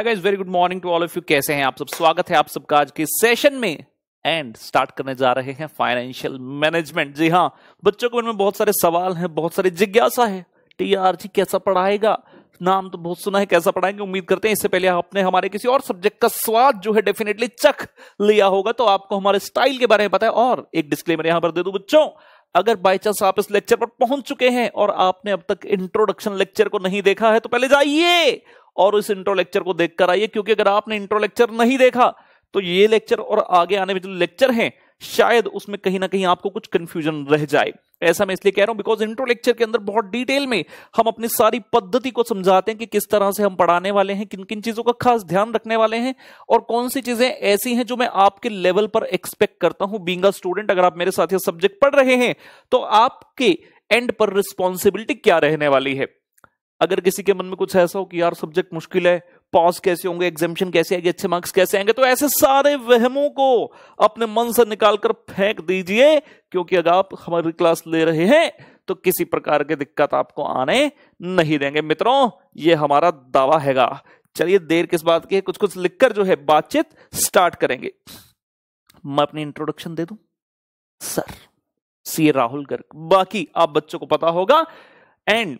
Hi guys very good morning to all of you कैसे हैं आप सब स्वागत है आप सबका आज के सेशन में एंड स्टार्ट करने जा रहे हैं फाइनेंशियल मैनेजमेंट जी हाँ बच्चों के मन में बहुत सारे सवाल हैं बहुत सारी जिज्ञासा है टीआरजी कैसा पढ़ाएगा नाम तो बहुत सुना है कैसा पढ़ाएंगे उम्मीद करते हैं इससे पहले आपने हमारे किसी और सब्जेक्ट का स्वाद जो है डेफिनेटली चख लिया होगा तो आपको हमारे स्टाइल के बारे में पता है और एक डिस्क्लेमर यहां पर दे दू बच्चों अगर बाय चांस आप इस लेक्चर पर पहुंच चुके हैं और आपने अब तक इंट्रोडक्शन लेक्चर को नहीं देखा है तो पहले जाइए और इस इंट्रो लेक्चर को देखकर आइए क्योंकि अगर आपने इंट्रो लेक्चर नहीं देखा तो ये लेक्चर और आगे आने में जो लेक्चर हैं शायद उसमें कहीं ना कहीं आपको कुछ कंफ्यूजन रह जाए ऐसा मैं इसलिए कह रहा हूं बिकॉज इंट्रो लेक्चर के अंदर बहुत डिटेल में हम अपनी सारी पद्धति को समझाते हैं कि किस तरह से हम पढ़ाने वाले हैं किन किन चीजों का खास ध्यान रखने वाले हैं और कौन सी चीजें ऐसी हैं जो मैं आपके लेवल पर एक्सपेक्ट करता हूं बींग स्टूडेंट अगर आप मेरे साथ ये सब्जेक्ट पढ़ रहे हैं तो आपके एंड पर रिस्पॉन्सिबिलिटी क्या रहने वाली है अगर किसी के मन में कुछ ऐसा हो कि यार सब्जेक्ट मुश्किल है पास कैसे होंगे एग्जामिशन कैसे आएगी अच्छे मार्क्स कैसे आएंगे तो ऐसे सारे वहमों को अपने मन से निकालकर फेंक दीजिए क्योंकि अगर आप हमारी क्लास ले रहे हैं तो किसी प्रकार की दिक्कत आपको आने नहीं देंगे मित्रों ये हमारा दावा हैगा चलिए देर किस बात की है कुछ कुछ लिखकर जो है बातचीत स्टार्ट करेंगे मैं अपनी इंट्रोडक्शन दे दू सर सी राहुल गर्ग बाकी आप बच्चों को पता होगा एंड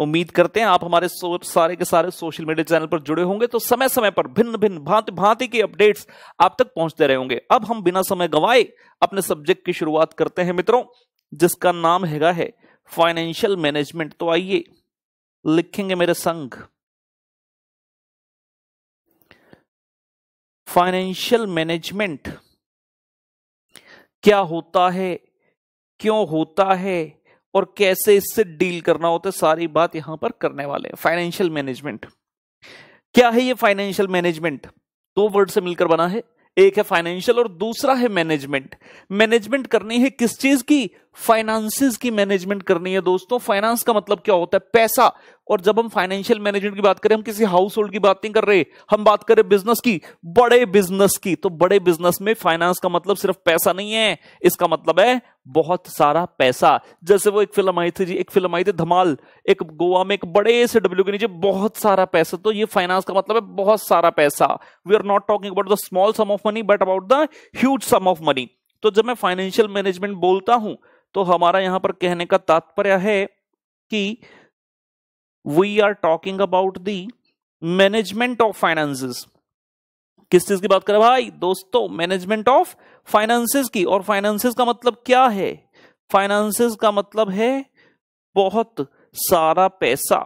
उम्मीद करते हैं आप हमारे सारे के सारे सोशल मीडिया चैनल पर जुड़े होंगे तो समय समय पर भिन्न भिन्न भांति भांति के अपडेट्स आप तक पहुंचते रहे होंगे अब हम बिना समय गवाए अपने सब्जेक्ट की शुरुआत करते हैं मित्रों जिसका नाम हैगा है फाइनेंशियल मैनेजमेंट तो आइए लिखेंगे मेरे संग फाइनेंशियल मैनेजमेंट क्या होता है क्यों होता है और कैसे इससे डील करना होता है सारी बात यहां पर करने वाले हैं फाइनेंशियल मैनेजमेंट क्या है ये फाइनेंशियल मैनेजमेंट दो वर्ड से मिलकर बना है एक है फाइनेंशियल और दूसरा है मैनेजमेंट मैनेजमेंट करनी है किस चीज की फाइनेंसिस की मैनेजमेंट करनी है दोस्तों फाइनेंस का मतलब क्या होता है पैसा और जब हम फाइनेंशियल मैनेजमेंट की बात करें हम किसी हाउस होल्ड की बात नहीं कर रहे हम बात करें बिजनेस की बड़े बिजनेस की तो बड़े बिजनेस में फाइनेंस का मतलब सिर्फ पैसा नहीं है इसका मतलब है बहुत सारा पैसा जैसे वो एक फिल्म आई थी जी एक फिल्म आई थी धमाल एक गोवा में एक बड़े से डब्ल्यू के नीचे बहुत सारा पैसा तो ये फाइनेंस का मतलब है बहुत सारा पैसा we are not talking about the small sum of money but about the huge sum of money तो जब मैं फाइनेंशियल मैनेजमेंट बोलता हूं तो हमारा यहां पर कहने का तात्पर्य है कि we are talking about the management of finances किस चीज की बात करें भाई दोस्तों मैनेजमेंट ऑफ फाइनेंसेस की और फाइनेंसेस का मतलब क्या है फाइनेंसेस का मतलब है बहुत सारा पैसा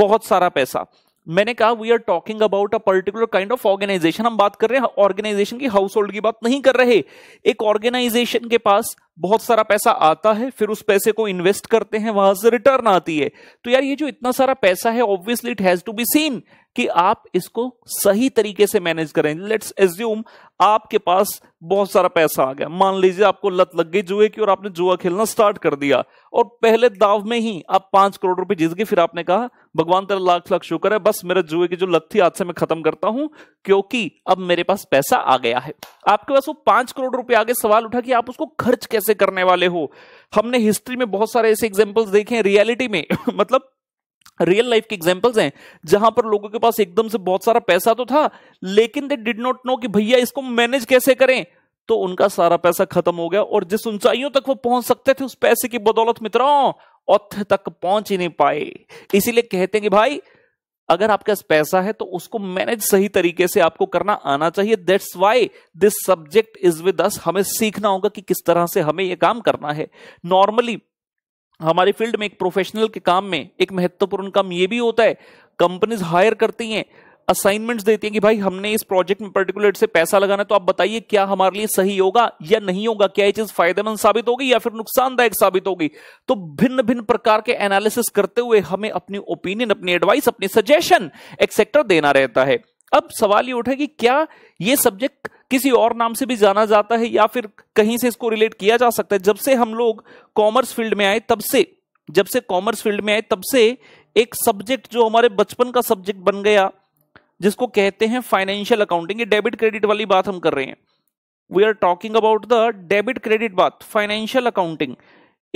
बहुत सारा पैसा मैंने कहा we are talking about a particular kind of organisation हम बात कर रहे हैं ऑर्गेनाइजेशन की हाउस होल्ड की बात नहीं कर रहे एक ऑर्गेनाइजेशन के पास बहुत सारा पैसा आता है फिर उस पैसे को इन्वेस्ट करते हैं वहां से रिटर्न आती है तो यार ये जो इतना सारा पैसा है obviously it has to be seen कि आप इसको सही तरीके से मैनेज करें लेट्स एज्यूम आपके पास बहुत सारा पैसा आ गया मान लीजिए आपको लत लग गई जुए की और आपने जुआ खेलना स्टार्ट कर दिया और पहले दाव में ही आप पांच करोड़ रुपए जीत गए फिर आपने कहा भगवान तेरा लाख लाख शुक्र है बस मेरे जुए की जो लत थी आज से मैं खत्म करता हूं क्योंकि अब मेरे पास पैसा आ गया है आपके पास वो पांच करोड़ रुपए आगे सवाल उठा कि आप उसको खर्च कैसे कैसे करने वाले हो हमने हिस्ट्री में बहुत सारे ऐसे एग्जाम्पल्स देखे हैं रियलिटी में मतलब रियल लाइफ के एग्जाम्पल्स हैं जहां पर लोगों के पास एकदम से बहुत सारा पैसा तो था लेकिन दे डिड नॉट नो कि भैया इसको मैनेज कैसे करें तो उनका सारा पैसा खत्म हो गया और जिस ऊंचाइयों तक वो पहुंच सकते थे उस पैसे की बदौलत मित्रों तक पहुंच ही नहीं पाए इसीलिए कहते हैं कि भाई अगर आपके पास पैसा है तो उसको मैनेज सही तरीके से आपको करना आना चाहिए that's why this subject is with us हमें सीखना होगा कि किस तरह से हमें यह काम करना है नॉर्मली हमारी फील्ड में एक प्रोफेशनल के काम में एक महत्वपूर्ण काम यह भी होता है कंपनीज हायर करती हैं असाइनमेंट्स देती है कि भाई हमने इस प्रोजेक्ट में पर्टिकुलर से पैसा लगाना तो आप बताइए क्या हमारे लिए सही होगा या नहीं होगा क्या ये चीज फायदेमंद साबित होगी या फिर नुकसानदायक साबित होगी तो भिन्न भिन्न प्रकार के एनालिसिस करते हुए हमें अपनी ओपिनियन अपनी एडवाइस अपनी सजेशन एक्सेट्रा देना रहता है अब सवाल ये उठा कि क्या ये सब्जेक्ट किसी और नाम से भी जाना जाता है या फिर कहीं से इसको रिलेट किया जा सकता है जब से हम लोग कॉमर्स फील्ड में आए तब से जब से कॉमर्स फील्ड में आए तब से एक सब्जेक्ट जो हमारे बचपन का सब्जेक्ट बन गया जिसको कहते हैं फाइनेंशियल अकाउंटिंग ये डेबिट क्रेडिट वाली बात हम कर रहे हैं we are talking about the debit credit बात फाइनेंशियल अकाउंटिंग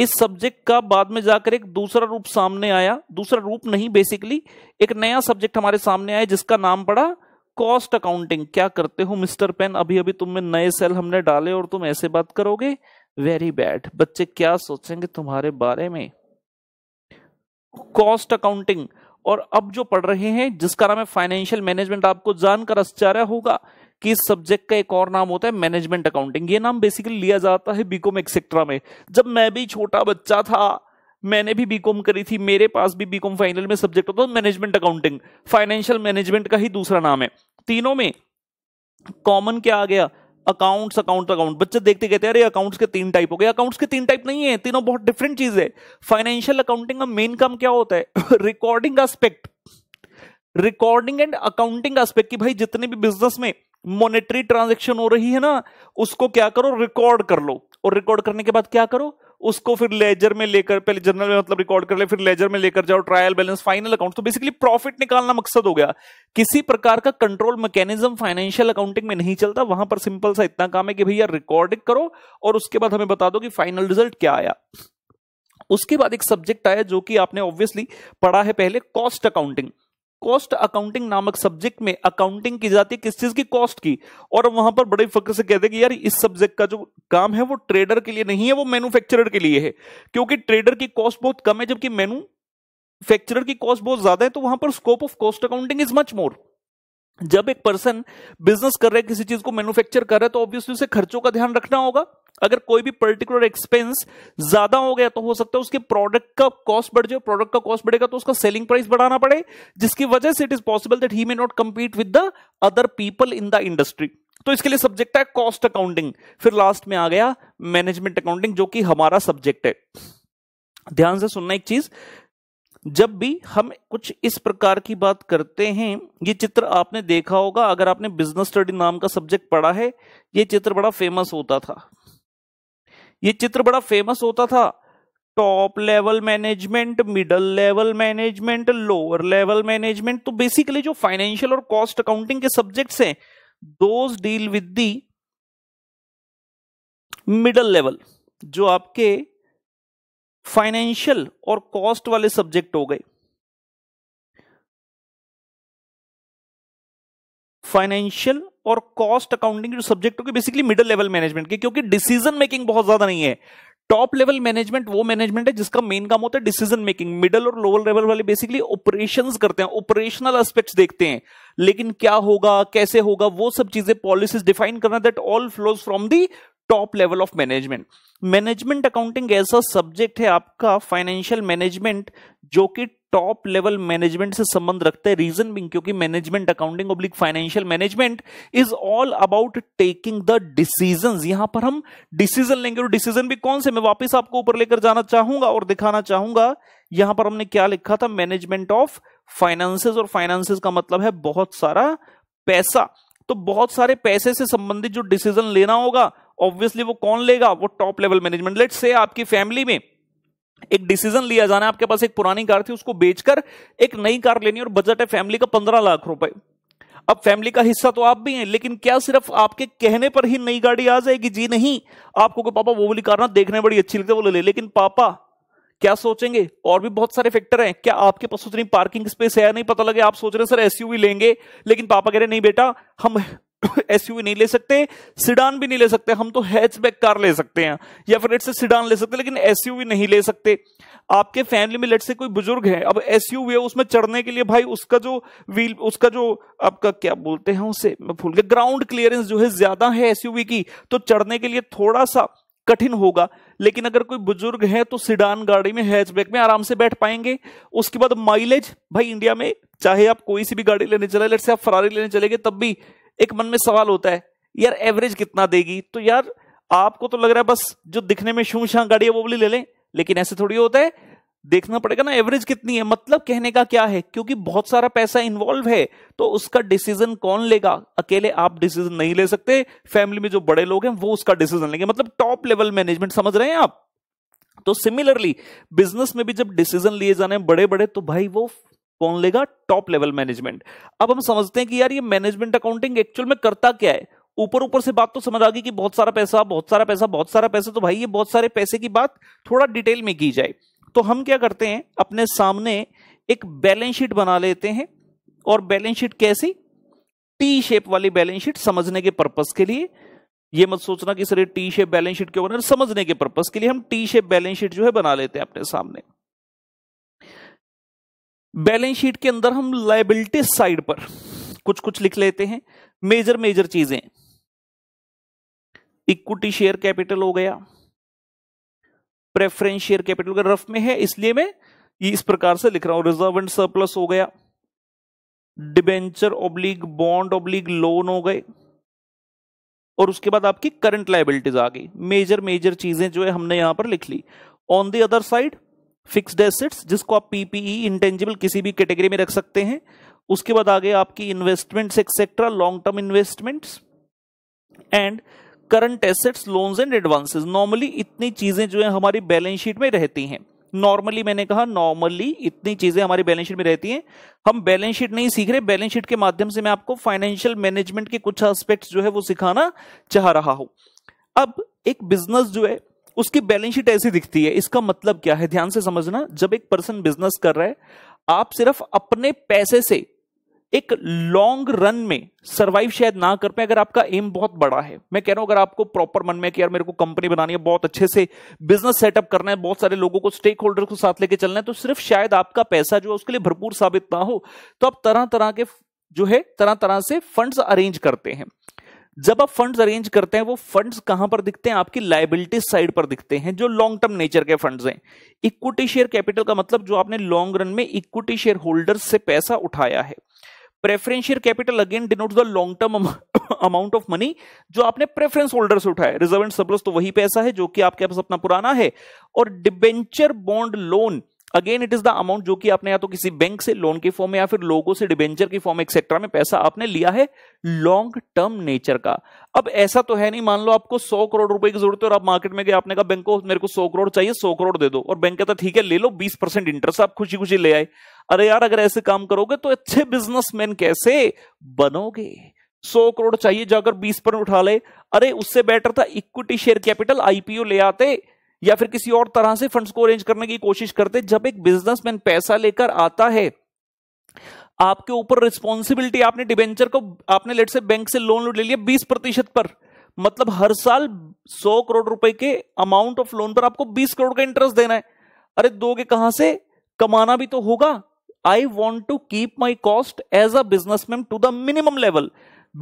इस सब्जेक्ट का बाद में जाकर एक दूसरा रूप सामने आया दूसरा रूप नहीं बेसिकली एक नया सब्जेक्ट हमारे सामने आया जिसका नाम पड़ा कॉस्ट अकाउंटिंग क्या करते हो मिस्टर पेन अभी अभी तुम में नए सेल हमने डाले और तुम ऐसे बात करोगे वेरी बैड बच्चे क्या सोचेंगे तुम्हारे बारे में कॉस्ट अकाउंटिंग और अब जो पढ़ रहे हैं जिसका नाम है फाइनेंशियल मैनेजमेंट आपको जानकर आश्चर्य होगा कि इस सब्जेक्ट का एक और नाम होता है मैनेजमेंट अकाउंटिंग ये नाम बेसिकली लिया जाता है बीकॉम एक्सेट्रा में जब मैं भी छोटा बच्चा था मैंने भी बीकॉम करी थी मेरे पास भी बीकॉम फाइनल में सब्जेक्ट होता है मैनेजमेंट अकाउंटिंग फाइनेंशियल मैनेजमेंट का ही दूसरा नाम है तीनों में कॉमन क्या आ गया अकाउंट्स अकाउंट अकाउंट बच्चे देखते कहते हैं अरे अकाउंट्स के तीन टाइप हो गए अकाउंट्स के तीन टाइप नहीं है तीनों बहुत डिफरेंट चीज है फाइनेंशियल अकाउंटिंग का मेन काम क्या होता है recording aspect recording and accounting aspect की भाई जितने भी बिजनेस में मॉनेटरी ट्रांजेक्शन हो रही है ना उसको क्या करो रिकॉर्ड कर लो और रिकॉर्ड करने के बाद क्या करो उसको फिर लेजर में लेकर पहले जर्नल में मतलब रिकॉर्ड कर ले फिर लेजर में लेकर जाओ ट्रायल बैलेंस फाइनल अकाउंट तो बेसिकली प्रॉफिट निकालना मकसद हो गया किसी प्रकार का कंट्रोल मैकेनिज्म फाइनेंशियल अकाउंटिंग में नहीं चलता वहां पर सिंपल सा इतना काम है कि भैया रिकॉर्डिंग करो और उसके बाद हमें बता दो कि फाइनल रिजल्ट क्या आया उसके बाद एक सब्जेक्ट आया जो कि आपने ऑब्वियसली पढ़ा है पहले कॉस्ट अकाउंटिंग कॉस्ट अकाउंटिंग नामक सब्जेक्ट में अकाउंटिंग की जाती है किस चीज की कॉस्ट की और वहां पर बड़े फक्र से कहते हैं कि यार इस सब्जेक्ट का जो काम है वो ट्रेडर के लिए नहीं है वो मैन्युफैक्चरर के लिए है क्योंकि ट्रेडर की कॉस्ट बहुत कम है जबकि मैन्युफैक्चरर की कॉस्ट बहुत ज्यादा है तो वहां पर scope of cost accounting is much more जब एक पर्सन बिजनेस कर रहा है किसी चीज को मैन्युफैक्चर कर रहा है तो ऑब्वियसली उसे खर्चों का ध्यान रखना होगा अगर कोई भी पर्टिकुलर एक्सपेंस ज्यादा हो गया तो हो सकता है उसके प्रोडक्ट का कॉस्ट बढ़ जाए प्रोडक्ट का कॉस्ट बढ़ेगा तो उसका सेलिंग प्राइस बढ़ाना पड़े जिसकी वजह से it is possible that he may not compete with the other people in the industry तो इसके लिए सब्जेक्ट है कॉस्ट अकाउंटिंग फिर लास्ट में आ गया मैनेजमेंट अकाउंटिंग जो कि हमारा सब्जेक्ट है ध्यान से सुनना एक चीज जब भी हम कुछ इस प्रकार की बात करते हैं ये चित्र आपने देखा होगा अगर आपने बिजनेस स्टडी नाम का सब्जेक्ट पढ़ा है ये चित्र बड़ा फेमस होता था ये चित्र बड़ा फेमस होता था top level management middle level management lower level management तो बेसिकली जो फाइनेंशियल और कॉस्ट अकाउंटिंग के सब्जेक्ट्स हैं those deal with the middle level जो आपके फाइनेंशियल और कॉस्ट वाले सब्जेक्ट हो गए फाइनेंशियल और कॉस्ट अकाउंटिंग जो सब्जेक्ट हो गए बेसिकली मिडिल लेवल मैनेजमेंट के क्योंकि डिसीजन मेकिंग बहुत ज्यादा नहीं है टॉप लेवल मैनेजमेंट वो मैनेजमेंट है जिसका मेन काम होता है डिसीजन मेकिंग मिडिल और लोअर लेवल वाले बेसिकली ऑपरेशन करते हैं ऑपरेशनल एस्पेक्ट्स देखते हैं लेकिन क्या होगा कैसे होगा वो सब चीजें पॉलिसीज डिफाइन करना that all flows from the top level of management management accounting ऐसा सब्जेक्ट है आपका फाइनेंशियल मैनेजमेंट जो कि टॉप लेवल मैनेजमेंट से संबंध रखता है रीजन बिंग क्योंकि management accounting oblique financial management is all about taking the decision यहां पर हम डिसीजन लेंगे और डिसीजन भी कौन से मैं वापस आपको ऊपर लेकर जाना चाहूंगा और दिखाना चाहूंगा यहां पर हमने क्या लिखा था मैनेजमेंट ऑफ फाइनेंसेज और फाइनेंसेस का मतलब है बहुत सारा पैसा तो बहुत सारे पैसे से संबंधित जो डिसीजन लेना होगा ऑब्वियसली वो कौन लेगा वो टॉप लेवल मैनेजमेंट लेट से आपकी फैमिली में एक डिसीजन लिया जाना आपके पास एक पुरानी कार थी उसको बेचकर एक नई कार लेनी और बजट है फैमिली का पंद्रह लाख रुपए अब फैमिली का हिस्सा तो आप भी हैं लेकिन क्या सिर्फ आपके कहने पर ही नई गाड़ी आ जाएगी जी नहीं आपको कि पापा वो वाली कार ना देखने बड़ी अच्छी लगती है वो ले लेकिन पापा क्या सोचेंगे और भी बहुत सारे फैक्टर हैं क्या आपके पास उतनी पार्किंग स्पेस है नहीं पता लगे आप सोच रहे सर एसयूवी लेंगे लेकिन पापा कह रहे नहीं बेटा हम एसयूवी नहीं ले सकते सिडान भी नहीं ले सकते हम तो हैचबैक कार ले सकते हैं या फिर लेट से सिडान ले सकते हैं लेकिन एसयूवी नहीं ले सकते आपके फैमिली में लेट से कोई बुजुर्ग है अब एसयूवी है उसमें चढ़ने के लिए भाई उसका जो व्हील उसका जो आपका क्या बोलते हैं उसे मैं भूल गया ग्राउंड क्लियरेंस जो है ज्यादा है एसयूवी की तो चढ़ने के लिए थोड़ा सा कठिन होगा लेकिन अगर कोई बुजुर्ग है तो सिडान गाड़ी में हैचबैक में आराम से बैठ पाएंगे उसके बाद माइलेज भाई इंडिया में चाहे आप कोई सी भी गाड़ी लेने चले लेट से आप फरारी लेने चले गए तब भी एक मन में सवाल होता है यार एवरेज कितना देगी तो यार आपको तो लग रहा है बस जो दिखने में शां गाड़ी है वो बोली ले लें लेकिन ऐसे थोड़ी होता है देखना पड़ेगा ना एवरेज कितनी है मतलब कहने का क्या है क्योंकि बहुत सारा पैसा इन्वॉल्व है तो उसका डिसीजन कौन लेगा अकेले आप डिसीजन नहीं ले सकते फैमिली में जो बड़े लोग हैं वो उसका डिसीजन लेंगे मतलब टॉप लेवल मैनेजमेंट समझ रहे हैं आप तो सिमिलरली बिजनेस में भी जब डिसीजन लिए जाने बड़े बड़े तो भाई वो कौन लेगा टॉप लेवल मैनेजमेंट अब हम समझते हैं कि यार ये मैनेजमेंट अकाउंटिंग एक्चुअल में करता क्या है ऊपर ऊपर से बात तो समझ आ गई कि बहुत सारा पैसा बहुत सारा पैसा बहुत सारा पैसा तो भाई ये बहुत सारे पैसे की बात थोड़ा डिटेल में की जाए तो हम क्या करते हैं अपने सामने एक बैलेंस शीट बना लेते हैं और बैलेंस शीट कैसी टी शेप वाली बैलेंस शीट समझने के पर्पज के लिए ये मत सोचना कि sir T shape balance sheet क्यों बना समझने के पर्पज के लिए हम टी शेप बैलेंस शीट जो है बना लेते हैं अपने सामने बैलेंस शीट के अंदर हम लाइबिलिटी साइड पर कुछ कुछ लिख लेते हैं मेजर मेजर चीजें इक्विटी शेयर कैपिटल हो गया प्रेफरेंस शेयर कैपिटल का रफ में है इसलिए मैं ये इस प्रकार से लिख रहा हूं रिजर्व एंड सरप्लस हो गया debenture oblique bond oblique loan हो गए और उसके बाद आपकी करंट लाइबिलिटीज आ गई मेजर मेजर चीजें जो है हमने यहां पर लिख ली on the other side fixed assets जिसको आप पीपीई इंटेंजिबल e, किसी भी कैटेगरी में रख सकते हैं उसके बाद आगे आपकी investments etcetera long term investments and current assets loans and advances normally इतनी चीजें जो है हमारी बैलेंस शीट में रहती हैं नॉर्मली मैंने कहा नॉर्मली इतनी चीजें हमारी बैलेंस शीट में रहती हैं हम बैलेंस शीट नहीं सीख रहे बैलेंस शीट के माध्यम से मैं आपको फाइनेंशियल मैनेजमेंट के कुछ एस्पेक्ट्स जो है वो सिखाना चाह रहा हूं अब एक बिजनेस जो है उसकी बैलेंस शीट ऐसी दिखती है इसका मतलब क्या है ध्यान से समझना जब एक पर्सन बिजनेस कर रहा है आप सिर्फ अपने पैसे से एक लॉन्ग रन में सरवाइव शायद ना कर पाए अगर आपका एम बहुत बड़ा है मैं कह रहा हूं अगर आपको प्रॉपर मन में कि यार मेरे को कंपनी बनानी है बहुत अच्छे से बिजनेस सेटअप करना है बहुत सारे लोगों को स्टेक होल्डर को साथ लेके चलना है तो सिर्फ शायद आपका पैसा जो है उसके लिए भरपूर साबित ना हो तो आप तरह तरह के जो है तरह तरह से फंड्स अरेंज करते हैं जब आप फंड्स अरेंज करते हैं वो फंड्स कहां पर दिखते हैं आपकी लाइबिलिटी साइड पर दिखते हैं जो लॉन्ग टर्म नेचर के फंड्स हैं इक्विटी शेयर कैपिटल का मतलब जो आपने लॉन्ग रन में इक्विटी शेयर होल्डर से पैसा उठाया है preference share capital again denotes the long term amount of money जो आपने प्रेफरेंस होल्डर से उठाया रिजर्व एंड सरप्लस तो वही पैसा है जो कि आपके पास अपना पुराना है और debenture bond loan again it is the amount जो कि आपने या तो किसी बैंक से लोन के फॉर्म में या फिर लोगों से डिबेंचर के फॉर्म एक्सेट्रा में पैसा आपने लिया है लॉन्ग टर्म नेचर का अब ऐसा तो है नहीं मान लो आपको सौ करोड़ रुपए की जरूरत है और आप मार्केट में गए आपने कहा बैंक को मेरे को सौ करोड़ चाहिए सौ करोड़ दे दो और बैंक कहता ठीक है ले लो बीस परसेंट इंटरेस्ट आप खुशी खुशी ले आए अरे यार अगर ऐसे काम करोगे तो अच्छे बिजनेसमैन कैसे बनोगे सौ करोड़ चाहिए जाकर बीस पर उठा ले अरे उससे बेटर था इक्विटी शेयर कैपिटल आईपीओ ले आते या फिर किसी और तरह से फंड्स को अरेंज करने की कोशिश करते जब एक बिजनेसमैन पैसा लेकर आता है आपके ऊपर रिस्पॉन्सिबिलिटी आपने डिबेंचर को आपने लेट से बैंक से लोन ले लिया बीस प्रतिशत पर मतलब हर साल सौ करोड़ रुपए के अमाउंट ऑफ लोन पर आपको बीस करोड़ का इंटरेस्ट देना है अरे दोगे कहां से कमाना भी तो होगा I want to keep my cost as a businessman to the minimum level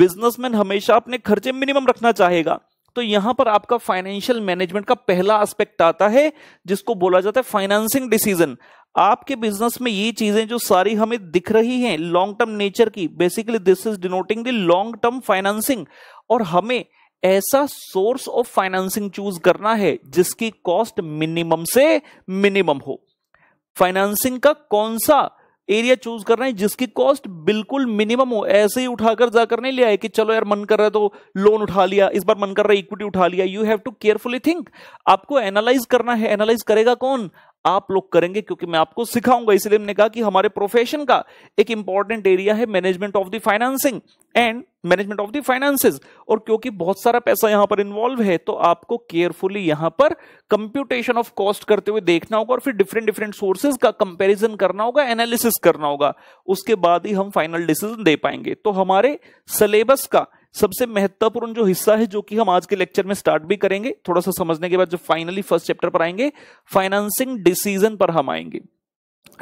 businessman हमेशा अपने खर्चे मिनिमम रखना चाहेगा तो यहां पर आपका फाइनेंशियल मैनेजमेंट का पहला एस्पेक्ट आता है जिसको बोला जाता है फाइनेंसिंग डिसीजन आपके बिजनेस में ये चीजें जो सारी हमें दिख रही हैं लॉन्ग टर्म नेचर की basically this is denoting the long term financing और हमें ऐसा सोर्स ऑफ फाइनेंसिंग चूज करना है जिसकी कॉस्ट मिनिमम से मिनिमम हो फाइनेंसिंग का कौन सा एरिया चूज करना है जिसकी कॉस्ट बिल्कुल मिनिमम हो ऐसे ही उठाकर जाकर नहीं लिया है कि चलो यार मन कर रहा है तो लोन उठा लिया इस बार मन कर रहा है इक्विटी उठा लिया you have to carefully think आपको एनालाइज करना है एनालाइज करेगा कौन आप लोग करेंगे क्योंकि मैं आपको सिखाऊंगा इसलिए हमने कहा कि हमारे प्रोफेशन का एक इंपॉर्टेंट एरिया है management of the financing and management of the finances और क्योंकि बहुत सारा पैसा यहां पर इन्वॉल्व है तो आपको केयरफुली यहां पर कंप्यूटेशन ऑफ कॉस्ट करते हुए देखना होगा और फिर डिफरेंट डिफरेंट सोर्सेज का कंपेरिजन करना होगा एनालिसिस करना होगा उसके बाद ही हम फाइनल डिसीजन दे पाएंगे तो हमारे सिलेबस का सबसे महत्वपूर्ण जो हिस्सा है जो कि हम आज के लेक्चर में स्टार्ट भी करेंगे थोड़ा सा समझने के बाद जो फाइनली फर्स्ट चैप्टर पर आएंगे फाइनेंसिंग डिसीजन पर हम आएंगे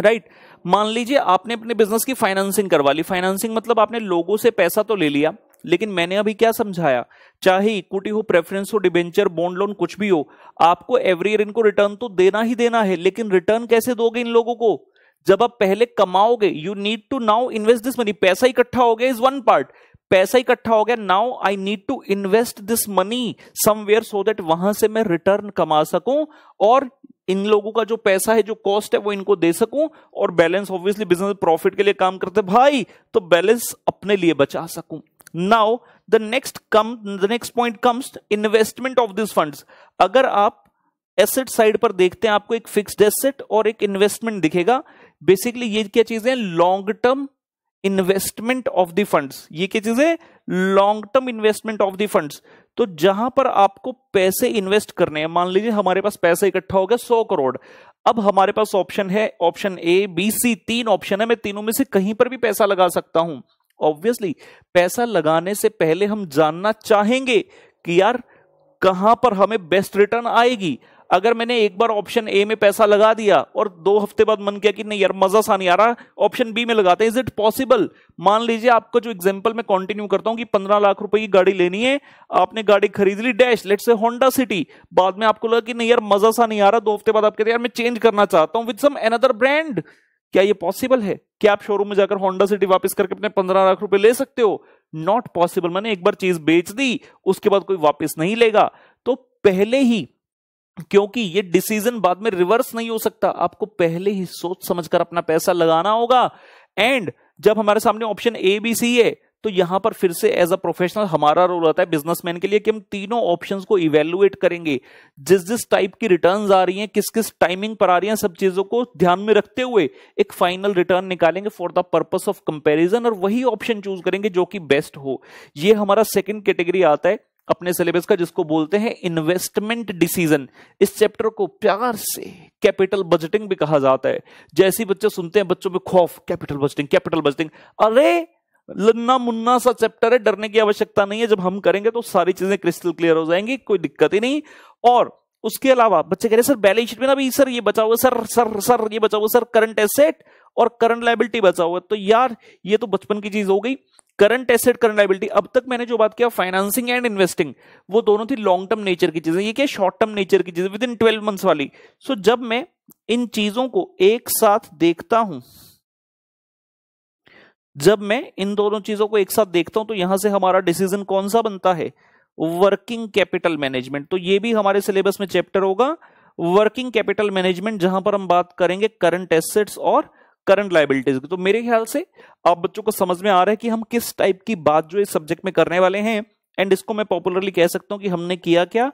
राइट right? मान लीजिए आपने अपने बिजनेस की फाइनेंसिंग करवा ली फाइनेंसिंग मतलब आपने लोगों से पैसा तो ले लिया लेकिन मैंने अभी क्या समझाया चाहे इक्विटी हो प्रेफरेंस हो डिबेंचर बॉन्ड लोन कुछ भी हो आपको एवरी ईयर इनको रिटर्न तो देना ही देना है लेकिन रिटर्न कैसे दोगे इन लोगों को जब आप पहले कमाओगे you need to now invest this money पैसा इकट्ठा हो गया इज वन पार्ट पैसा इकट्ठा हो गया now I need to invest this money somewhere so that वहां से मैं रिटर्न कमा सकूं और इन लोगों का जो पैसा है जो कॉस्ट है वो इनको दे सकूं और बैलेंस ऑब्वियसली बिजनेस प्रॉफिट के लिए काम करते भाई तो बैलेंस अपने लिए बचा सकूं now the next come the next point comes investment of this fund अगर आप एसेट साइड पर देखते हैं आपको एक फिक्स्ड एसेट और एक इन्वेस्टमेंट दिखेगा बेसिकली ये क्या चीजें long term investment of the funds ये क्या चीज है long term investment of the funds तो जहां पर आपको पैसे इन्वेस्ट करने हैं मान लीजिए हमारे पास पैसा इकट्ठा हो गया सौ करोड़ अब हमारे पास ऑप्शन है ऑप्शन ए बी सी तीन ऑप्शन है मैं तीनों में से कहीं पर भी पैसा लगा सकता हूं ऑब्वियसली पैसा लगाने से पहले हम जानना चाहेंगे कि यार कहां पर हमें बेस्ट रिटर्न आएगी अगर मैंने एक बार ऑप्शन ए में पैसा लगा दिया और दो हफ्ते बाद मन किया कि नहीं यार मजा सा नहीं आ रहा ऑप्शन बी में लगाते हैं इज इट पॉसिबल मान लीजिए आपका जो एग्जाम्पल मैं कंटिन्यू करता हूं कि पंद्रह लाख रुपए की गाड़ी लेनी है आपने गाड़ी खरीद ली डैश लेट से होंडा सिटी बाद में आपको लगा कि नहीं यार मजा सा नहीं आ रहा दो हफ्ते बाद आप कहते यार मैं चेंज करना चाहता हूं विद सम अनदर ब्रांड क्या ये पॉसिबल है क्या आप शोरूम में जाकर होंडा सिटी वापस करके अपने पंद्रह लाख रुपए ले सकते हो नॉट पॉसिबल मैंने एक बार चीज बेच दी उसके बाद कोई वापस नहीं लेगा तो पहले ही क्योंकि ये डिसीजन बाद में रिवर्स नहीं हो सकता आपको पहले ही सोच समझकर अपना पैसा लगाना होगा एंड जब हमारे सामने ऑप्शन ए बी सी है तो यहां पर फिर से एज अ प्रोफेशनल हमारा रोल आता है बिजनेसमैन के लिए कि हम तीनों ऑप्शंस को इवेल्युएट करेंगे जिस जिस टाइप की रिटर्न्स आ रही हैं किस किस टाइमिंग पर आ रही हैं सब चीजों को ध्यान में रखते हुए एक फाइनल रिटर्न निकालेंगे for the purpose of comparison और वही ऑप्शन चूज करेंगे जो कि बेस्ट हो ये हमारा सेकेंड कैटेगरी आता है अपने सिलेबस का जिसको बोलते हैं इन्वेस्टमेंट डिसीजन इस चैप्टर को प्यार से कैपिटल बजटिंग भी कहा जाता है जैसे बच्चे सुनते हैं बच्चों में खौफ कैपिटल बजटिंग कैपिटल बजटिंग अरे लन्ना मुन्ना सा चैप्टर है डरने की आवश्यकता नहीं है जब हम करेंगे तो सारी चीजें क्रिस्टल क्लियर हो जाएंगी कोई दिक्कत ही नहीं और उसके अलावा बच्चे कह रहे सर बैलेंस शीट में ना भी सर ये बचा हुआ सर सर सर ये बचा हुआ सर करंट एसेट और करंट लाइबिलिटी बचा हुआ तो यार ये तो बचपन की चीज हो गई करंट एसेट करंट लाइबिलिटी अब तक मैंने जो बात किया फाइनेंसिंग एंड इन्वेस्टिंग वो दोनों थी लॉन्ग टर्म नेचर की चीजें ये क्या शॉर्ट टर्म नेचर की चीजें विद इन ट्वेल्व मंथ्स वाली सो so, जब मैं इन चीजों को एक साथ देखता हूं जब मैं इन दोनों चीजों को एक साथ देखता हूं तो यहां से हमारा डिसीजन कौन सा बनता है वर्किंग कैपिटल मैनेजमेंट तो ये भी हमारे सिलेबस में चैप्टर होगा वर्किंग कैपिटल मैनेजमेंट जहां पर हम बात करेंगे करंट एसेट्स और करंट लाइबिलिटीज की तो मेरे ख्याल से आप बच्चों को समझ में आ रहा है कि हम किस टाइप की बात जो इस सब्जेक्ट में करने वाले हैं एंड इसको मैं पॉपुलरली कह सकता हूं कि हमने किया क्या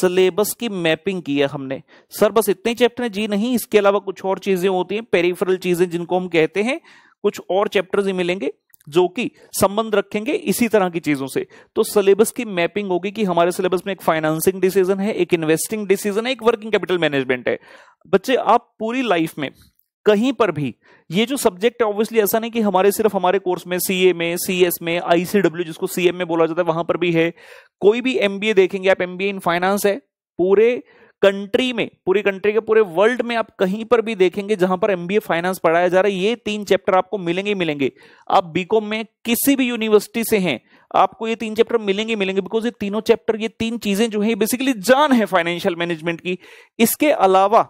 सिलेबस की मैपिंग की है हमने सर बस इतने चैप्टर हैं जी नहीं इसके अलावा कुछ और चीजें होती हैं पेरीफरल चीजें जिनको हम कहते हैं कुछ और चैप्टर्स ही मिलेंगे जो कि संबंध रखेंगे इसी तरह की चीजों से तो सिलेबस की मैपिंग होगी कि हमारे सिलेबस में एक फाइनेंसिंग डिसीजन है एक इन्वेस्टिंग डिसीजन है एक वर्किंग कैपिटल मैनेजमेंट है बच्चे आप पूरी लाइफ में कहीं पर भी ये जो सब्जेक्ट है ऑब्वियसली ऐसा नहीं कि हमारे सिर्फ हमारे कोर्स में सीए में सीएस में आईसीडब्ल्यू जिसको सीएम में बोला जाता है वहां पर भी है कोई भी एमबीए देखेंगे आप एमबीए इन फाइनेंस है पूरे कंट्री में पूरी कंट्री के पूरे वर्ल्ड में आप कहीं पर भी देखेंगे जहां पर एमबीए फाइनेंस पढ़ाया जा रहा है ये तीन चैप्टर आपको मिलेंगे मिलेंगे आप बीकॉम में किसी भी यूनिवर्सिटी से हैं आपको ये तीन चैप्टर मिलेंगे मिलेंगे बिकॉज ये तीनों चैप्टर ये तीन चीजें जो है बेसिकली जान है फाइनेंशियल मैनेजमेंट की इसके अलावा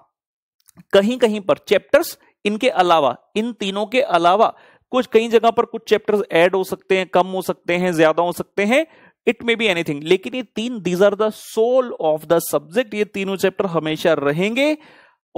कहीं कहीं पर चैप्टर्स इनके अलावा इन तीनों के अलावा कुछ कई जगह पर कुछ चैप्टर्स ऐड हो सकते हैं कम हो सकते हैं ज्यादा हो सकते हैं इट मे बी एनीथिंग लेकिन ये तीन these are the soul of the subject ये तीनों चैप्टर हमेशा रहेंगे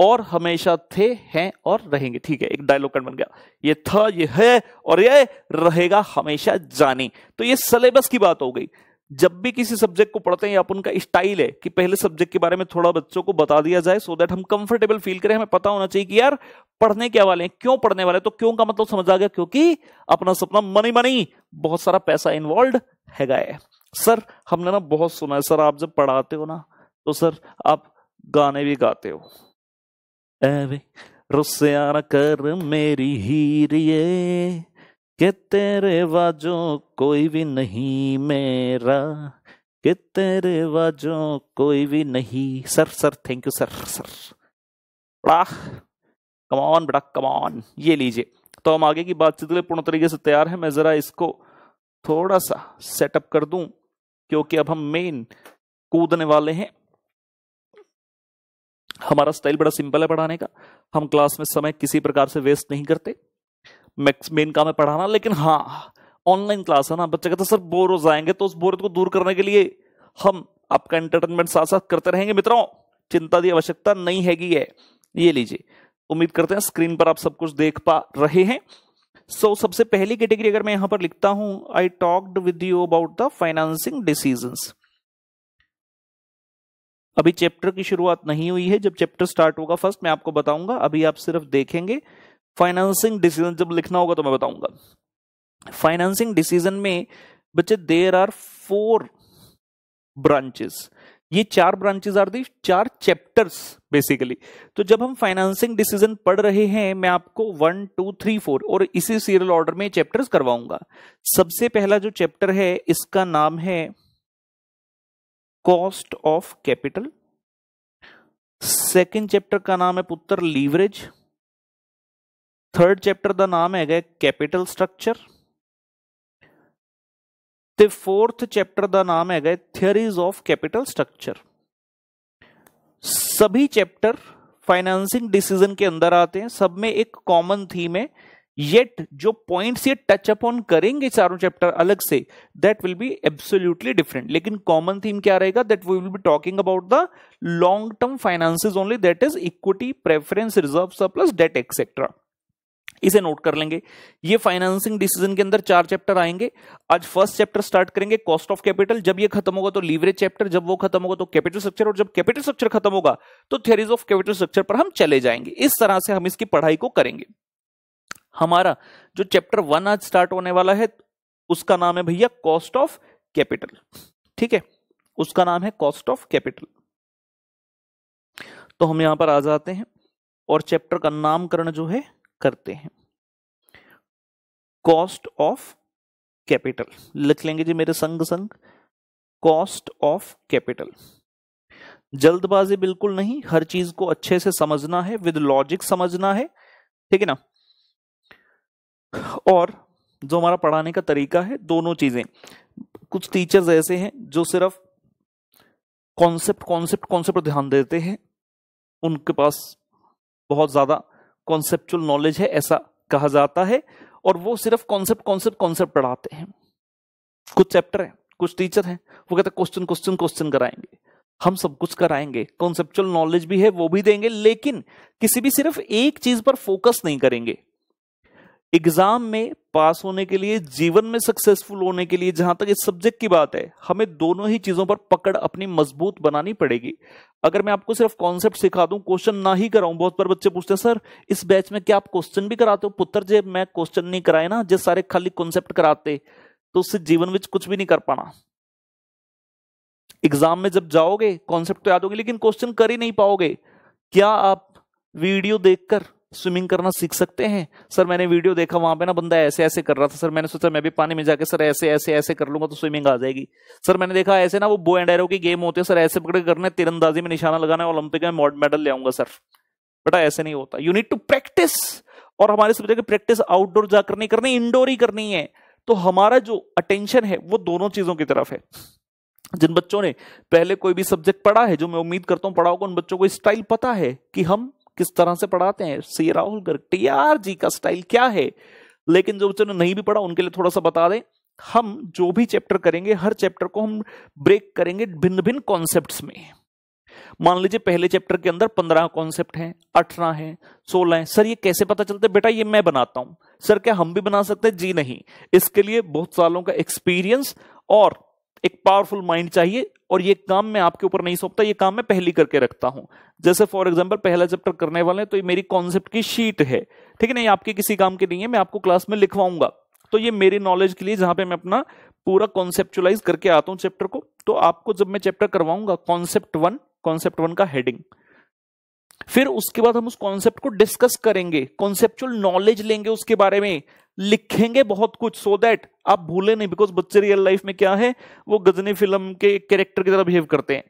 और हमेशा थे हैं और रहेंगे ठीक है एक डायलॉग बन गया ये था ये है और ये रहेगा हमेशा जाने तो ये सिलेबस की बात हो गई जब भी किसी सब्जेक्ट को पढ़ते हैं या उनका स्टाइल है कि पहले सब्जेक्ट के बारे में थोड़ा बच्चों को बता दिया जाए सो so दैट हम कंफर्टेबल फील करें हमें पता होना चाहिए कि यार पढ़ने क्या वाले हैं क्यों पढ़ने वाले तो क्यों का मतलब समझ आ गया क्योंकि अपना सपना मनी मनी बहुत सारा पैसा इन्वॉल्व है गए सर हमने ना बहुत सुना है सर आप जब पढ़ाते हो ना तो सर आप गाने भी गाते हो रुस्यार कर मेरी हीरिए कि तेरे वाजो कोई भी नहीं मेरा कि तेरे वाजो कोई भी नहीं sir sir thank you sir sir बड़ा कमॉन बड़ा कमान ये लीजिए तो हम आगे की बातचीत के लिए पूर्ण तरीके से तैयार हैं मैं ज़रा इसको थोड़ा सा सेटअप कर दूं क्योंकि अब हम मेन कूदने वाले हैं हमारा स्टाइल बड़ा सिंपल है पढ़ाने का हम क्लास में समय किसी प्रकार से वेस्ट नहीं करते मैक्स मेन काम है पढ़ाना लेकिन हाँ ऑनलाइन क्लास है ना बच्चे कहते सर बोर हो जाएंगे तो उस बोर को दूर करने के लिए हम आपका एंटरटेनमेंट साथ साथ करते रहेंगे मित्रों चिंता की आवश्यकता नहीं हैगी है ये लीजिए उम्मीद करते हैं स्क्रीन पर आप सब कुछ देख पा रहे हैं सो so, सबसे पहली कैटेगरी अगर मैं यहां पर लिखता हूं I talked with you about the financing decision अभी चैप्टर की शुरुआत नहीं हुई है जब चैप्टर स्टार्ट होगा फर्स्ट मैं आपको बताऊंगा अभी आप सिर्फ देखेंगे फाइनेंसिंग डिसीजन जब लिखना होगा तो मैं बताऊंगा फाइनेंसिंग डिसीजन में बच्चे देर आर फोर ब्रांचेस ये चार ब्रांचेस आर दी चार चैप्टर्स बेसिकली तो जब हम फाइनेंसिंग डिसीजन पढ़ रहे हैं मैं आपको वन टू थ्री फोर और इसी सीरियल ऑर्डर में चैप्टर्स करवाऊंगा सबसे पहला जो चैप्टर है इसका नाम है cost of capital second chapter का नाम है पुत्र लीवरेज थर्ड चैप्टर का नाम है ਕੈਪੀਟਲ स्ट्रक्चर ਤੇ ਫੋਰਥ ਚੈਪਟਰ ਦਾ ਨਾਮ ਹੈਗਾ ਥਿਅਰੀਜ਼ ਆਫ ਕੈਪੀਟਲ ਸਟਰਕਚਰ सभी चैप्टर फाइनेंसिंग डिसीजन के अंदर आते हैं सब में एक कॉमन थीम है येट जो पॉइंट्स ये टच अप ऑन करेंगे चारों चैप्टर अलग से that will be absolutely different लेकिन कॉमन थीम क्या रहेगा that we will be talking about the long term finances only that is equity preference reserve surplus date etcetera इसे note कर लेंगे ये फाइनेंसिंग डिसीजन के अंदर चार चैप्टर आएंगे आज फर्स्ट चैप्टर स्टार्ट करेंगे कॉस्ट ऑफ कैपिटल जब ये खत्म होगा तो लीवरेज चैप्टर जब वो खत्म होगा तो कैपिटल स्ट्रक्चर और जब कैपिटल स्ट्रक्चर खत्म होगा तो थियरीज ऑफ कैपिटल स्ट्रक्चर पर हम चले जाएंगे इस तरह से हम इसकी पढ़ाई को करेंगे हमारा जो चैप्टर वन आज स्टार्ट होने वाला है उसका नाम है भैया कॉस्ट ऑफ कैपिटल ठीक है उसका नाम है कॉस्ट ऑफ कैपिटल तो हम यहां पर आ जाते हैं और चैप्टर का नामकरण जो है करते हैं कॉस्ट ऑफ कैपिटल लिख लेंगे जी मेरे संग संग कॉस्ट ऑफ कैपिटल जल्दबाजी बिल्कुल नहीं हर चीज को अच्छे से समझना है विद लॉजिक समझना है ठीक है ना और जो हमारा पढ़ाने का तरीका है दोनों चीजें कुछ टीचर्स ऐसे हैं जो सिर्फ कॉन्सेप्ट कॉन्सेप्ट कॉन्सेप्ट ध्यान देते हैं उनके पास बहुत ज्यादा कॉन्सेप्चुअल नॉलेज है ऐसा कहा जाता है और वो सिर्फ कॉन्सेप्ट कॉन्सेप्ट कॉन्सेप्ट पढ़ाते हैं कुछ चैप्टर हैं कुछ टीचर हैं वो कहते हैं क्वेश्चन क्वेश्चन क्वेश्चन कराएंगे हम सब कुछ कराएंगे कॉन्सेप्चुअल नॉलेज भी है वो भी देंगे लेकिन किसी भी सिर्फ एक चीज पर फोकस नहीं करेंगे एग्जाम में पास होने के लिए जीवन में सक्सेसफुल होने के लिए जहां तक इस सब्जेक्ट की बात है हमें दोनों ही चीजों पर पकड़ अपनी मजबूत बनानी पड़ेगी अगर मैं आपको सिर्फ कॉन्सेप्ट सिखा दूं क्वेश्चन ना ही कराऊं बहुत बार बच्चे पूछते हैं सर इस बैच में क्या आप क्वेश्चन भी कराते हो पुत्र जे मैं क्वेश्चन नहीं कराए ना जो सारे खाली कॉन्सेप्ट कराते तो उससे जीवन में कुछ भी नहीं कर पाना एग्जाम में जब जाओगे कॉन्सेप्ट तो याद होगी लेकिन क्वेश्चन कर ही नहीं पाओगे क्या आप वीडियो देखकर स्विमिंग करना सीख सकते हैं सर मैंने वीडियो देखा वहां पे ना बंदा ऐसे ऐसे कर रहा था सर मैंने सोचा मैं भी पानी में जाके सर ऐसे ऐसे ऐसे कर लूंगा तो स्विमिंग आ जाएगी सर मैंने देखा ऐसे ना वो बो एंड एरो की गेम होती है सर ऐसे पकड़ करना तिरंदाजी में निशाना लगाना है ओलंपिक में मेडल ले आऊंगा सर बेटा ऐसे नहीं होता यू नीड टू प्रैक्टिस और हमारे सब जगह प्रैक्टिस आउटडोर जाकर नहीं करनी इंडोर ही करनी है तो हमारा जो अटेंशन है वो दोनों चीजों की तरफ है जिन बच्चों ने पहले कोई भी सब्जेक्ट पढ़ा है जो मैं उम्मीद करता हूं पढ़ाओ होगा उन बच्चों को स्टाइल पता है कि हम किस तरह से पढ़ाते हैं सी राहुल गर्ग टी आर जी का स्टाइल क्या है लेकिन जो बच्चों ने नहीं भी पढ़ा उनके लिए थोड़ा सा बता दें हम जो भी चैप्टर करेंगे हर चैप्टर को हम ब्रेक करेंगे भिन्न भिन्न कॉन्सेप्ट में मान लीजिए पहले चैप्टर के अंदर पंद्रह कॉन्सेप्ट हैं अठारह हैं सोलह हैं सर ये कैसे पता चलते बेटा ये मैं बनाता हूं सर क्या हम भी बना सकते हैं जी नहीं इसके लिए बहुत सालों का एक्सपीरियंस और एक पावरफुल माइंड चाहिए और ये काम मैं आपके ऊपर नहीं सौंपता ये काम मैं पहली करके रखता हूं जैसे फॉर एग्जाम्पल पहला चैप्टर करने वाले हैं तो ये मेरी कॉन्सेप्ट की शीट है ठीक है नहीं आपके किसी काम की नहीं है मैं आपको क्लास में लिखवाऊंगा तो ये मेरी नॉलेज के लिए जहां पे मैं अपना पूरा कॉन्सेप्चुलाइज करके आता हूं चैप्टर को तो आपको जब मैं चैप्टर करवाऊंगा कॉन्सेप्ट वन कॉन्सेप्ट वन का हेडिंग फिर उसके बाद हम उस कॉन्सेप्ट को डिस्कस करेंगे कॉन्सेप्चुअल नॉलेज लेंगे उसके बारे में लिखेंगे बहुत कुछ सो so दैट आप भूले नहीं बिकॉज बच्चे रियल लाइफ में क्या है वो गजनी फिल्म के कैरेक्टर की तरह बिहेव करते हैं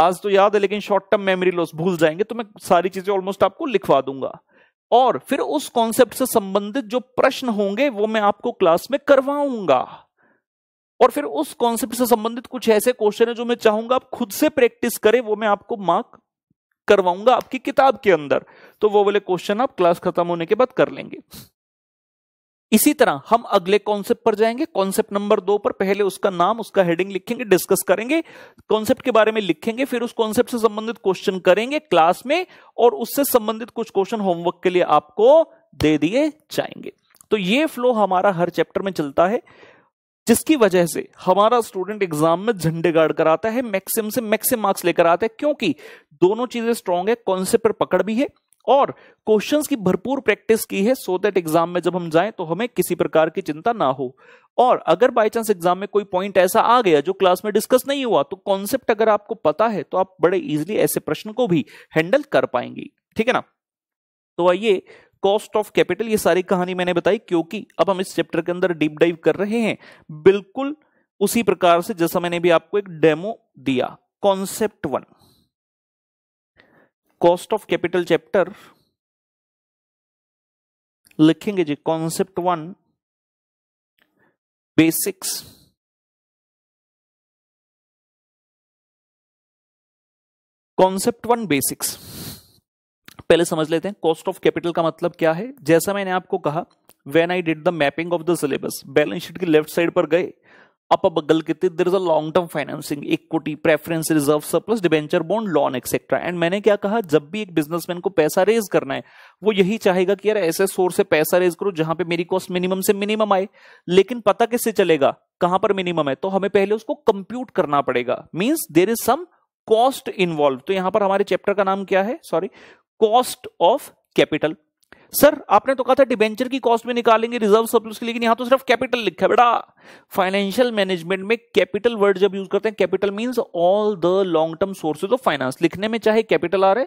आज तो याद है लेकिन शॉर्ट टर्म मेमोरी लॉस भूल जाएंगे तो मैं सारी चीजें ऑलमोस्ट आपको लिखवा दूंगा और फिर उस कॉन्सेप्ट से संबंधित जो प्रश्न होंगे वो मैं आपको क्लास में करवाऊंगा और फिर उस कॉन्सेप्ट से संबंधित कुछ ऐसे क्वेश्चन है जो मैं चाहूंगा आप खुद से प्रैक्टिस करें वो मैं आपको मार्क करवाऊंगा आपकी किताब के अंदर तो वो वाले क्वेश्चन आप क्लास खत्म होने के बाद कर लेंगे इसी तरह हम अगले कॉन्सेप्ट पर जाएंगे कॉन्सेप्ट नंबर दो पर पहले उसका नाम उसका हेडिंग लिखेंगे डिस्कस करेंगे कॉन्सेप्ट के बारे में लिखेंगे फिर उस कॉन्सेप्ट से संबंधित क्वेश्चन करेंगे क्लास में और उससे संबंधित कुछ क्वेश्चन होमवर्क के लिए आपको दे दिए जाएंगे तो ये फ्लो हमारा हर चैप्टर में चलता है जिसकी वजह से हमारा स्टूडेंट एग्जाम में झंडे गाड़ कर आता है मैक्सिम से मैक्सिम मार्क्स लेकर आता है क्योंकि दोनों चीजें स्ट्रांग है कॉन्सेप्ट पर पकड़ भी है और क्वेश्चंस की भरपूर प्रैक्टिस की है सो दैट एग्जाम में जब हम जाएं तो हमें किसी प्रकार की चिंता ना हो और अगर बाय चांस एग्जाम में कोई पॉइंट ऐसा आ गया जो क्लास में डिस्कस नहीं हुआ तो कॉन्सेप्ट अगर आपको पता है तो आप बड़े इजीली ऐसे प्रश्न को भी हैंडल कर पाएंगे ठीक है ना तो आइए कॉस्ट ऑफ कैपिटल ये सारी कहानी मैंने बताई क्योंकि अब हम इस चैप्टर के अंदर डीप डाइव कर रहे हैं बिल्कुल उसी प्रकार से जैसा मैंने भी आपको एक डेमो दिया concept one cost of capital chapter लिखेंगे जी concept one basics concept one basics पहले समझ लेते हैं कॉस्ट ऑफ कैपिटल का मतलब क्या है जैसा मैंने आपको कहा when I did the mapping of the syllabus balance sheet की लेफ्ट साइड पर गए अप बगल की there is a long term financing equity preference reserve surplus debenture bond loan etcetera and मैंने क्या कहा जब भी एक बिजनेसमैन को पैसा रेज करना है वो यही चाहेगा कि यार ऐसे सोर्स से पैसा रेज करो जहां पे मेरी कॉस्ट मिनिमम से मिनिमम आए लेकिन पता कैसे चलेगा कहां पर मिनिमम है तो हमें पहले उसको कंप्यूट करना पड़ेगा means there is some cost involve तो यहां पर हमारे चैप्टर का नाम क्या है sorry cost of capital sir आपने तो कहा था डिबेंचर की कॉस्ट भी निकालेंगे रिजर्व सरप्लस की लेकिन यहां तो सिर्फ कैपिटल लिखा है बेटा फाइनेंशियल मैनेजमेंट में कैपिटल वर्ड जब यूज करते हैं capital means all the long term sources of finance लिखने में चाहे कैपिटल आ रहे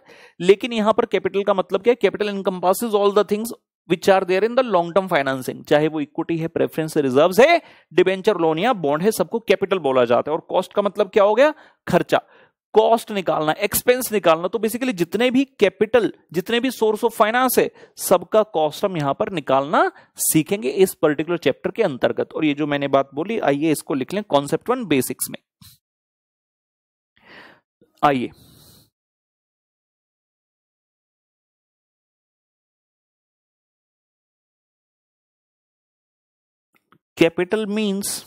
लेकिन यहां पर कैपिटल का मतलब क्या है capital income all the things which are there in the long term financing चाहे वो इक्विटी है प्रेफरेंस है रिजर्व है डिबेंचर लोन या बॉन्ड है सबको कैपिटल बोला जाता है और कॉस्ट का मतलब क्या हो गया खर्चा कॉस्ट निकालना एक्सपेंस निकालना तो बेसिकली जितने भी कैपिटल जितने भी सोर्स ऑफ फाइनेंस है सबका कॉस्ट हम यहां पर निकालना सीखेंगे इस पर्टिकुलर चैप्टर के अंतर्गत और ये जो मैंने बात बोली आइए इसको लिख लें कॉन्सेप्ट वन बेसिक्स में आइए capital means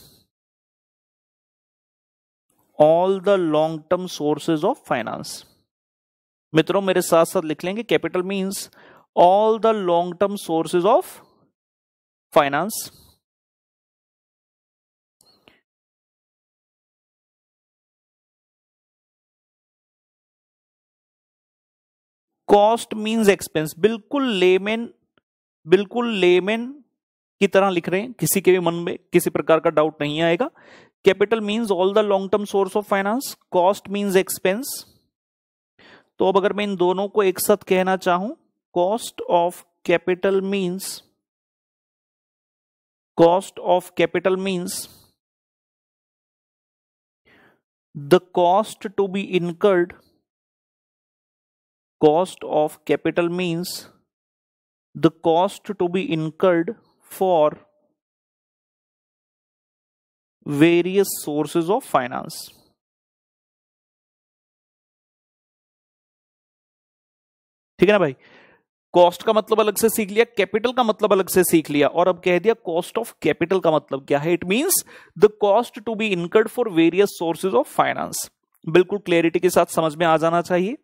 all the long term sources of finance मित्रों मेरे साथ साथ लिख लेंगे capital means all the long term sources of finance cost means expense बिल्कुल लेमेन बिल्कुल लेमेन की तरह लिख रहे हैं किसी के भी मन में किसी प्रकार का डाउट नहीं आएगा capital means all the long term source of finance cost means expense तो अब अगर मैं इन दोनों को एक साथ कहना चाहूं cost of capital means cost of capital means the cost to be incurred cost of capital means the cost to be incurred for various sources of finance. ठीक है ना भाई कॉस्ट का मतलब अलग से सीख लिया कैपिटल का मतलब अलग से सीख लिया और अब कह दिया कॉस्ट ऑफ कैपिटल का मतलब क्या है it means the cost to be incurred for various sources of finance बिल्कुल क्लैरिटी के साथ समझ में आ जाना चाहिए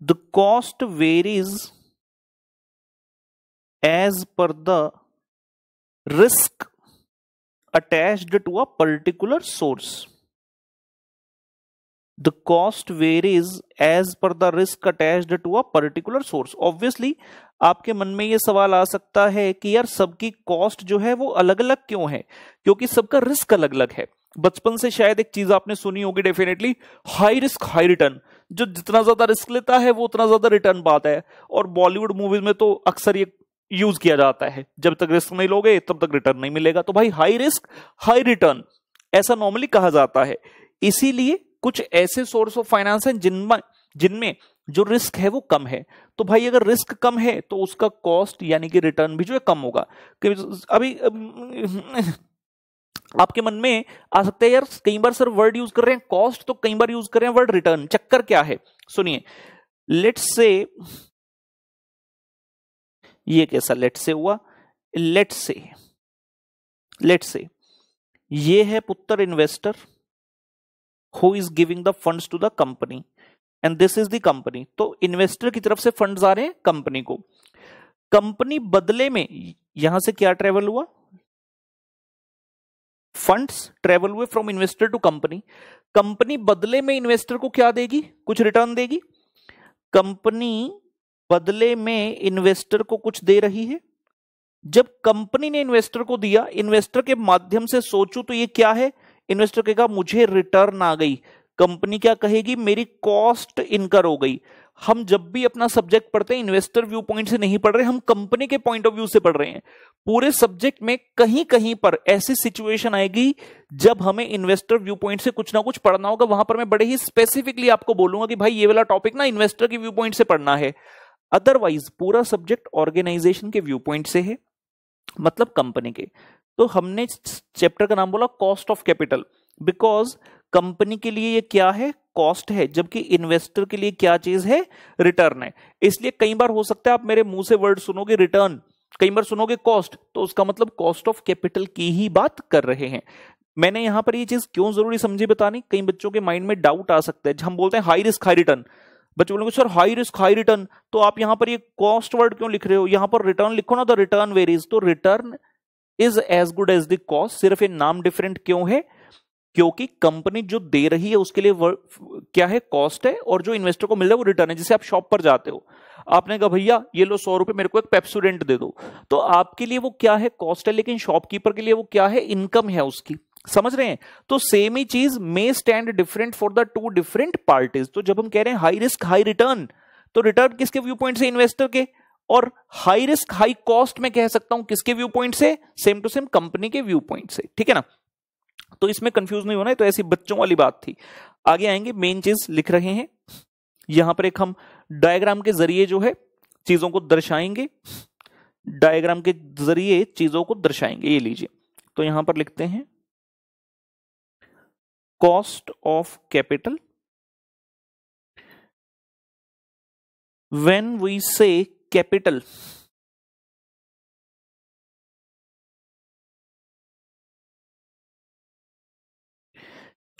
the cost varies as per the risk attached to a particular source the cost varies as per the risk attached to a particular source obviously आपके मन में ये सवाल आ सकता है कि यार सबकी कॉस्ट जो है वो अलग अलग क्यों है क्योंकि सबका रिस्क अलग अलग है बचपन से शायद एक चीज आपने सुनी होगी definitely high risk high return जो जितना ज्यादा रिस्क लेता है वो उतना ज्यादा रिटर्न बात है और बॉलीवुड मूवीज में तो अक्सर ये यूज किया जाता है जब तक रिस्क नहीं लोगे तब तक रिटर्न नहीं मिलेगा तो भाई हाई रिस्क हाई रिटर्न ऐसा नॉर्मली कहा जाता है इसीलिए कुछ ऐसे सोर्स ऑफ फाइनेंस हैं जिनमें जिनमें जो रिस्क है वो कम है तो भाई अगर रिस्क कम है तो उसका कॉस्ट यानी कि रिटर्न भी जो है कम होगा कि अभी, अभी आपके मन में आ सकते हैं यार कई बार सर वर्ड यूज कर रहे हैं कॉस्ट तो कई बार यूज कर रहे हैं वर्ड रिटर्न चक्कर क्या है सुनिए लेट्स से ये कैसा लेट्स से हुआ लेट्स से लेट्स से ये है पुत्र investor who is giving the funds to the company and this is the company तो इन्वेस्टर की तरफ से फंड्स आ रहे हैं कंपनी को कंपनी बदले में यहां से क्या ट्रेवल हुआ फंड्स ट्रेवल हुए from investor to company company बदले में इन्वेस्टर को क्या देगी कुछ रिटर्न देगी कंपनी बदले में इन्वेस्टर को कुछ दे रही है जब कंपनी ने इन्वेस्टर को दिया इन्वेस्टर के माध्यम से सोचू तो ये क्या है इन्वेस्टर कहेगा मुझे रिटर्न आ गई कंपनी क्या कहेगी मेरी कॉस्ट इनकर हो गई हम जब भी अपना सब्जेक्ट पढ़ते हैं इन्वेस्टर व्यू पॉइंट से नहीं पढ़ रहे हम कंपनी के पॉइंट ऑफ व्यू से पढ़ रहे हैं पूरे सब्जेक्ट में कहीं कहीं पर ऐसी सिचुएशन आएगी जब हमें इन्वेस्टर व्यू पॉइंट से कुछ ना कुछ पढ़ना होगा वहां पर मैं बड़े ही स्पेसिफिकली आपको बोलूंगा कि भाई ये वाला टॉपिक ना इन्वेस्टर के व्यू पॉइंट से पढ़ना है अदरवाइज पूरा सब्जेक्ट ऑर्गेनाइजेशन के व्यू पॉइंट से है मतलब कंपनी के तो हमने चैप्टर का नाम बोला cost of capital because company के लिए ये क्या है कॉस्ट है जबकि इन्वेस्टर के लिए क्या चीज है रिटर्न है इसलिए कई बार हो सकता है आप मेरे मुंह से वर्ड सुनोगे रिटर्न कई बार सुनोगे कॉस्ट तो उसका मतलब कॉस्ट ऑफ कैपिटल की ही बात कर रहे हैं मैंने यहां पर ये चीज क्यों जरूरी समझी बतानी कई बच्चों के माइंड में डाउट आ सकता है हम बोलते हैं हाई रिस्क हाई रिटर्न बच्चे बोलेंगे sir high risk high return तो आप यहां पर ये कॉस्ट वर्ड क्यों लिख रहे हो यहां पर रिटर्न लिखो ना द रिटर्न वेरीज तो return is as good as the cost सिर्फ ये नाम डिफरेंट क्यों है क्योंकि कंपनी जो दे रही है उसके लिए क्या है कॉस्ट है और जो इन्वेस्टर को मिल रहा है वो रिटर्न है जैसे आप शॉप पर जाते हो आपने कहा भैया ये लो सौ रुपए मेरे को एक पेप्सोडेंट दे दो तो आपके लिए वो क्या है कॉस्ट है लेकिन शॉपकीपर के लिए वो क्या है इनकम है उसकी समझ रहे हैं तो सेम ही चीज may stand different for the two different parties तो जब हम कह रहे हैं हाई रिस्क हाई रिटर्न तो रिटर्न किसके व्यू पॉइंट से इन्वेस्टर के और हाई रिस्क हाई कॉस्ट में कह सकता हूं किसके व्यू पॉइंट से सेम टू सेम कंपनी के व्यू पॉइंट से ठीक है ना तो इसमें कंफ्यूज नहीं होना है तो ऐसी बच्चों वाली बात थी आगे आएंगे मेन चीज लिख रहे हैं यहां पर एक हम डायग्राम के जरिए जो है चीजों को दर्शाएंगे डायग्राम के जरिए चीजों को दर्शाएंगे ये लीजिए तो यहां पर लिखते हैं cost of capital when we say capital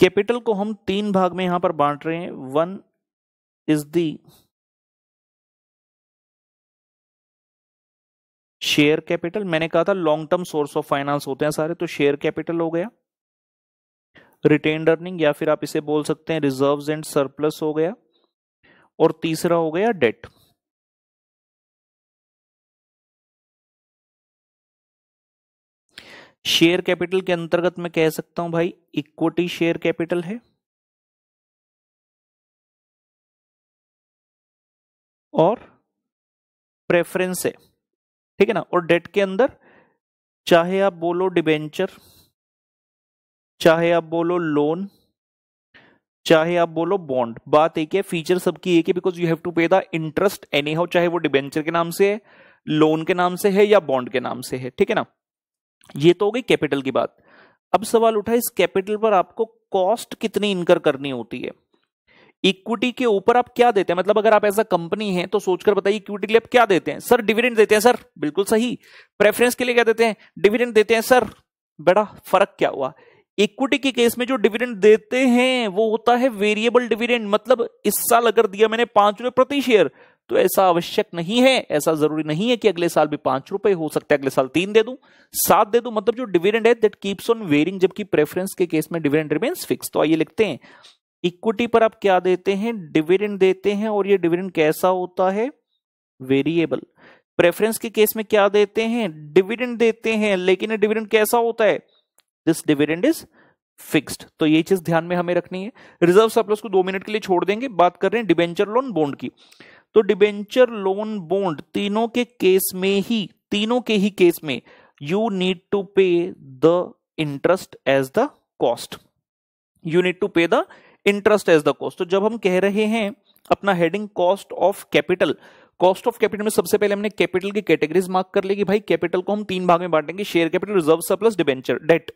capital को हम तीन भाग में यहां पर बांट रहे हैं one is the share capital मैंने कहा था long term source of finance होते हैं सारे तो शेयर कैपिटल हो गया रिटेन अर्निंग या फिर आप इसे बोल सकते हैं रिजर्व्स एंड सरप्लस हो गया और तीसरा हो गया डेट शेयर कैपिटल के अंतर्गत मैं कह सकता हूं भाई इक्विटी शेयर कैपिटल है और प्रेफरेंस है ठीक है ना और डेट के अंदर चाहे आप बोलो डिबेंचर चाहे आप बोलो लोन चाहे आप बोलो बॉन्ड बात एक है फीचर सबकी एक है because you have to pay the interest anyhow चाहे वो डिबेंचर के नाम से है लोन के नाम से है या बॉन्ड के नाम से है ठीक है ना ये तो हो गई कैपिटल की बात अब सवाल उठा इस कैपिटल पर आपको कॉस्ट कितनी इनकर करनी होती है इक्विटी के ऊपर आप क्या देते हैं मतलब अगर आप ऐसा कंपनी है तो सोचकर बताइए इक्विटी के लिए आप क्या देते हैं सर डिविडेंड देते हैं सर बिल्कुल सही प्रेफरेंस के लिए क्या देते हैं डिविडेंड देते हैं सर बड़ा फर्क क्या हुआ इक्विटी के केस में जो डिविडेंड देते हैं वो होता है वेरिएबल डिविडेंड मतलब इस साल अगर दिया मैंने पांच रुपए प्रति शेयर तो ऐसा आवश्यक नहीं है ऐसा जरूरी नहीं है कि अगले साल भी पांच रुपए हो सकता है अगले साल तीन दे दूं सात दे दूं मतलब जो डिविडेंड है दैट कीप्स ऑन वेरिंग जबकि प्रेफरेंस के केस में डिविडेंड रिमेन्स फिक्स तो आइए लिखते हैं इक्विटी पर आप क्या देते हैं डिविडेंड देते हैं और ये डिविडेंड कैसा होता है वेरिएबल प्रेफरेंस के केस में क्या देते हैं डिविडेंड देते हैं लेकिन डिविडेंड कैसा होता है दिस डिविडेंड इज फिक्स्ड तो ये चीज ध्यान में हमें रखनी है रिजर्व सरप्लस को दो मिनट के लिए छोड़ देंगे बात कर रहे हैं डिबेंचर लोन बॉन्ड की तो डिबेंचर लोन बॉन्ड तीनों के केस में ही तीनों के ही केस में you need to pay the interest as the cost you need to pay the interest as the cost तो जब हम कह रहे हैं अपना heading cost of capital cost of capital में सबसे पहले हमने कैपिटल की कैटेगरीज मार्क कर ली कि भाई कैपिटल को हम तीन भाग में बांटेंगे share capital reserve surplus debenture debt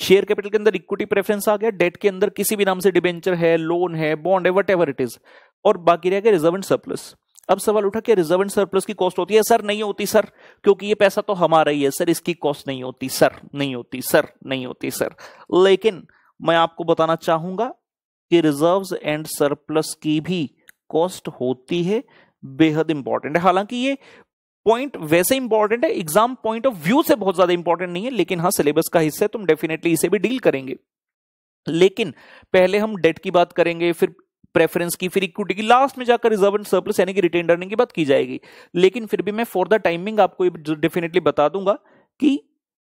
share capital के अंदर इक्विटी प्रेफरेंस आ गया डेट के अंदर किसी भी नाम से डिबेंचर है लोन है बॉन्ड है वट एवर इट इज और बाकी रह गया रिजर्व एंड सरप्लस अब सवाल उठा कि रिजर्व एंड सरप्लस की कॉस्ट होती है सर नहीं होती सर क्योंकि ये पैसा तो हमारा ही है सर इसकी कॉस्ट नहीं होती सर नहीं होती सर नहीं होती सर लेकिन मैं आपको बताना चाहूंगा कि रिजर्व्स एंड सरप्लस की भी कॉस्ट होती है बेहद इंपॉर्टेंट है हालांकि ये पॉइंट वैसे इंपॉर्टेंट है एग्जाम पॉइंट ऑफ व्यू से बहुत ज्यादा इंपॉर्टेंट नहीं है लेकिन हाँ सिलेबस का हिस्सा है तुम डेफिनेटली इसे भी डील करेंगे लेकिन पहले हम डेट की बात करेंगे फिर प्रेफरेंस की फिर इक्विटी की लास्ट में जाकर रिजर्व एंड सरप्लस यानी कि रिटेन अर्निंग की बात की जाएगी लेकिन फिर भी मैं फॉर द टाइमिंग आपको डेफिनेटली बता दूंगा कि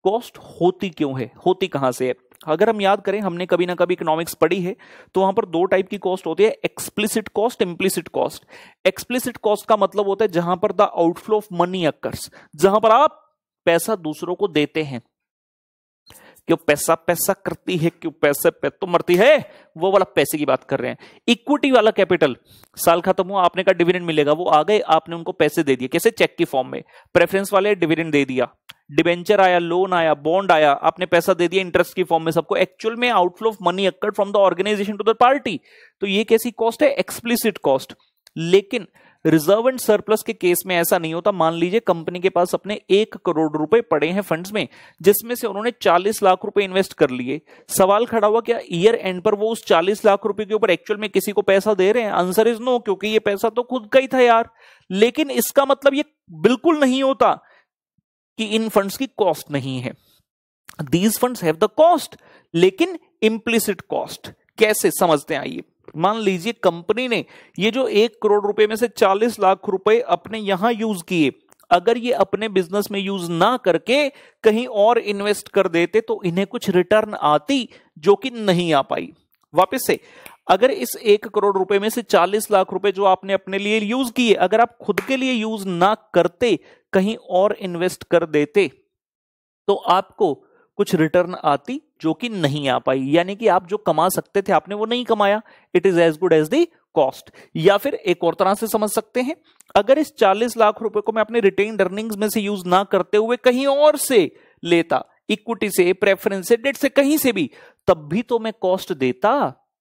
कॉस्ट होती क्यों है होती कहां से है अगर हम याद करें हमने कभी ना कभी इकोनॉमिक्स पढ़ी है तो वहां पर दो टाइप की कॉस्ट होती है explicit cost implicit cost explicit cost का मतलब होता है जहां पर the outflow of money occurs जहां पर आप पैसा दूसरों को देते हैं क्यों पैसा पैसा करती है क्यों पैसे पे तो मरती है वो वाला पैसे की बात कर रहे हैं इक्विटी वाला कैपिटल साल खत्म हुआ आपने का डिविडेंड मिलेगा वो आ गए आपने उनको पैसे दे दिए कैसे चेक की फॉर्म में प्रेफरेंस वाले डिविडेंड दे दिया डिवेंचर आया लोन आया बॉन्ड आया आपने पैसा दे दिया इंटरेस्ट की फॉर्म में सबको एक्चुअल में outflow of money occurred from the organisation to the party तो ये कैसी कॉस्ट है एक्सप्लिसिट कॉस्ट लेकिन रिजर्व एंड सरप्लस के केस में ऐसा नहीं होता मान लीजिए कंपनी के पास अपने एक करोड़ रुपए पड़े हैं फंड्स में जिसमें से उन्होंने 40 लाख रुपए इन्वेस्ट कर लिए सवाल खड़ा हुआ क्या ईयर एंड पर वो उस 40 लाख रुपए के ऊपर एक्चुअल में किसी को पैसा दे रहे हैं आंसर इज नो क्योंकि ये पैसा तो खुद का ही था यार लेकिन इसका मतलब ये बिल्कुल नहीं होता कि इन फंड्स की कॉस्ट नहीं है these funds have the cost लेकिन इम्प्लिसिट कॉस्ट कैसे समझते हैं आइए मान लीजिए कंपनी ने ये जो एक करोड़ रुपए में से चालीस लाख रुपए अपने यहां यूज किए अगर ये अपने बिजनेस में यूज ना करके कहीं और इन्वेस्ट कर देते तो इन्हें कुछ रिटर्न आती जो कि नहीं आ पाई वापस से अगर इस एक करोड़ रुपए में से चालीस लाख रुपए जो आपने अपने लिए यूज किए अगर आप खुद के लिए यूज ना करते कहीं और इन्वेस्ट कर देते तो आपको कुछ रिटर्न आती जो कि नहीं आ पाई यानी कि आप जो कमा सकते थे आपने वो नहीं कमाया it is as good as the cost या फिर एक और तरह से समझ सकते हैं अगर इस 40 लाख रुपए को मैं अपने रिटेन अर्निंग्स में से यूज ना करते हुए कहीं और से लेता इक्विटी से प्रेफरेंस से डेट से कहीं से भी तब भी तो मैं कॉस्ट देता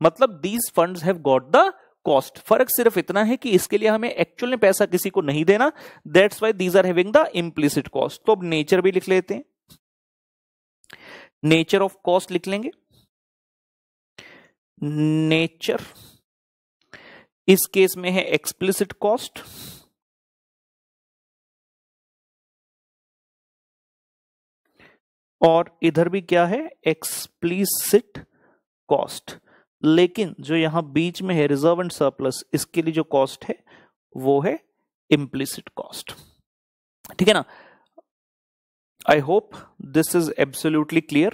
मतलब these funds have got the cost फर्क सिर्फ इतना है कि इसके लिए हमें एक्चुअल पैसा किसी को नहीं देना that's why these are having the implicit cost तो अब नेचर भी लिख लेते हैं नेचर ऑफ कॉस्ट लिख लेंगे नेचर इस केस में है एक्सप्लिसिट कॉस्ट और इधर भी क्या है एक्सप्लिसिट कॉस्ट लेकिन जो यहां बीच में है रिजर्व एंड सरप्लस इसके लिए जो कॉस्ट है वो है इम्प्लिसिट कॉस्ट ठीक है ना I hope this is absolutely clear.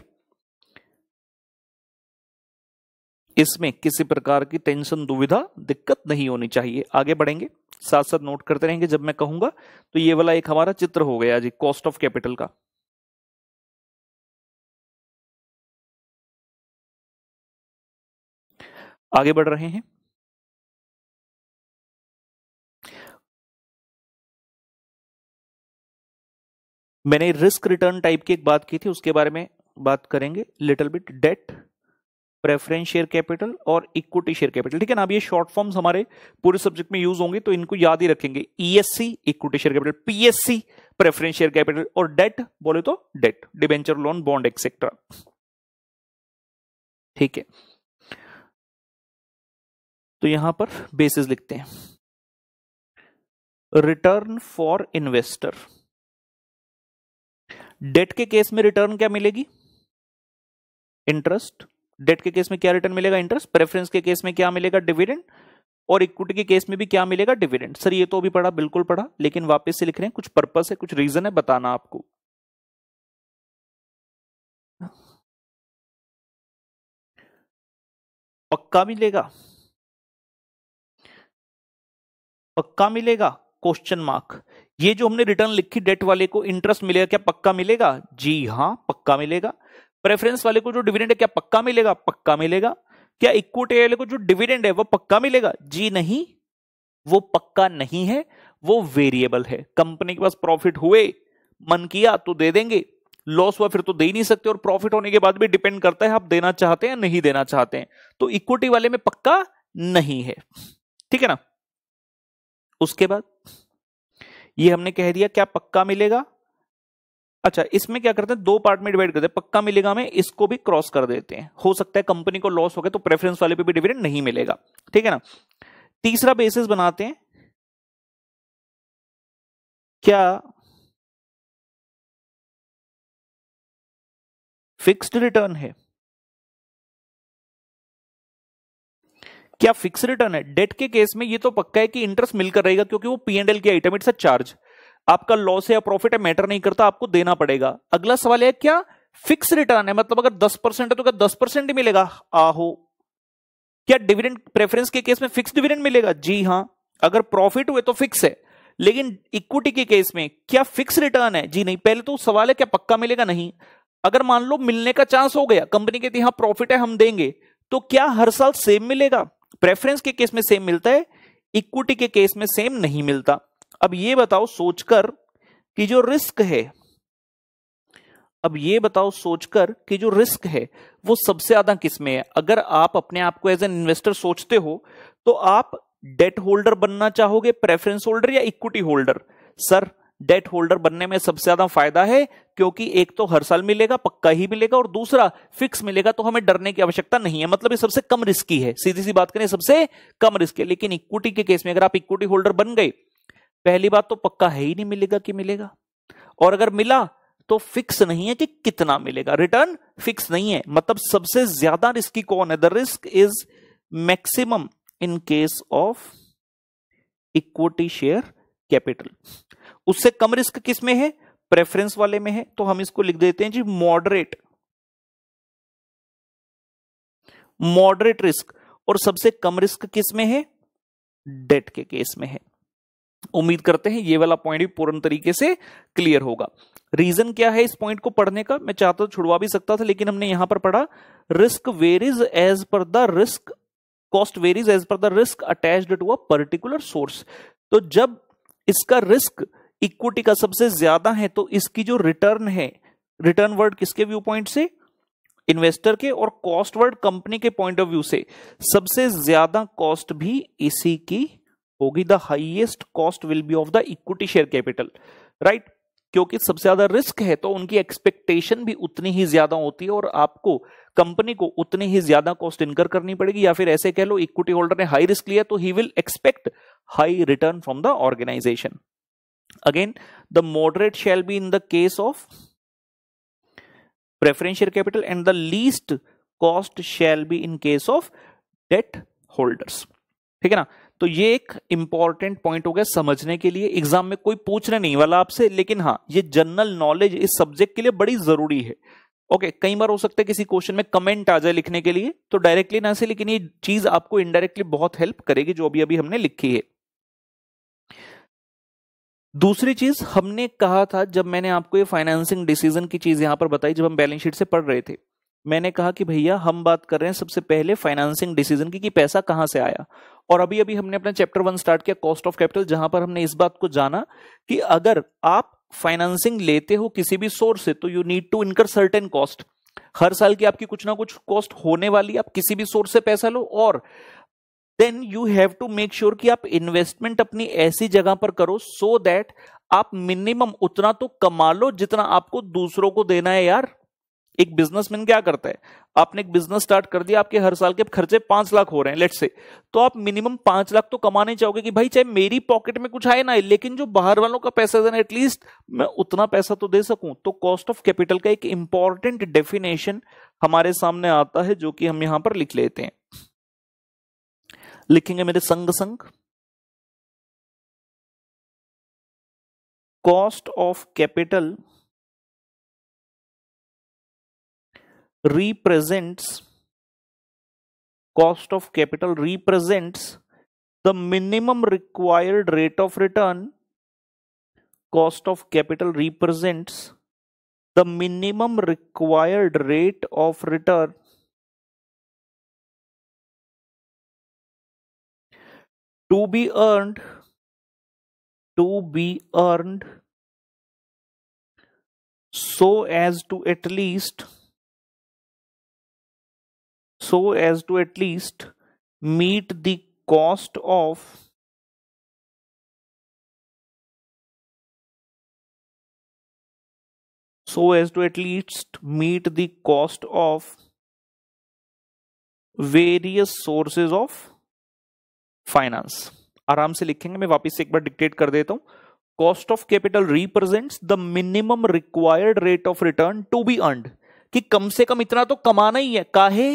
इसमें किसी प्रकार की टेंशन दुविधा दिक्कत नहीं होनी चाहिए आगे बढ़ेंगे साथ साथ नोट करते रहेंगे जब मैं कहूंगा तो ये वाला एक हमारा चित्र हो गया जी कॉस्ट ऑफ कैपिटल का आगे बढ़ रहे हैं मैंने रिस्क रिटर्न टाइप की एक बात की थी उसके बारे में बात करेंगे little bit debt preference share capital और इक्विटी शेयर कैपिटल ठीक है ना अब ये शॉर्ट फॉर्म्स हमारे पूरे सब्जेक्ट में यूज होंगे तो इनको याद ही रखेंगे ESC equity share capital PSC preference share capital और डेट बोले तो debt debenture loan bond etcetera ठीक है तो यहां पर बेसिस लिखते हैं रिटर्न फॉर इन्वेस्टर डेट के केस में रिटर्न क्या मिलेगी इंटरेस्ट डेट के केस में क्या रिटर्न मिलेगा इंटरेस्ट प्रेफरेंस के केस में क्या मिलेगा डिविडेंड और इक्विटी के केस में भी क्या मिलेगा डिविडेंड सर ये तो अभी पढ़ा बिल्कुल पढ़ा लेकिन वापस से लिख रहे हैं कुछ पर्पस है कुछ रीजन है बताना आपको पक्का मिलेगा पक्का मिलेगा क्वेश्चन मार्क ये जो हमने रिटर्न लिखी डेट वाले को इंटरेस्ट मिलेगा क्या पक्का मिलेगा जी हाँ पक्का मिलेगा प्रेफरेंस वाले को जो डिविडेंड है क्या पक्का मिलेगा पक्का मिलेगा क्या इक्विटी वाले को जो डिविडेंड है वो पक्का मिलेगा जी नहीं वो पक्का नहीं है वो वेरिएबल है कंपनी के पास प्रॉफिट हुए मन किया तो दे देंगे लॉस हुआ फिर तो दे ही नहीं सकते और प्रॉफिट होने के बाद भी डिपेंड करता है आप देना चाहते हैं नहीं देना चाहते हैं तो इक्विटी वाले में पक्का नहीं है ठीक है ना उसके बाद ये हमने कह दिया क्या पक्का मिलेगा अच्छा इसमें क्या करते हैं दो पार्ट में डिवाइड करते हैं पक्का मिलेगा हमें इसको भी क्रॉस कर देते हैं हो सकता है कंपनी को लॉस हो गया तो प्रेफरेंस वाले पे भी डिविडेंड नहीं मिलेगा ठीक है ना तीसरा बेसिस बनाते हैं क्या फिक्स्ड रिटर्न है क्या फिक्स रिटर्न है डेट के केस में ये तो पक्का है कि इंटरेस्ट मिलकर रहेगा क्योंकि वो पी एंड एल की आइटम इट्स अ चार्ज आपका लॉस या प्रॉफिट है मैटर नहीं करता आपको देना पड़ेगा अगला सवाल है क्या फिक्स रिटर्न है मतलब अगर दस परसेंट है तो क्या दस परसेंट ही मिलेगा आहो क्या डिविडेंड प्रेफरेंस के केस में फिक्स डिविडेंड मिलेगा जी हाँ अगर प्रॉफिट हुए तो फिक्स है लेकिन इक्विटी के केस में क्या फिक्स रिटर्न है जी नहीं पहले तो सवाल है क्या पक्का मिलेगा नहीं अगर मान लो मिलने का चांस हो गया कंपनी के यहाँ प्रॉफिट है हम देंगे तो क्या हर साल सेम मिलेगा प्रेफरेंस के केस में सेम मिलता है इक्विटी के केस में सेम नहीं मिलता अब ये बताओ सोचकर कि जो रिस्क है अब ये बताओ सोचकर कि जो रिस्क है वो सबसे ज्यादा किसमें है अगर आप अपने आप को एज एन इन्वेस्टर सोचते हो तो आप डेट होल्डर बनना चाहोगे प्रेफरेंस होल्डर या equity holder sir debt holder बनने में सबसे ज्यादा फायदा है क्योंकि एक तो हर साल मिलेगा पक्का ही मिलेगा और दूसरा फिक्स मिलेगा तो हमें डरने की आवश्यकता नहीं है मतलब ये सबसे कम रिस्की है सीधी सी बात करें सबसे कम रिस्क है लेकिन इक्विटी के केस में अगर आप इक्विटी होल्डर बन गए पहली बात तो पक्का है ही नहीं मिलेगा कि मिलेगा और अगर मिला तो फिक्स नहीं है कि कितना मिलेगा रिटर्न फिक्स नहीं है मतलब सबसे ज्यादा रिस्की कौन है the risk is maximum in case of equity share capital उससे कम रिस्क किस में है प्रेफरेंस वाले में है तो हम इसको लिख देते हैं जी मॉडरेट मॉडरेट रिस्क और सबसे कम रिस्क किस में है डेट के केस में है उम्मीद करते हैं ये वाला पॉइंट भी पूर्ण तरीके से क्लियर होगा रीजन क्या है इस पॉइंट को पढ़ने का मैं चाहता छुड़वा भी सकता था लेकिन हमने यहां पर पढ़ा risk varies as per the risk cost varies as per the risk attached to a particular source तो जब इसका रिस्क इक्विटी का सबसे ज्यादा है तो इसकी जो रिटर्न है रिटर्न वर्ड किसके व्यू पॉइंट से इन्वेस्टर के और कॉस्ट वर्ड कंपनी के पॉइंट ऑफ व्यू से सबसे ज्यादा कॉस्ट भी इसी की होगी the highest cost will be of the equity share capital right क्योंकि सबसे ज्यादा रिस्क है तो उनकी एक्सपेक्टेशन भी उतनी ही ज्यादा होती है और आपको कंपनी को उतनी ही ज्यादा कॉस्ट इनकर करनी पड़ेगी या फिर ऐसे कह लो इक्विटी होल्डर ने हाई रिस्क लिया तो he will expect high return from the organisation again the moderate shall be in the case of preferential capital and the least cost shall be in case of debt holders ठीक है ना तो ये एक important point हो गया समझने के लिए एग्जाम में कोई पूछने नहीं वाला आपसे लेकिन हाँ ये जनरल नॉलेज इस सब्जेक्ट के लिए बड़ी जरूरी है ओके okay, कई बार हो सकता है किसी क्वेश्चन में कमेंट आ जाए लिखने के लिए तो डायरेक्टली ना से लेकिन ये चीज आपको इनडायरेक्टली बहुत हेल्प करेगी जो अभी अभी हमने लिखी है दूसरी चीज हमने कहा था जब मैंने आपको ये फाइनेंसिंग डिसीजन की चीज यहां पर बताई जब हम बैलेंस शीट से पढ़ रहे थे मैंने कहा कि भैया हम बात कर रहे हैं सबसे पहले फाइनेंसिंग डिसीजन की कि पैसा कहां से आया और अभी अभी हमने अपना चैप्टर वन स्टार्ट किया कॉस्ट ऑफ कैपिटल जहां पर हमने इस बात को जाना कि अगर आप फाइनेंसिंग लेते हो किसी भी सोर्स से तो you need to incur certain cost हर साल की आपकी कुछ ना कुछ कॉस्ट होने वाली आप किसी भी सोर्स से पैसा लो और then you have to make sure कि आप इन्वेस्टमेंट अपनी ऐसी जगह पर करो सो so दैट आप मिनिमम उतना तो कमा लो जितना आपको दूसरों को देना है यार एक बिजनेसमैन क्या करता है आपने एक बिजनेस स्टार्ट कर दिया आपके हर साल के खर्चे पांच लाख हो रहे हैं लेट से तो आप मिनिमम पांच लाख तो कमाने चाहोगे कि भाई चाहे मेरी पॉकेट में कुछ आए ना लेकिन जो बाहर वालों का पैसा देना एटलीस्ट मैं उतना पैसा तो दे सकूं तो कॉस्ट ऑफ कैपिटल का एक इंपॉर्टेंट डेफिनेशन हमारे सामने आता है जो कि हम यहां पर लिख लेते हैं लिखेंगे मेरे संग संग cost of capital represents cost of capital represents the minimum required rate of return cost of capital represents the minimum required rate of return to be earned to be earned so as to at least so as to at least meet the cost of so as to at least meet the cost of various sources of finance आराम से लिखेंगे मैं वापस एक बार dictate कर देता हूं cost of capital represents the minimum required rate of return to be earned कि कम से कम इतना तो कमाना ही है काहे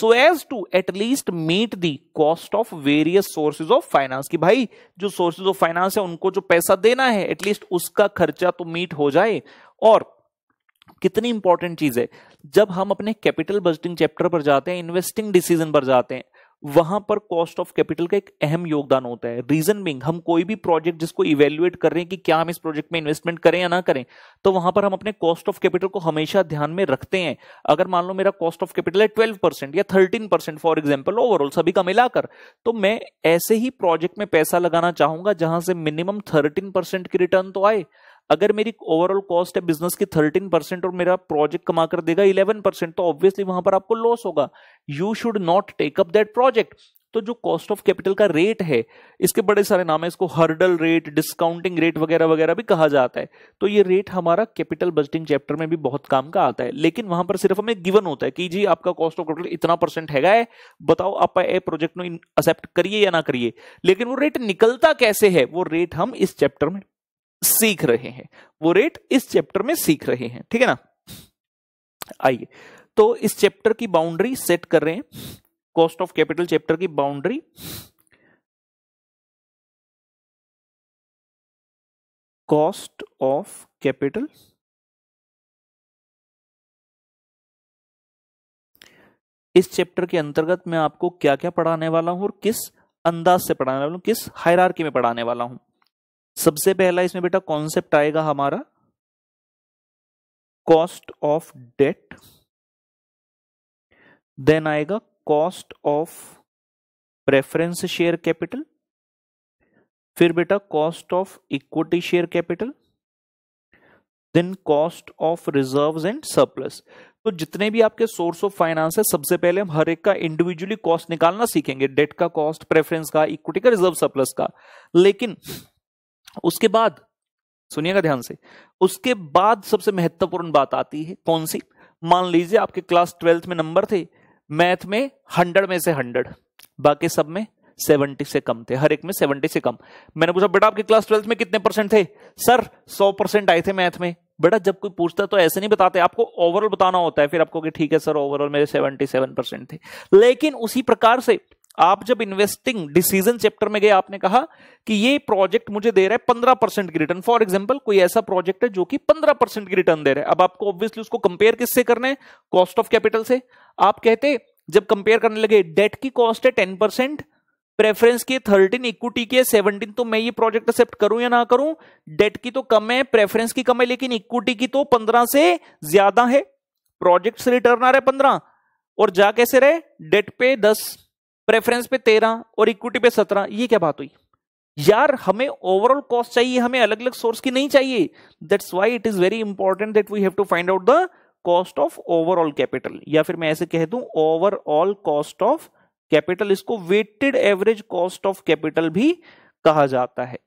so as to at least meet the cost of various sources of finance की भाई जो सोर्सेज ऑफ फाइनेंस है उनको जो पैसा देना है एटलीस्ट उसका खर्चा तो मीट हो जाए और कितनी इंपॉर्टेंट चीज है जब हम अपने कैपिटल बजटिंग चैप्टर पर जाते हैं इन्वेस्टिंग डिसीजन पर जाते हैं वहां पर कॉस्ट ऑफ कैपिटल का एक अहम योगदान होता है रीजन बिंग हम कोई भी प्रोजेक्ट जिसको इवेल्युएट कर रहे हैं कि क्या हम इस प्रोजेक्ट में इन्वेस्टमेंट करें या ना करें तो वहां पर हम अपने कॉस्ट ऑफ कैपिटल को हमेशा ध्यान में रखते हैं अगर मान लो मेरा कॉस्ट ऑफ कैपिटल है ट्वेल्व परसेंट या thirteen percent for example overall सभी का मिलाकर तो मैं ऐसे ही प्रोजेक्ट में पैसा लगाना चाहूंगा जहां से मिनिमम थर्टीन परसेंट की रिटर्न तो आए अगर मेरी ओवरऑल कॉस्ट है बिजनेस की थर्टीन परसेंट और मेरा प्रोजेक्ट कमा कर देगा इलेवन परसेंट तो ऑब्वियसली वहां पर आपको लॉस होगा you should not take up that project तो जो कॉस्ट ऑफ कैपिटल का रेट है इसके बड़े सारे नाम है इसको हर्डल रेट डिस्काउंटिंग रेट वगैरह वगैरह भी कहा जाता है तो ये रेट हमारा कैपिटल बजटिंग चैप्टर में भी बहुत काम का आता है लेकिन वहां पर सिर्फ हमें गिवन होता है कि जी आपका कॉस्ट ऑफ कैपिटल इतना परसेंट हैगा है बताओ आप ए प्रोजेक्ट में एक्सेप्ट करिए या ना करिए लेकिन वो रेट निकलता कैसे है वो रेट हम इस चैप्टर में सीख रहे हैं वो रेट इस चैप्टर में सीख रहे हैं ठीक है ना आइए तो इस चैप्टर की बाउंड्री सेट कर रहे हैं कॉस्ट ऑफ कैपिटल चैप्टर की बाउंड्री कॉस्ट ऑफ कैपिटल इस चैप्टर के अंतर्गत मैं आपको क्या क्या पढ़ाने वाला हूं और किस अंदाज से पढ़ाने वाला हूं किस हायरार्की में पढ़ाने वाला हूं सबसे पहला इसमें बेटा कॉन्सेप्ट आएगा हमारा कॉस्ट ऑफ डेट देन आएगा cost of preference share capital फिर बेटा cost of equity share capital then cost of reserves and surplus तो जितने भी आपके सोर्स ऑफ फाइनेंस है सबसे पहले हम हर एक का इंडिविजुअली कॉस्ट निकालना सीखेंगे डेट का कॉस्ट प्रेफरेंस का इक्विटी का रिजर्व सरप्लस का लेकिन उसके बाद सुनिएगा ध्यान से उसके बाद सबसे महत्वपूर्ण बात आती है कौन सी मान लीजिए आपके क्लास ट्वेल्थ में नंबर थे मैथ में हंड्रेड में से हंड्रेड बाकी सब में सेवेंटी से कम थे हर एक में सेवेंटी से कम मैंने पूछा बेटा आपके क्लास ट्वेल्थ में कितने परसेंट थे सर सौ परसेंट आए थे मैथ में बेटा जब कोई पूछता तो ऐसे नहीं बताते आपको ओवरऑल बताना होता है फिर आपको कि ठीक है सर ओवरऑल मेरे सेवेंटी सेवन परसेंट थे लेकिन उसी प्रकार से आप जब इन्वेस्टिंग डिसीजन चैप्टर में गए आपने कहा कि ये प्रोजेक्ट मुझे दे रहा है पंद्रह परसेंट की रिटर्न फॉर एग्जाम्पल कोई ऐसा प्रोजेक्ट है जो कि पंद्रह परसेंट की रिटर्न दे रहा है अब आपको ऑब्वियसली उसको कंपेयर किससे करना है कॉस्ट ऑफ कैपिटल से आप कहते जब कंपेयर करने लगे डेट की कॉस्ट है टेन परसेंट प्रेफरेंस की थर्टीन इक्विटी की है सेवनटीन तो मैं ये प्रोजेक्ट एक्सेप्ट करूं या ना करूं डेट की तो कम है प्रेफरेंस की कम है लेकिन इक्विटी की तो पंद्रह से ज्यादा है प्रोजेक्ट से रिटर्न आ रहा है पंद्रह और जा कैसे रहे डेट पे दस प्रेफरेंस पे तेरह और इक्विटी पे सत्रह ये क्या बात हुई यार हमें ओवरऑल कॉस्ट चाहिए हमें अलग अलग सोर्स की नहीं चाहिए that's why it is very important that we have to find out the cost of overall capital या फिर मैं ऐसे कह दू ओवरऑल कॉस्ट ऑफ कैपिटल इसको weighted average cost of capital भी कहा जाता है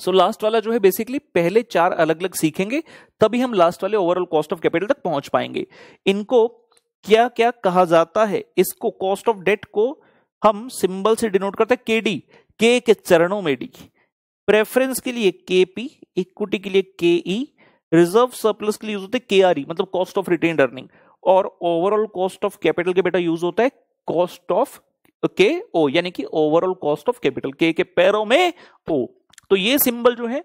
सो so, लास्ट वाला जो है बेसिकली पहले चार अलग अलग सीखेंगे तभी हम लास्ट वाले ओवरऑल कॉस्ट ऑफ कैपिटल तक पहुंच पाएंगे इनको क्या क्या कहा जाता है इसको कॉस्ट ऑफ डेट को हम सिंबल से डिनोट करते हैं के डी के के चरणों में डी प्रेफरेंस के लिए के पी इक्विटी के लिए के ई रिजर्व सरप्लस के लिए यूज होते हैं के आर ई मतलब कॉस्ट ऑफ रिटेन अर्निंग और ओवरऑल कॉस्ट ऑफ कैपिटल के बेटा यूज होता है कॉस्ट ऑफ के ओ यानी कि ओवरऑल कॉस्ट ऑफ कैपिटल के के पैरों में ओ तो ये सिंबल जो है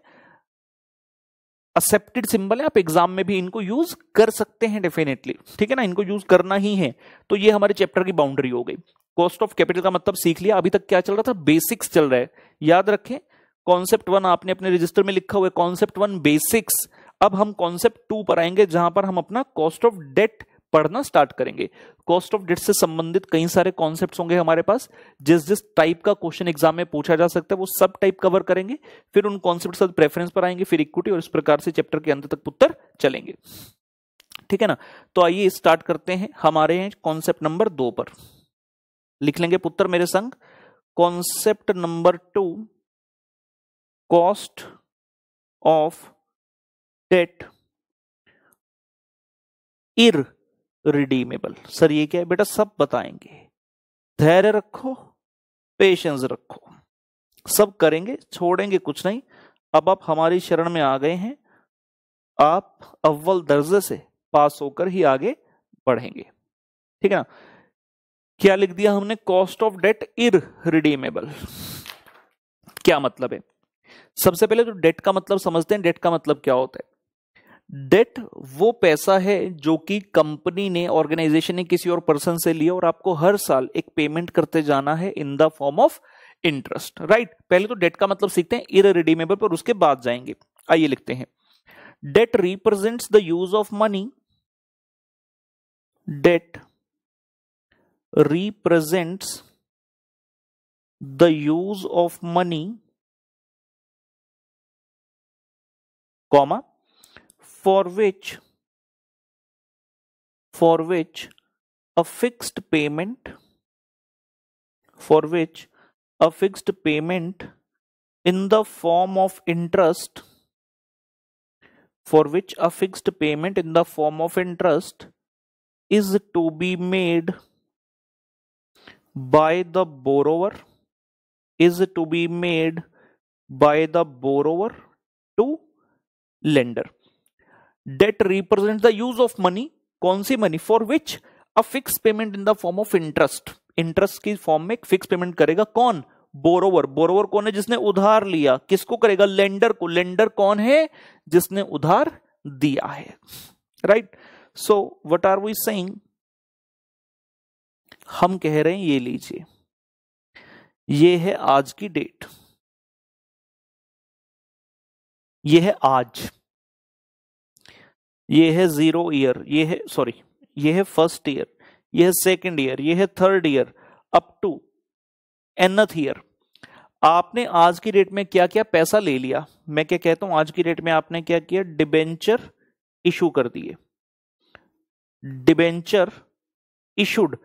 एक्सेप्टेड सिंबल है आप एग्जाम में भी इनको यूज कर सकते हैं डेफिनेटली ठीक है ना इनको यूज करना ही है तो ये हमारे चैप्टर की बाउंड्री हो गई कॉस्ट ऑफ कैपिटल का मतलब सीख लिया अभी तक क्या चल रहा था बेसिक्स चल रहा है याद रखें कॉन्सेप्ट वन आपने अपने रजिस्टर में लिखा हुआ है कॉन्सेप्ट वन बेसिक्स अब हम कॉन्सेप्ट टू पर आएंगे जहां पर हम अपना कॉस्ट ऑफ डेट पढ़ना स्टार्ट करेंगे कॉस्ट ऑफ डेट से संबंधित कई सारे कॉन्सेप्ट होंगे हमारे पास जिस जिस टाइप का क्वेश्चन एग्जाम में पूछा जा सकता है वो सब टाइप कवर करेंगे फिर उन कॉन्सेप्ट के साथ प्रेफरेंस पर आएंगे फिर इक्विटी और इस प्रकार से चैप्टर के अंत तक उत्तर चलेंगे ठीक है ना तो आइए स्टार्ट करते हैं हमारे कॉन्सेप्ट नंबर दो पर लिख लेंगे पुत्र मेरे संग concept number two cost of debt irredeemable sir ये क्या है बेटा सब बताएंगे धैर्य रखो पेशेंस रखो सब करेंगे छोड़ेंगे कुछ नहीं अब आप हमारी शरण में आ गए हैं आप अव्वल दर्जे से पास होकर ही आगे बढ़ेंगे ठीक है ना क्या लिख दिया हमने cost of debt irredeemable क्या मतलब है सबसे पहले तो डेट का मतलब समझते हैं डेट का मतलब क्या होता है डेट वो पैसा है जो कि कंपनी ने ऑर्गेनाइजेशन ने किसी और पर्सन से लिया और आपको हर साल एक पेमेंट करते जाना है in the form of interest right पहले तो डेट का मतलब सीखते हैं इर रिडीमेबल पर उसके बाद जाएंगे आइए लिखते हैं debt represents the use of money debt represents the use of money comma for which for which a fixed payment for which a fixed payment in the form of interest for which a fixed payment in the form of interest is to be made by the borrower is to be made by the borrower to lender debt represent the use of money कौन सी money for which a fix payment in the form of interest interest की form में fix payment करेगा कौन borrower borrower कौन है जिसने उधार लिया किसको करेगा लेंडर को लेंडर कौन है जिसने उधार दिया है right so what are we saying हम कह रहे हैं ये लीजिए ये है आज की डेट ये है आज ये है जीरो ईयर ये है सॉरी ये है फर्स्ट ईयर ये है सेकंड ईयर ये है third year up to nth year आपने आज की डेट में क्या क्या पैसा ले लिया मैं क्या कहता हूं आज की डेट में आपने क्या किया डिबेंचर इशू कर दिए डिबेंचर इशूड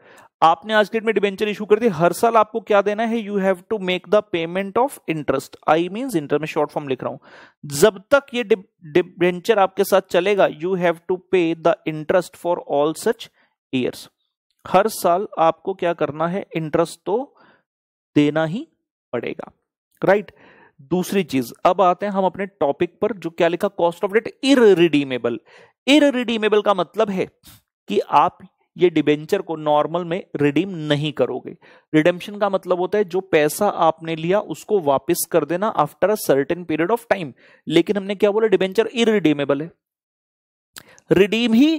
आपने आज डेट में डिबेंचर इशू कर दी हर साल आपको क्या देना है you have to make the payment of interest I mean interest में शॉर्ट फॉर्म लिख रहा हूं जब तक ये डिबेंचर आपके साथ चलेगा you have to pay the interest for all such years हर साल आपको क्या करना है इंटरेस्ट तो देना ही पड़ेगा राइट right? दूसरी चीज अब आते हैं हम अपने टॉपिक पर जो क्या लिखा कॉस्ट ऑफ डेट इर इरिडीमेबल का मतलब है कि आप ये डिबेंचर को नॉर्मल में रिडीम नहीं करोगे रिडेम्पशन का मतलब होता है जो पैसा आपने लिया उसको वापस कर देना after a certain period of time लेकिन हमने क्या बोला डिबेंचर इरिडीमेबल है रिडीम ही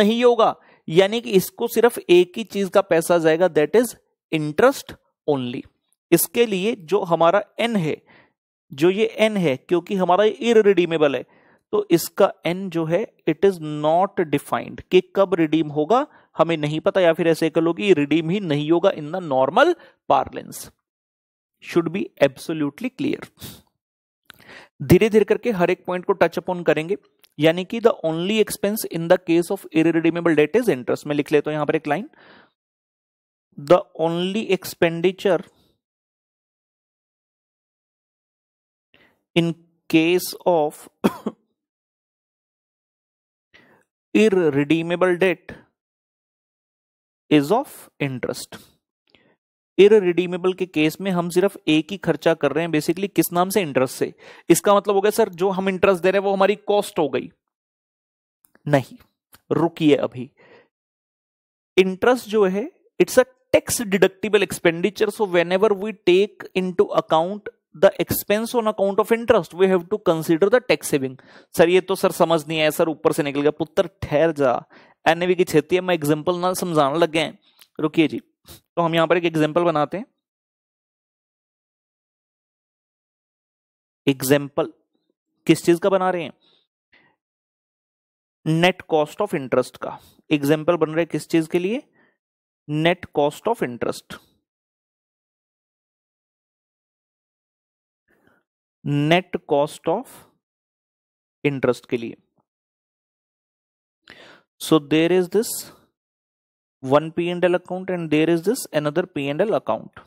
नहीं होगा यानी कि इसको सिर्फ एक ही चीज का पैसा जाएगा दैट इज इंटरेस्ट ओनली इसके लिए जो हमारा एन है जो ये एन है क्योंकि हमारा ये इरिडीमेबल है तो इसका एन जो है इट इज नॉट डिफाइंड कि कब रिडीम होगा हमें नहीं पता या फिर ऐसे कह लो कि रिडीम ही नहीं होगा in the normal parlance should be absolutely clear धीरे धीरे करके हर एक पॉइंट को टच अपॉन करेंगे यानी कि the only expense in the case of irredeemable debt is interest में लिख लेता तो हूं यहां पर एक line the only expenditure in case of irredeemable debt is of interest irredeemable के केस में हम सिर्फ एक ही खर्चा कर रहे हैं बेसिकली किस नाम से इंटरेस्ट से इसका मतलब हो गया सर जो हम इंटरेस्ट दे रहे हैं वो हमारी कॉस्ट हो गई नहीं रुकिए अभी इंटरेस्ट जो है it's a tax deductible expenditure so whenever we take into account the expense on account of interest we have to consider the tax saving sir ये तो सर समझ नहीं आया सर ऊपर से निकल गया पुत्र ठहर जा एवी की छेती है मैं एग्जाम्पल ना समझाने लग गए है रुकिए जी तो हम यहां पर एक एग्जाम्पल बनाते हैं एग्जाम्पल किस चीज का बना रहे हैं नेट कॉस्ट ऑफ इंटरेस्ट का एग्जाम्पल बन रहे किस चीज के लिए net cost of interest net cost of interest के लिए so there is this one p and l account and there is this another p and l account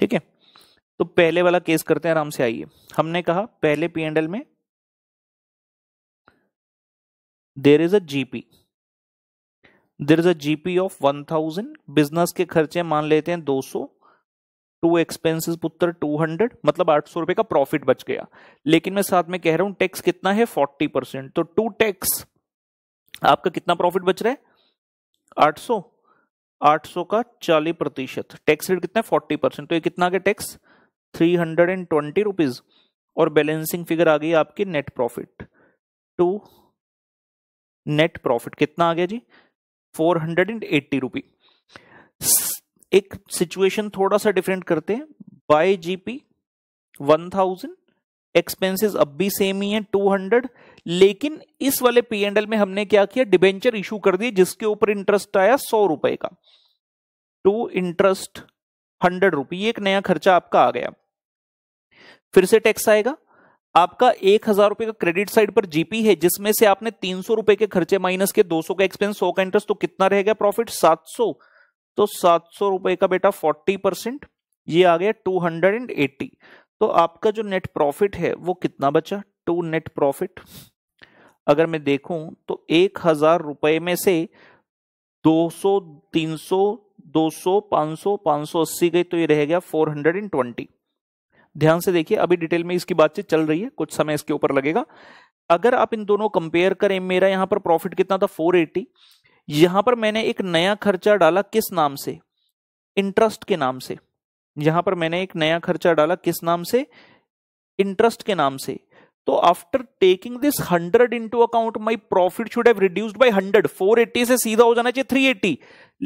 ठीक है तो पहले वाला केस करते हैं आराम से आइए हमने कहा पहले पी एंड एल में there is a GP there is a GP of one thousand business के खर्चे मान लेते हैं दो सौ टू एक्सपेंसिस पुत्र टू हंड्रेड मतलब आठ सौ रुपए का प्रॉफिट बच गया लेकिन मैं साथ में कह रहा हूं टैक्स कितना है फोर्टी परसेंट तो टू टैक्स आपका कितना प्रॉफिट बच रहा है आठ सौ आठ सौ का चालीस प्रतिशत टैक्स रेट कितना है फोर्टी परसेंट तो ये कितना आ गया tax three hundred and twenty rupees और बैलेंसिंग फिगर आ गई आपकी net profit to net profit कितना आ गया जी four hundred and eighty rupee एक सिचुएशन थोड़ा सा डिफरेंट करते हैं by GP one thousand expenses अब भी सेम ही है टू हंड्रेड लेकिन इस वाले पी एंड एल में हमने क्या किया डिबेंचर इशू कर दिए जिसके ऊपर इंटरेस्ट आया सौ रुपए का टू इंटरेस्ट हंड्रेड रुपी एक नया खर्चा आपका आ गया फिर से टैक्स आएगा आपका एक हजार रुपए का क्रेडिट साइड पर जीपी है जिसमें से आपने तीन सौ रुपए के खर्चे माइनस के दो सौ का एक्सपेंस सौ का इंटरेस्ट तो कितना रहेगा प्रॉफिट सात सौ तो सात सौ रुपए का बेटा फोर्टी परसेंट ये आ गया टू हंड्रेड एंड एट्टी तो आपका जो नेट प्रॉफिट है वो कितना बचा टू नेट प्रॉफिट अगर मैं देखूं तो एक हजार रुपए में से दो सौ तीन सौ दो सौ पांच सौ पांच सौ अस्सी गई तो ये रहेगा फोर हंड्रेड एंड ट्वेंटी ध्यान से देखिए अभी डिटेल में इसकी बातचीत चल रही है कुछ समय इसके ऊपर लगेगा अगर आप इन दोनों कंपेयर करें मेरा यहां पर प्रॉफिट कितना था 480 यहां पर मैंने एक नया खर्चा डाला किस नाम से इंटरेस्ट के नाम से यहां पर मैंने एक नया खर्चा डाला किस नाम से इंटरेस्ट के नाम से तो after taking this hundred into account my profit should have reduced by hundred four eighty से सीधा हो जाना चाहिए थ्री एट्टी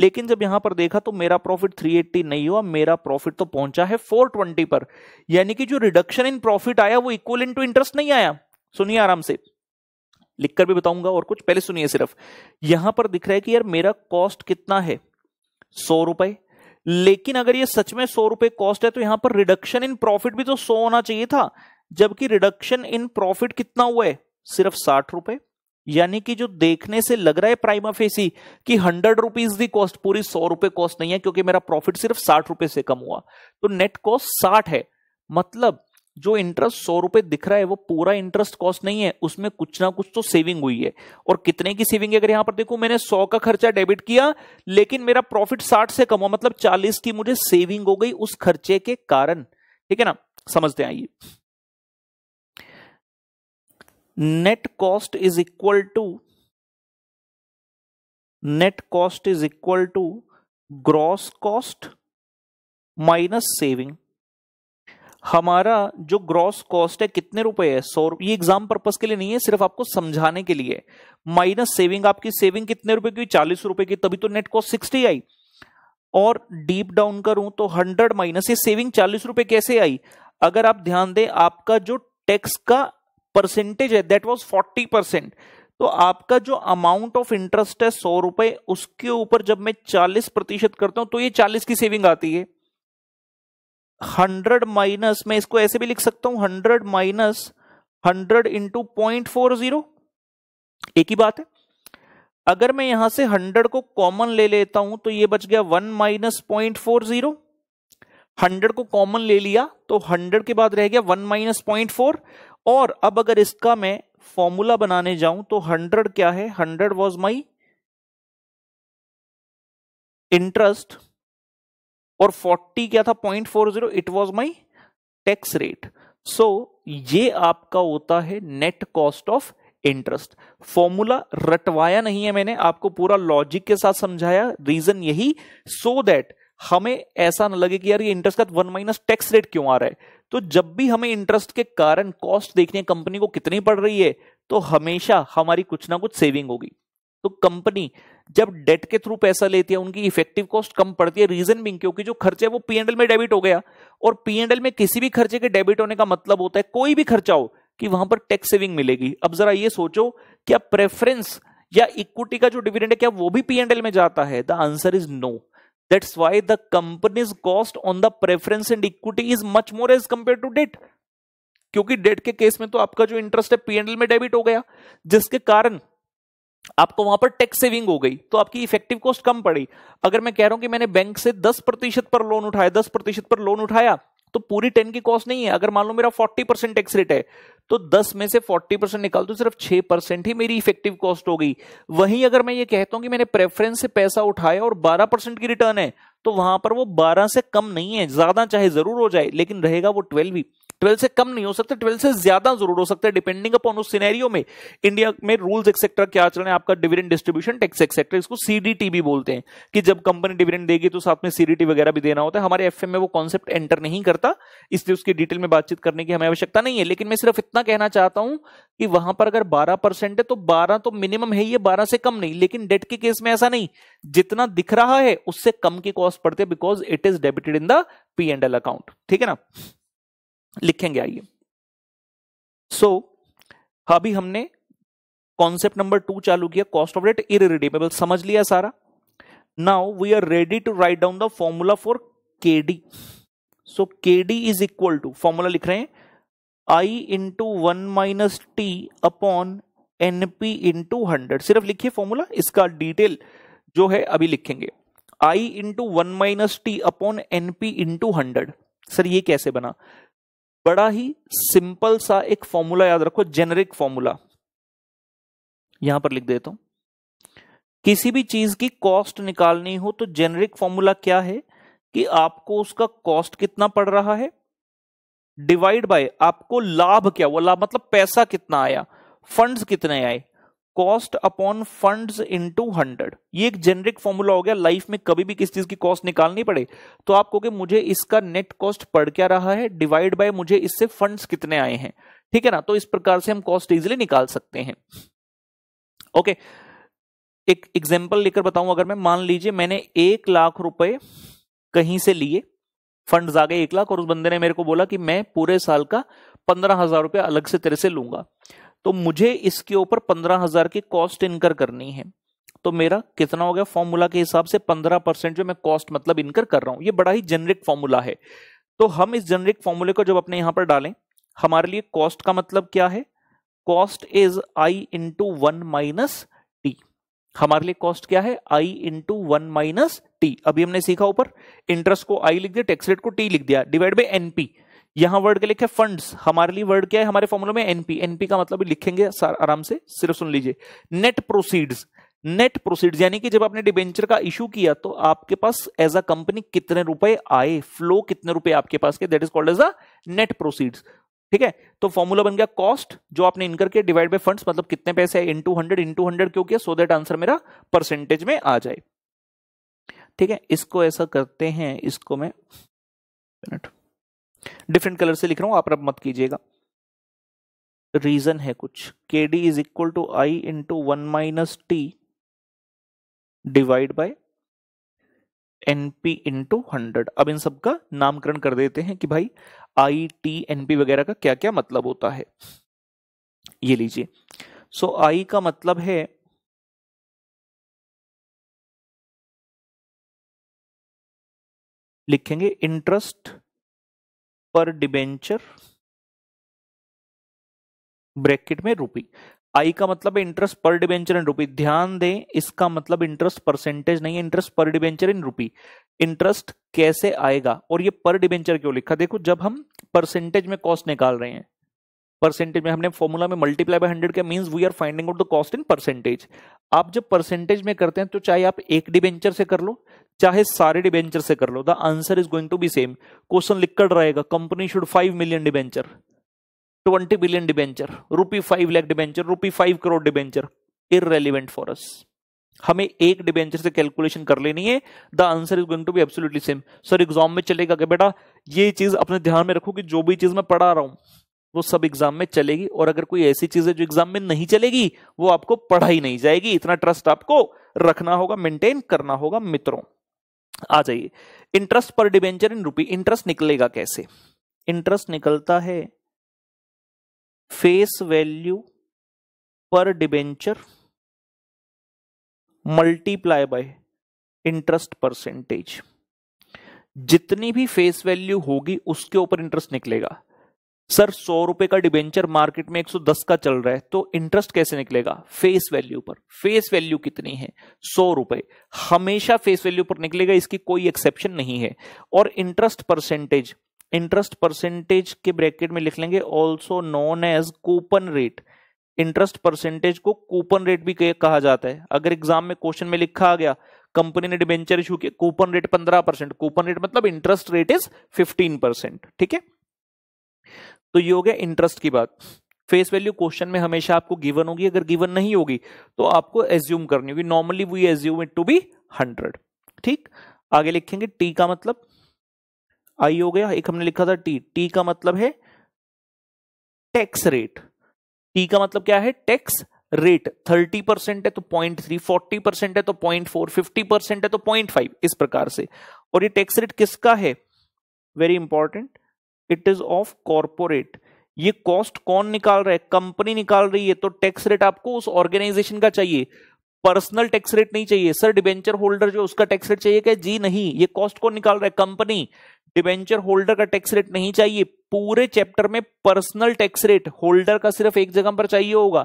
लेकिन जब यहां पर देखा तो मेरा प्रॉफिट थ्री एट्टी नहीं हुआ मेरा प्रॉफिट तो पहुंचा है फोर ट्वेंटी पर यानी कि जो रिडक्शन इन प्रॉफिट आया वो इक्वल इन टू इंटरेस्ट नहीं आया सुनिए आराम से लिखकर भी बताऊंगा और कुछ पहले सुनिए सिर्फ यहां पर दिख रहा है कि यार मेरा कॉस्ट कितना है सौ रुपए लेकिन अगर ये सच में सौ रुपए कॉस्ट है तो यहां पर रिडक्शन इन प्रॉफिट भी तो सौ होना चाहिए था जबकि रिडक्शन इन प्रॉफिट कितना हुआ है सिर्फ साठ रुपए यानी कि जो देखने से लग रहा है प्राइमा फेसी कि हंड्रेड रुपीज दी कॉस्ट पूरी सौ रुपए कॉस्ट नहीं है क्योंकि मेरा प्रॉफिट सिर्फ साठ रुपए से कम हुआ तो नेट कॉस्ट साठ है मतलब जो इंटरेस्ट सौ रुपए दिख रहा है वो पूरा इंटरेस्ट कॉस्ट नहीं है उसमें कुछ ना कुछ तो सेविंग हुई है और कितने की सेविंग है अगर यहां पर देखो मैंने सौ का खर्चा डेबिट किया लेकिन मेरा प्रॉफिट साठ से कम हुआ मतलब चालीस की मुझे सेविंग हो गई उस खर्चे के कारण ठीक है ना समझते आइए net cost is equal to net cost is equal to gross cost minus saving हमारा जो ग्रॉस कॉस्ट है कितने रुपए है सौ ये एग्जाम पर्पस के लिए नहीं है सिर्फ आपको समझाने के लिए माइनस सेविंग आपकी सेविंग कितने रुपए की चालीस रुपए की तभी तो नेट कॉस्ट सिक्सटी आई और डीप डाउन करूं तो हंड्रेड माइनस ये सेविंग चालीस रुपए कैसे आई अगर आप ध्यान दें आपका जो टैक्स का परसेंटेज है दैट वाज फोर्टी परसेंट तो आपका जो अमाउंट ऑफ इंटरेस्ट है सौ रुपए उसके ऊपर जब मैं चालीस प्रतिशत करता हूं तो ये चालीस की सेविंग आती है हंड्रेड माइनस मैं इसको ऐसे भी लिख सकता हूं hundred minus hundred into point four zero एक ही बात है अगर मैं यहां से हंड्रेड को कॉमन ले लेता हूं तो ये बच गया one minus point four zero hundred को कॉमन ले लिया तो हंड्रेड के बाद रह गया वन माइनस पॉइंट फोर और अब अगर इसका मैं फॉर्मूला बनाने जाऊं तो हंड्रेड क्या है हंड्रेड वॉज माई इंटरेस्ट और फोर्टी क्या था point four zero it was my tax rate so ये आपका होता है net cost of interest formula रटवाया नहीं है मैंने आपको पूरा लॉजिक के साथ समझाया रीजन यही सो so दैट हमें ऐसा ना लगे कि यार ये इंटरेस्ट का वन माइनस टैक्स रेट क्यों आ रहा है तो जब भी हमें इंटरेस्ट के कारण कॉस्ट देखनी है कंपनी को कितनी पड़ रही है तो हमेशा हमारी कुछ ना कुछ सेविंग होगी तो कंपनी जब डेट के थ्रू पैसा लेती है उनकी इफेक्टिव कॉस्ट कम पड़ती है रीजन बिंग क्योंकि जो खर्चा है वो पीएनएल में डेबिट हो गया और पीएनएल में किसी भी खर्चे के डेबिट होने का मतलब होता है कोई भी खर्चा हो कि वहां पर टैक्स सेविंग मिलेगी अब जरा ये सोचो क्या प्रेफरेंस या इक्विटी का जो डिविडेंड है क्या वो भी पीएनएल में जाता है the answer is no That's why the company's cost on the preference and equity is much more as compared to debt. क्योंकि डेट के केस में तो आपका जो इंटरेस्ट है पीएनएल में डेबिट हो गया जिसके कारण आपको वहां पर टैक्स सेविंग हो गई तो आपकी इफेक्टिव कॉस्ट कम पड़ी अगर मैं कह रहा हूं कि मैंने बैंक से 10 प्रतिशत पर लोन उठाया 10 प्रतिशत पर लोन उठाया तो पूरी 10 की कॉस्ट नहीं है अगर मान लो मेरा 40 परसेंट टैक्स रेट है तो 10 में से 40 परसेंट निकाल दो सिर्फ 6 परसेंट ही मेरी इफेक्टिव कॉस्ट हो गई वहीं अगर मैं ये कहता हूं कि मैंने प्रेफरेंस से पैसा उठाया और 12 परसेंट की रिटर्न है तो वहां पर वो 12 से कम नहीं है ज्यादा चाहे जरूर हो जाए लेकिन रहेगा वो 12 ही ट्वेल्व से कम नहीं हो सकते ट्वेल्व से ज्यादा जरूर हो सकता है डिपेंडिंग अपॉन उस सिनेरियो में इंडिया में रूल्स एक्सेट्रा क्या चल रहे हैं आपका डिविडेंड डिस्ट्रीब्यूशन टैक्स एक्सेट्रा इसको सीडीटी भी बोलते हैं कि जब कंपनी डिविडेंड देगी तो साथ में सीडीटी वगैरह भी देना होता है हमारे एफ में वो कॉन्सेप्ट एंटर नहीं करता इसलिए उसकी डिटेल में बातचीत करने की हमें आवश्यकता नहीं है लेकिन मैं सिर्फ इतना कहना चाहता हूं कि वहां पर अगर बारह परसेंट है तो बारह तो मिनिमम है ये बारह से कम नहीं लेकिन डेट के केस में ऐसा नहीं जितना दिख रहा है उससे कम की कॉस्ट पड़ती है because it is debited in the P and L account ठीक है ना लिखेंगे आइए सो so, अभी हमने कॉन्सेप्ट नंबर टू चालू किया कॉस्ट ऑफ रेट इरिडिबल समझ लिया सारा now we are ready to write down the formula for K D so K D is equal to formula लिख रहे हैं I into one minus T upon N P into hundred सिर्फ लिखिए formula इसका detail जो है अभी लिखेंगे I into one minus T upon N P into hundred sir ये कैसे बना बड़ा ही सिंपल सा एक फॉर्मूला याद रखो जेनरिक फॉर्मूला यहां पर लिख देता हूं किसी भी चीज की कॉस्ट निकालनी हो तो जेनरिक फॉर्मूला क्या है कि आपको उसका कॉस्ट कितना पड़ रहा है डिवाइड बाय आपको लाभ क्या हुआ लाभ मतलब पैसा कितना आया फंड्स कितने आए cost upon fund into hundred ये एक जेनरिक फॉर्मूला हो गया लाइफ में कभी भी किस चीज की कॉस्ट निकालनी पड़े तो आप कहोगे मुझे इसका नेट कॉस्ट पड़ क्या रहा है डिवाइड बाय मुझे इससे फंड कितने आए हैं ठीक है ना तो इस प्रकार से हम कॉस्ट इजिली निकाल सकते हैं ओके okay, एक एग्जाम्पल लेकर बताऊं अगर मैं मान लीजिए मैंने एक लाख रुपए कहीं से लिए फंड आ गए एक लाख और उस बंदे ने मेरे को बोला कि मैं पूरे साल का पंद्रह हजार रुपया अलग से तेरे से लूंगा तो मुझे इसके ऊपर पंद्रह हजार की कॉस्ट इनकर करनी है तो मेरा कितना हो गया फॉर्मूला के हिसाब से पंद्रह परसेंट जो मैं कॉस्ट मतलब इनकर कर रहा हूं ये बड़ा ही जेनरिक फॉर्मूला है तो हम इस जेनरिक फॉर्मूले को जब अपने यहां पर डालें हमारे लिए कॉस्ट का मतलब क्या है cost is I into one minus T हमारे लिए कॉस्ट क्या है I into one minus T अभी हमने सीखा ऊपर इंटरेस्ट को आई लिख दिया टैक्स रेट को टी लिख दिया डिवाइड बाई एनपी यहां वर्ड के लिखे फंड्स हमारे लिए वर्ड क्या है हमारे फॉर्मुला में एनपी एनपी का मतलब लिखेंगे आराम से सिर्फ सुन लीजिए नेट प्रोसीड्स नेट प्रोसीड यानी कि जब आपने डिबेंचर का इशू किया तो आपके पास एज अ कंपनी कितने रुपए आए फ्लो कितने रुपए आपके पास के that is called as a net proceeds ठीक है तो फॉर्मूला बन गया कॉस्ट जो आपने इन करके डिवाइड बाय फंड्स मतलब कितने पैसे into hundred into hundred क्यों किया सो दैट आंसर मेरा परसेंटेज में आ जाए ठीक है इसको ऐसा करते हैं इसको मैं मिनट डिफरेंट कलर से लिख रहा हूं आप रब मत कीजिएगा रीजन है कुछ K D is equal to I into one minus T divide by NP into hundred अब इन सब का नामकरण कर देते हैं कि भाई आई टी एनपी वगैरह का क्या क्या मतलब होता है ये लीजिए सो so, आई का मतलब है लिखेंगे इंटरेस्ट पर डिबेंचर ब्रैकेट में रुपी आई का मतलब है इंटरेस्ट पर डिबेंचर इन रुपी ध्यान दें इसका मतलब इंटरेस्ट परसेंटेज नहीं है interest per debenture in rupee interest कैसे आएगा और ये पर डिबेंचर क्यों लिखा देखो जब हम परसेंटेज में कॉस्ट निकाल रहे हैं परसेंटेज में हमने फॉर्मूला में मल्टीप्लाई बाय हंड्रेड का means we are finding out the cost in percentage आप जब परसेंटेज में करते हैं तो चाहे आप एक डिबेंचर से कर लो चाहे सारे डिबेंचर से कर लो the answer is going to be same question लिखकर रहेगा company should five million debenture twenty billion debenture rupee five lakh debenture rupee five crore debenture irrelevant for us हमें एक डिबेंचर से कैलकुलेशन कर लेनी है the answer is going to be absolutely same sir exam में चलेगा कि बेटा ये चीज अपने ध्यान में रखो कि जो भी चीज मैं पढ़ा रहा हूं वो सब एग्जाम में चलेगी और अगर कोई ऐसी चीज है जो एग्जाम में नहीं चलेगी वो आपको पढ़ाई नहीं जाएगी इतना ट्रस्ट आपको रखना होगा मेंटेन करना होगा मित्रों आ जाइए interest per debenture in rupee interest निकलेगा कैसे इंटरेस्ट निकलता है फेस वैल्यू पर debenture multiply by interest percentage जितनी भी फेस वैल्यू होगी उसके ऊपर इंटरेस्ट निकलेगा सर सौ रुपए का डिबेंचर मार्केट में 110 का चल रहा है तो इंटरेस्ट कैसे निकलेगा फेस वैल्यू पर फेस वैल्यू कितनी है सौ रुपए हमेशा फेस वैल्यू पर निकलेगा इसकी कोई एक्सेप्शन नहीं है और इंटरेस्ट परसेंटेज इंटरेस्ट परसेंटेज के ब्रैकेट में लिख लेंगे also known as coupon rate interest percentage को कूपन रेट भी कहा जाता है अगर एग्जाम में क्वेश्चन में लिखा आ गया कंपनी ने डिबेंचर इशू किया कूपन रेट पंद्रह परसेंट कूपन रेट मतलब interest rate is fifteen percent ठीक है तो ये हो गया इंटरेस्ट की बात फेस वैल्यू क्वेश्चन में हमेशा आपको गिवन होगी अगर गिवन नहीं होगी तो आपको एज्यूम करनी होगी normally we assume it to be hundred ठीक आगे लिखेंगे टी का मतलब आई हो गया एक हमने लिखा था टी टी का मतलब है टैक्स रेट टी का मतलब क्या है टैक्स रेट 30 परसेंट है तो पॉइंट थ्री फोर्टी परसेंट है तो पॉइंट फोर फिफ्टी परसेंट है तो पॉइंट फाइव इस प्रकार से और ये टैक्स रेट किसका है very important it is of corporate ये कॉस्ट कौन निकाल रहा है कंपनी निकाल रही है तो टैक्स रेट आपको उस ऑर्गेनाइजेशन का चाहिए पर्सनल टैक्स रेट नहीं चाहिए सर डिबेंचर होल्डर जो उसका टैक्स रेट चाहिए क्या जी नहीं ये कॉस्ट कौन निकाल रहा है कंपनी डिबेंचर होल्डर का टैक्स रेट नहीं चाहिए पूरे चैप्टर में पर्सनल टैक्स रेट होल्डर का सिर्फ एक जगह पर चाहिए होगा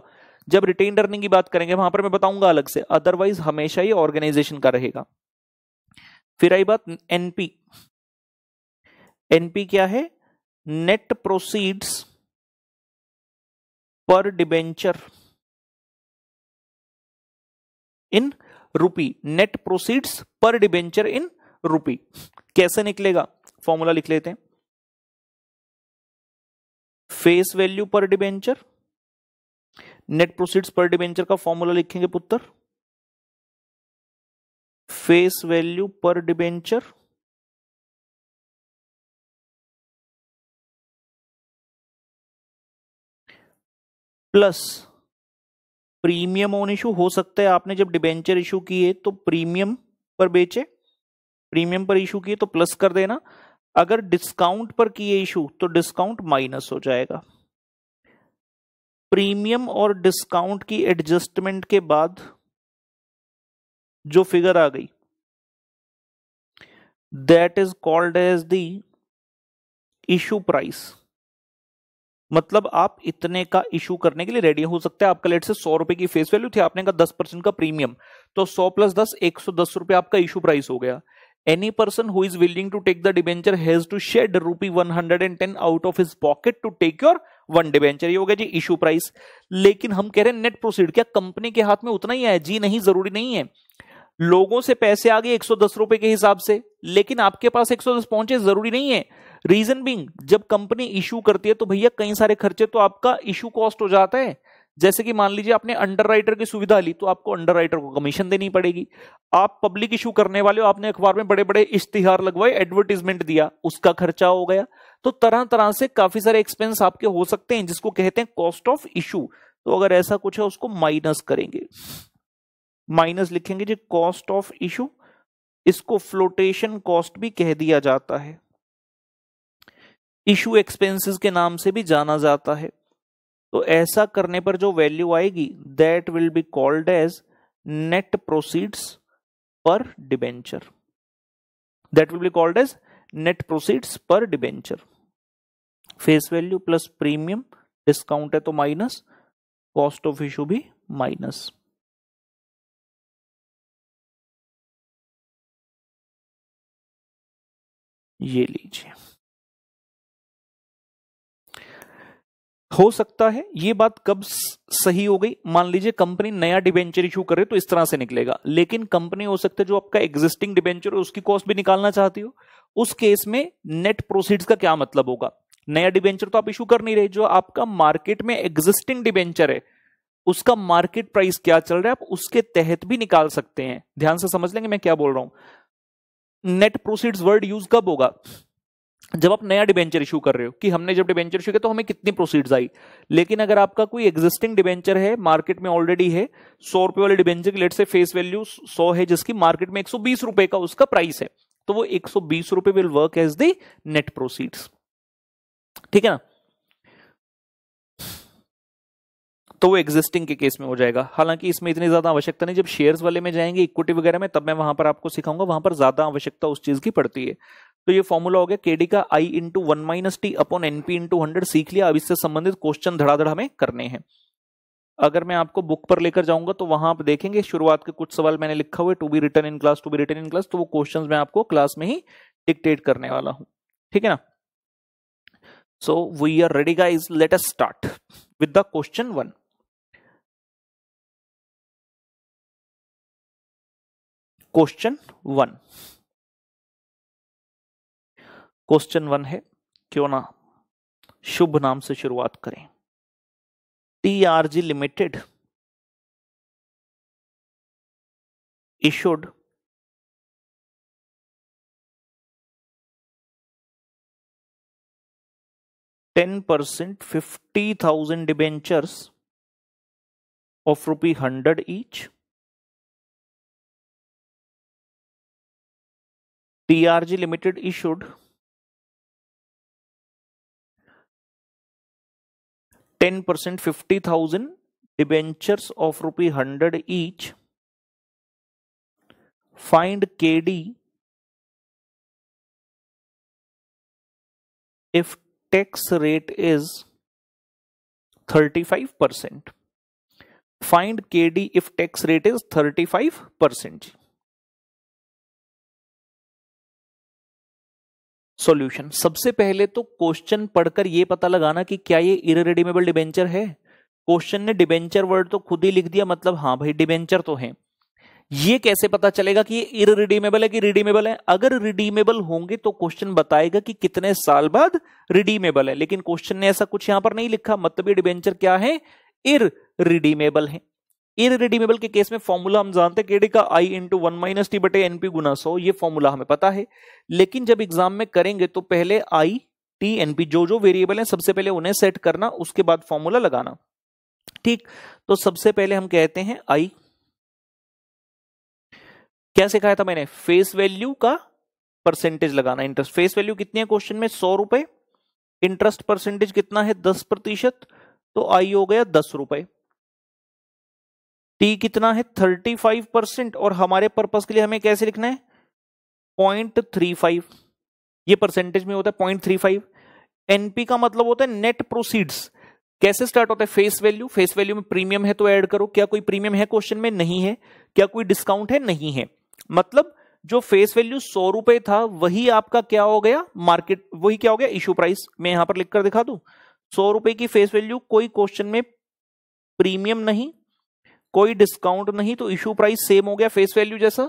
जब रिटेन अर्निंग की बात करेंगे वहां पर मैं बताऊंगा अलग से अदरवाइज हमेशा ही ऑर्गेनाइजेशन का रहेगा फिर आई बात एनपी एनपी क्या है net proceeds per debenture in rupee net proceeds per debenture in rupee कैसे निकलेगा फॉर्मूला लिख लेते हैं फेस वैल्यू पर debenture net proceeds per debenture का फॉर्मूला लिखेंगे पुत्र फेस वैल्यू पर debenture plus premium on issue हो सकता है आपने जब डिबेंचर इशू किए तो प्रीमियम पर बेचे प्रीमियम पर इशू किए तो प्लस कर देना अगर डिस्काउंट पर किए इशू तो डिस्काउंट माइनस हो जाएगा प्रीमियम और डिस्काउंट की एडजस्टमेंट के बाद जो फिगर आ गई that is called as the issue price मतलब आप इतने का इशू करने के लिए रेडी हो सकते हैं आपका लेट से सौ रुपए की फेस वैल्यू थी आपने का दस परसेंट का प्रीमियम तो सौ प्लस दस एक सौ दस रुपए आपका इशू प्राइस हो गया any person who is willing to take the debenture has to shed rupee one hundred and ten out of his pocket to take your one debenture ये हो गया जी इशू प्राइस लेकिन हम कह रहे हैं नेट प्रोसीड क्या कंपनी के हाथ में उतना ही है जी नहीं जरूरी नहीं है लोगों से पैसे आ गए एक रुपए के हिसाब से लेकिन आपके पास 110 पहुंचे जरूरी नहीं है रीजन बिंग जब कंपनी इशू करती है तो भैया कई सारे खर्चे तो आपका इशू कॉस्ट हो जाता है जैसे कि मान लीजिए आपने अंडर की सुविधा ली तो आपको अंडर को कमीशन देनी पड़ेगी आप पब्लिक इशू करने वाले हो आपने अखबार में बड़े बड़े इश्तिहार लगवाए एडवर्टीजमेंट दिया उसका खर्चा हो गया तो तरह तरह से काफी सारे एक्सपेंस आपके हो सकते हैं जिसको कहते हैं कॉस्ट ऑफ इशू तो अगर ऐसा कुछ है उसको माइनस करेंगे माइनस लिखेंगे जी कॉस्ट ऑफ इशू इसको फ्लोटेशन कॉस्ट भी कह दिया जाता है इशू एक्सपेंसेस के नाम से भी जाना जाता है तो ऐसा करने पर जो वैल्यू आएगी that will be called as net proceeds per debenture that will be called as net proceeds per debenture face value plus premium discount है तो माइनस कॉस्ट ऑफ इशू भी माइनस ये लीजिए हो सकता है ये बात कब सही हो गई मान लीजिए कंपनी नया डिबेंचर इशू करे तो इस तरह से निकलेगा लेकिन कंपनी हो सकता है जो आपका एग्जिस्टिंग डिबेंचर है उसकी कॉस्ट भी निकालना चाहती हो उस केस में नेट प्रोसीड्स का क्या मतलब होगा नया डिबेंचर तो आप इशू कर नहीं रहे जो आपका मार्केट में एग्जिस्टिंग डिबेंचर है उसका मार्केट प्राइस क्या चल रहा है आप उसके तहत भी निकाल सकते हैं ध्यान से समझ लेंगे मैं क्या बोल रहा हूं नेट प्रोसीड्स वर्ड यूज कब होगा जब आप नया डिबेंचर इशू कर रहे हो कि हमने जब डिबेंचर इशू किया तो हमें कितनी प्रोसीड्स आई लेकिन अगर आपका कोई एग्जिस्टिंग डिबेंचर है मार्केट में ऑलरेडी है सौ रुपए वाले डिबेंचर की लेट से फेस वैल्यू सौ है जिसकी मार्केट में एक सौ बीस रुपए का उसका प्राइस है तो वो एक सौ बीस रुपए will work as the net proceeds ठीक है ना तो वो एग्जिस्टिंग के केस में हो जाएगा हालांकि इसमें इतनी ज्यादा आवश्यकता नहीं जब शेयर्स वाले में जाएंगे इक्विटी वगैरह में तब मैं वहां पर आपको सिखाऊंगा वहां पर ज्यादा आवश्यकता उस चीज की पड़ती है तो ये फॉर्मूला हो गया केडी का I into one minus T upon NP into hundred सीख लिया अब इससे संबंधित क्वेश्चन धड़ाधड़ हमें करने हैं अगर मैं आपको बुक पर लेकर जाऊंगा तो वहां आप देखेंगे शुरुआत के कुछ सवाल मैंने लिखा हुआ है to be return in class to be return in class तो वो क्वेश्चन मैं आपको क्लास में ही डिक्टेट करने वाला हूँ ठीक है ना so we are ready guys latest start start with the question question one question one है क्यों ना शुभ नाम से शुरुआत करें T are G limited issued ten percent fifty thousand debentures of rupee hundred each TRG Limited issued 10% 50,000 debentures of rupee 100 each. Find KD if tax rate is 35%. Find KD if tax rate is 35%. Solution सबसे पहले तो question पढ़कर ये पता लगाना कि क्या ये इरेडिमेबल डिबेंचर है क्वेश्चन ने डिबेंचर वर्ड तो खुद ही लिख दिया मतलब हाँ भाई डिबेंचर तो है ये कैसे पता चलेगा कि ये इरेडिमेबल है कि रिडीमेबल है अगर रिडीमेबल होंगे तो क्वेश्चन बताएगा कि कितने साल बाद रिडीमेबल है लेकिन क्वेश्चन ने ऐसा कुछ यहां पर नहीं लिखा मतलब ये डिबेंचर क्या है इर रिडीमेबल है इरिडीमेबल के केस में फॉर्मूला हम जानते हैं केडी का I into one minus T बटे एनपी गुना सो ये फॉर्मूला हमें पता है लेकिन जब एग्जाम में करेंगे तो पहले आई टी एनपी जो जो वेरिएबल है सबसे पहले उन्हें सेट करना उसके बाद फॉर्मूला लगाना ठीक तो सबसे पहले हम कहते हैं आई क्या सिखाया था मैंने फेस वैल्यू का परसेंटेज लगाना इंटरेस्ट फेस वैल्यू कितनी है क्वेश्चन में सौ रुपए इंटरेस्ट परसेंटेज कितना है दस प्रतिशत तो आई हो गया दस रुपए टी कितना है 35 परसेंट और हमारे पर्पस के लिए हमें कैसे लिखना है पॉइंट थ्री फाइव ये परसेंटेज में होता है पॉइंट थ्री फाइव एनपी का मतलब होता है नेट प्रोसीड्स कैसे स्टार्ट होता है फेस वैल्यू फेस वैल्यू में प्रीमियम है तो ऐड करो क्या कोई प्रीमियम है क्वेश्चन में नहीं है क्या कोई डिस्काउंट है नहीं है मतलब जो फेस वैल्यू सौ रुपए था वही आपका क्या हो गया मार्केट वही क्या हो गया इश्यू प्राइस मैं यहां पर लिखकर दिखा दू सौ रुपए की फेस वैल्यू कोई क्वेश्चन में प्रीमियम नहीं कोई डिस्काउंट नहीं तो इशू प्राइस सेम हो गया फेस वैल्यू जैसा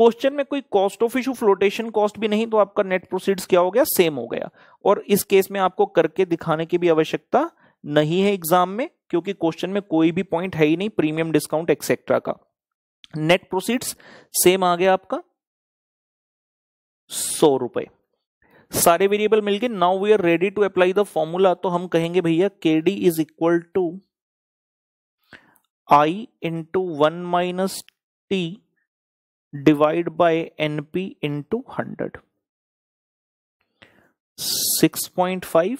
क्वेश्चन में कोई cost of issue flotation cost भी नहीं तो आपका नेट प्रोसीड्स क्या हो गया सेम हो गया और इस केस में आपको करके दिखाने की भी आवश्यकता नहीं है एग्जाम में क्योंकि क्वेश्चन में कोई भी पॉइंट है ही नहीं प्रीमियम डिस्काउंट एक्सेट्रा का नेट प्रोसीड्स सेम आ गया आपका सौ रुपए सारे वेरिएबल गए now we are ready to apply the formula तो हम कहेंगे भैया K D is equal to i into 1 minus t divide by np into 100 6.5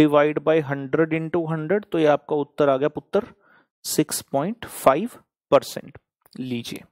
divide by 100 into 100 तो ये आपका उत्तर आ गया पुत्र 6.5 परसेंट लीजिए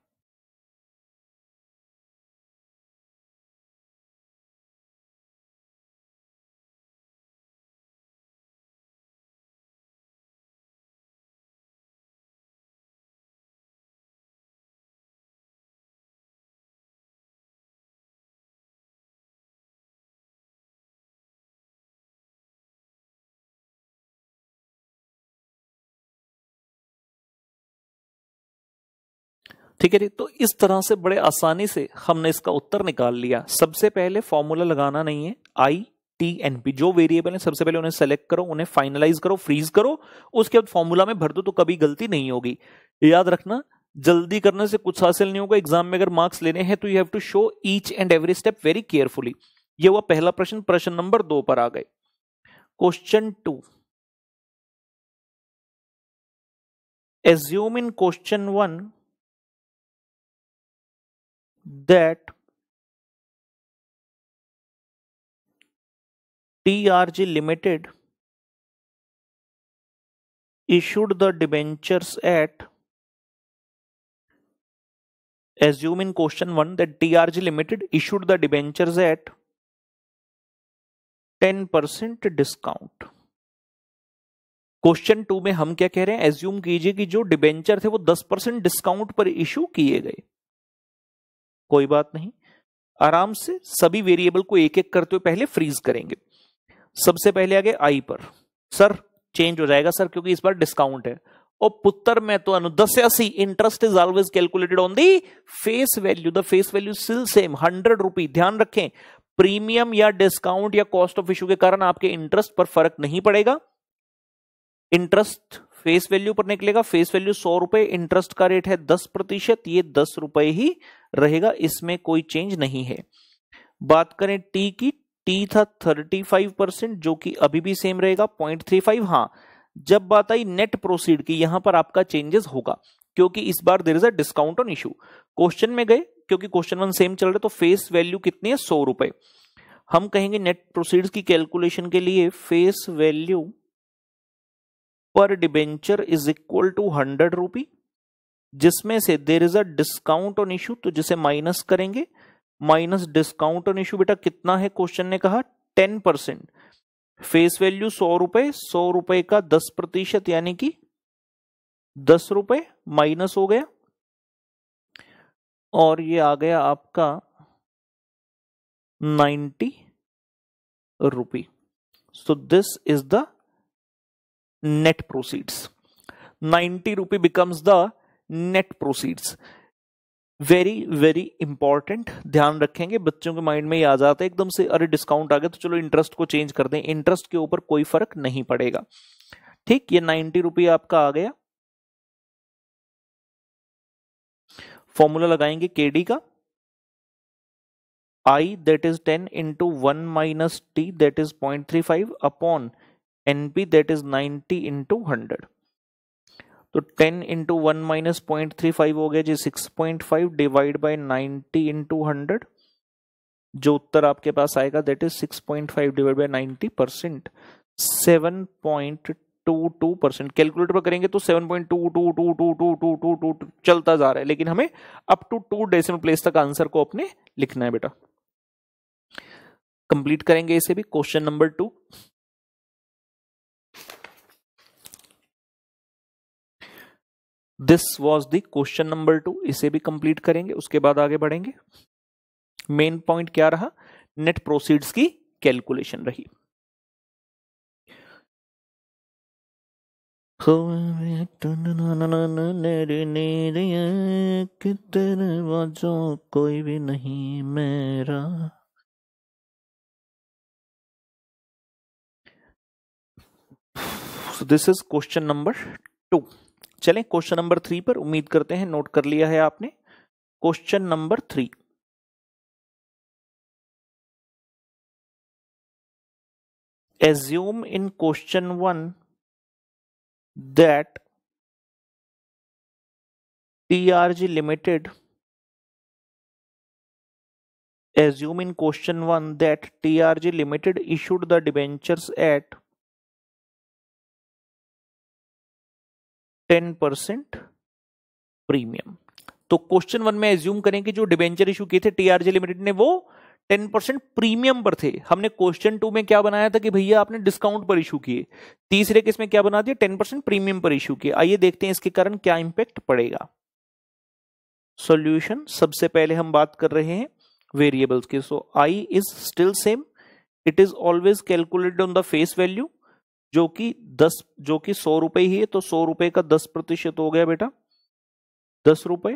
ठीक है जी तो इस तरह से बड़े आसानी से हमने इसका उत्तर निकाल लिया सबसे पहले फॉर्मूला लगाना नहीं है आई टी एन पी जो वेरिएबल है सबसे पहले उन्हें सेलेक्ट करो उन्हें फाइनलाइज करो फ्रीज करो उसके बाद फॉर्मूला में भर दो तो कभी गलती नहीं होगी याद रखना जल्दी करने से कुछ हासिल नहीं होगा एग्जाम में अगर मार्क्स लेने हैं तो you have to show each and every step very carefully ये हुआ पहला प्रश्न प्रश्न नंबर दो पर आ गए question two assume in question one that TRG Limited issued the debentures at assume in question 1 that TRG Limited issued the debentures at 10% discount question two में हम क्या कह रहे हैं एज्यूम कीजिए कि जो डिबेंचर थे वो दस परसेंट डिस्काउंट पर इश्यू किए गए कोई बात नहीं आराम से सभी वेरिएबल को एक एक करते हुए पहले फ्रीज करेंगे सबसे पहले आगे आई पर सर चेंज हो जाएगा सर क्योंकि इस बार डिस्काउंट है और पुत्र में तो अनुदस्यासी interest is always calculated on the face value the face value still same hundred rupee ध्यान रखें प्रीमियम या डिस्काउंट या कॉस्ट ऑफ इश्यू के कारण आपके इंटरेस्ट पर फर्क नहीं पड़ेगा इंटरेस्ट फेस वैल्यू पर निकलेगा फेस वैल्यू सौ रुपए इंटरेस्ट का रेट है दस प्रतिशत ये दस रुपए ही रहेगा इसमें कोई चेंज नहीं है बात करें टी की टी था थर्टी फाइव परसेंट जो कि अभी भी सेम रहेगा पॉइंट थ्री फाइव हाँ जब बात आई नेट प्रोसीड की यहां पर आपका चेंजेस होगा क्योंकि इस बार there is a discount on issue question में गए क्योंकि क्वेश्चन वन सेम चल रहे तो फेस वैल्यू कितनी है सौ रुपए हम कहेंगे नेट प्रोसीड की कैलकुलेशन के लिए फेस वैल्यू पर debenture is equal to hundred rupee जिसमें से there is a discount on issue तो जिसे माइनस करेंगे माइनस डिस्काउंट ऑन इशू बेटा कितना है क्वेश्चन ने कहा टेन परसेंट फेस वैल्यू सौ रुपए सौ रुपए का दस प्रतिशत यानी कि दस रुपए माइनस हो गया और ये आ गया आपका ninety rupee so this is the net proceeds ninety rupee becomes the net proceeds very very important ध्यान रखेंगे बच्चों के माइंड में ये आ जाता है एकदम से अरे डिस्काउंट आ गया तो चलो इंटरेस्ट को चेंज कर दें इंटरेस्ट के ऊपर कोई फर्क नहीं पड़ेगा ठीक ये नाइन्टी रुपये आपका आ गया फॉर्मूला लगाएंगे केडी का I that is ten into one minus T that is point three five upon NP that is 90 into hundred तो 10 into one minus point three five हो गया जी 6.5 डिवाइड बाय 90 इंटू हंड्रेड जो उत्तर आपके पास आएगा that is 6.5 divide by 90 percent seven point two two percent calculator पर करेंगे तो seven point two two two two two two two two two चलता जा रहा है लेकिन हमें up to two decimal place तक आंसर को अपने लिखना है बेटा कंप्लीट करेंगे इसे भी question number two this was the question number two इसे भी कंप्लीट करेंगे उसके बाद आगे बढ़ेंगे मेन पॉइंट क्या रहा नेट प्रोसीड्स की कैलकुलेशन रही तेरे कोई भी नहीं मेरा this is question number two चलें क्वेश्चन नंबर थ्री पर उम्मीद करते हैं नोट कर लिया है आपने question number three assume in question one that TRG limited assume in question one that TRG limited issued the debentures at ten percent premium तो क्वेश्चन वन में एज्यूम करें कि जो डिबेंचर इश्यू किए थे टीआरजे लिमिटेड ने वो टेन परसेंट प्रीमियम पर थे हमने क्वेश्चन टू में क्या बनाया था कि भैया आपने डिस्काउंट पर इशू किए तीसरे किस में क्या बना दिया टेन परसेंट प्रीमियम पर इशू किए आइए देखते हैं इसके कारण क्या इंपैक्ट पड़ेगा सॉल्यूशन सबसे पहले हम बात कर रहे हैं वेरिएबल्स के so I is still same it is always calculated on the face value जो कि दस जो कि सौ रुपए ही है तो सौ रुपए का दस प्रतिशत हो गया बेटा दस रुपए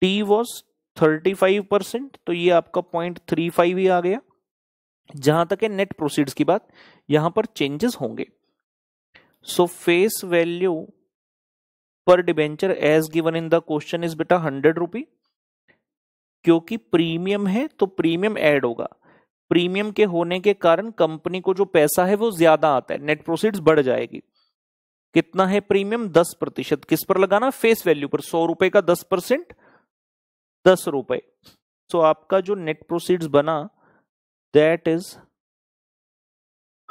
T was thirty five percent तो ये आपका पॉइंट थ्री फाइव ही आ गया जहां तक है नेट प्रोसीड्स की बात यहां पर चेंजेस होंगे सो फेस वैल्यू पर debenture as given in the question is बेटा हंड्रेड रुपी क्योंकि प्रीमियम है तो प्रीमियम ऐड होगा प्रीमियम के होने के कारण कंपनी को जो पैसा है वो ज्यादा आता है नेट प्रोसीड्स बढ़ जाएगी कितना है प्रीमियम दस प्रतिशत किस पर लगाना फेस वैल्यू पर सौ रुपए का दस परसेंट दस रुपए सो आपका जो नेट प्रोसिड्स बना that is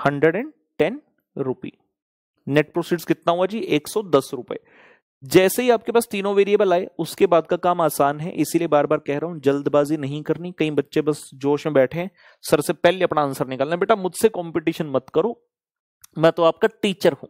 hundred and ten rupee net proceeds कितना हुआ जी एक सौ दस रुपए जैसे ही आपके पास तीनों वेरिएबल आए उसके बाद का काम आसान है इसीलिए बार बार कह रहा हूं जल्दबाजी नहीं करनी कई बच्चे बस जोश में बैठे हैं सर से पहले अपना आंसर निकालना बेटा मुझसे कंपटीशन मत करो मैं तो आपका टीचर हूं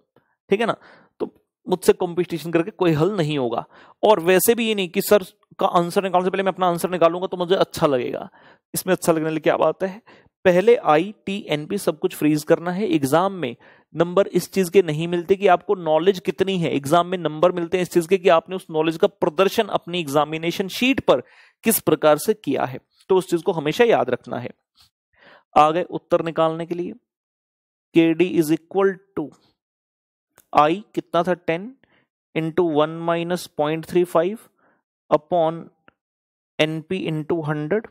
ठीक है ना तो मुझसे कंपटीशन करके कोई हल नहीं होगा और वैसे भी ये नहीं कि सर का आंसर निकालने से पहले मैं अपना आंसर निकालूंगा तो मुझे अच्छा लगेगा इसमें अच्छा लगने लिए क्या बात है पहले आई टी एन पी सब कुछ फ्रीज करना है एग्जाम में नंबर इस चीज के नहीं मिलते कि आपको नॉलेज कितनी है एग्जाम में नंबर मिलते हैं इस चीज के कि आपने उस नॉलेज का प्रदर्शन अपनी एग्जामिनेशन शीट पर किस प्रकार से किया है तो उस चीज को हमेशा याद रखना है आ गए उत्तर निकालने के लिए K D is equal to I कितना था ten into one minus point three five upon N P into hundred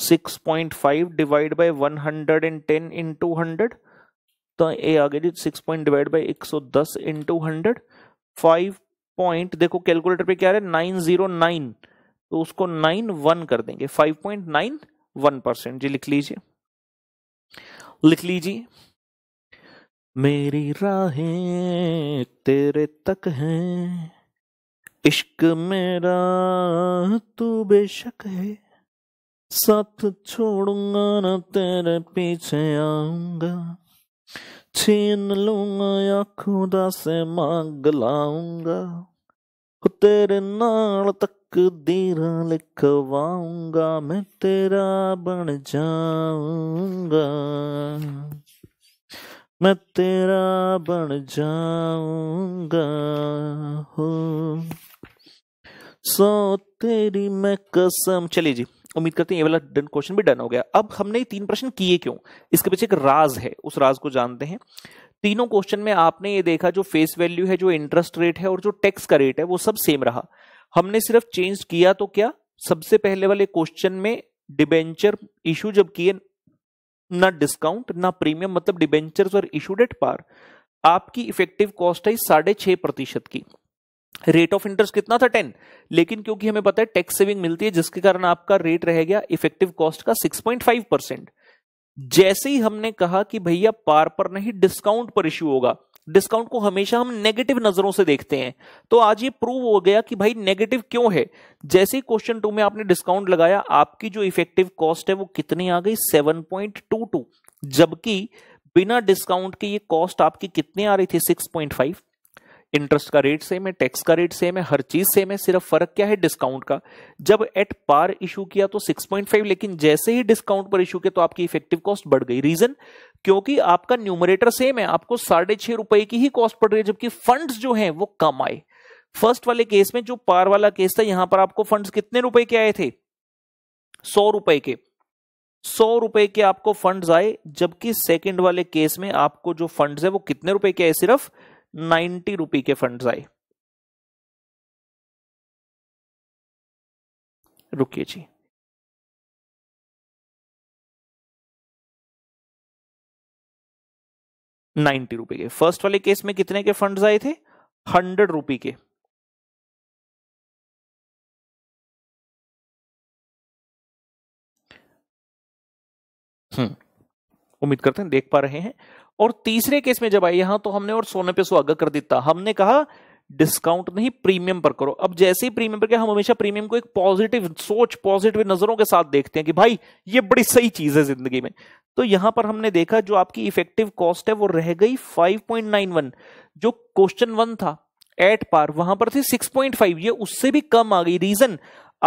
six point five divide by one hundred and ten into hundred तो ए आ गई जी सिक्स पॉइंट डिवाइड बाई एक सौ दस इंटू हंड्रेड फाइव पॉइंट देखो calculator पे क्या है नाइन जीरो नाइन तो उसको नाइन वन कर देंगे five point nine one percent जी लिख लीजिए लिख लीजिए मेरी राहें तेरे तक हैं इश्क मेरा तू बेशक है साथ छोड़ूंगा ना तेरे पीछे आऊंगा छीन लूंगा या खुदा से मांग लाऊंगा तेरे नाल तक तकदीर लिखवाऊंगा मैं तेरा बन जाऊंगा मैं तेरा बन जाऊंगा हो सो तेरी मैं कसम चलिए जी उम्मीद करते हैं ये वाला डन क्वेश्चन भी डन हो गया अब हमने तीन प्रश्न किए क्यों इसके पीछे एक राज है उस राज को जानते हैं तीनों क्वेश्चन में आपने ये देखा जो फेस वैल्यू है जो इंटरेस्ट रेट है और जो टैक्स का रेट है वो सब सेम रहा हमने सिर्फ चेंज किया तो क्या सबसे पहले वाले क्वेश्चन में डिबेंचर इशू जब किए ना डिस्काउंट ना प्रीमियम मतलब डिबेंचर और इशूड एट पार आपकी इफेक्टिव कॉस्ट है साढ़े छह प्रतिशत की रेट ऑफ इंटरेस्ट कितना था टेन लेकिन क्योंकि हमें पता है टैक्स सेविंग मिलती है जिसके कारण आपका रेट रह गया इफेक्टिव कॉस्ट का सिक्स पॉइंट फाइव परसेंट जैसे ही हमने कहा कि भैया पार पर नहीं डिस्काउंट पर इश्यू होगा डिस्काउंट को हमेशा हम नेगेटिव नजरों से देखते हैं तो आज ये प्रूव हो गया कि भाई नेगेटिव क्यों है जैसे ही क्वेश्चन टू में आपने डिस्काउंट लगाया आपकी जो इफेक्टिव कॉस्ट है वो कितनी आ गई सेवन पॉइंट टू टू जबकि बिना डिस्काउंट के ये कॉस्ट आपकी कितनी आ रही थी सिक्स पॉइंट फाइव इंटरेस्ट का रेट सेम है टैक्स का रेट सेम है हर चीज सेम है सिर्फ फर्क क्या है डिस्काउंट का जब एट पार इशू किया तो 6.5 लेकिन जैसे ही डिस्काउंट पर इशू किया तो आपकी इफेक्टिव कॉस्ट बढ़ गई रीजन क्योंकि आपका न्यूमरेटर सेम है आपको साढ़े छह रुपए की ही कॉस्ट पड़ रही है जबकि फंड जो है वो कम आए फर्स्ट वाले केस में जो पार वाला केस था यहां पर आपको फंड कितने रुपए के आए थे सौ रुपए के सौ रुपए के आपको फंड्स आए जबकि सेकंड वाले केस में आपको जो फंड्स है वो कितने रुपए के आए सिर्फ नाइन्टी रुपी के फंड्स आए रुकिए जी नाइन्टी रुपए के फर्स्ट वाले केस में कितने के फंड्स आए थे हंड्रेड रुपी के हम्म उम्मीद करते हैं देख पा रहे हैं और तीसरे केस में जब आई यहां तो हमने और सोने पे स्वागत कर दिया हमने कहा डिस्काउंट नहीं प्रीमियम पर करो अब जैसे ही प्रीमियम पर क्या हम हमेशा प्रीमियम को एक पॉजिटिव सोच पॉजिटिव नजरों के साथ देखते हैं कि भाई ये बड़ी सही चीज है जिंदगी में तो यहां पर हमने देखा जो आपकी इफेक्टिव कॉस्ट है वो रह गई 5.91 जो क्वेश्चन वन था एट पार वहां पर थी 6.5 ये उससे भी कम आ गई रीजन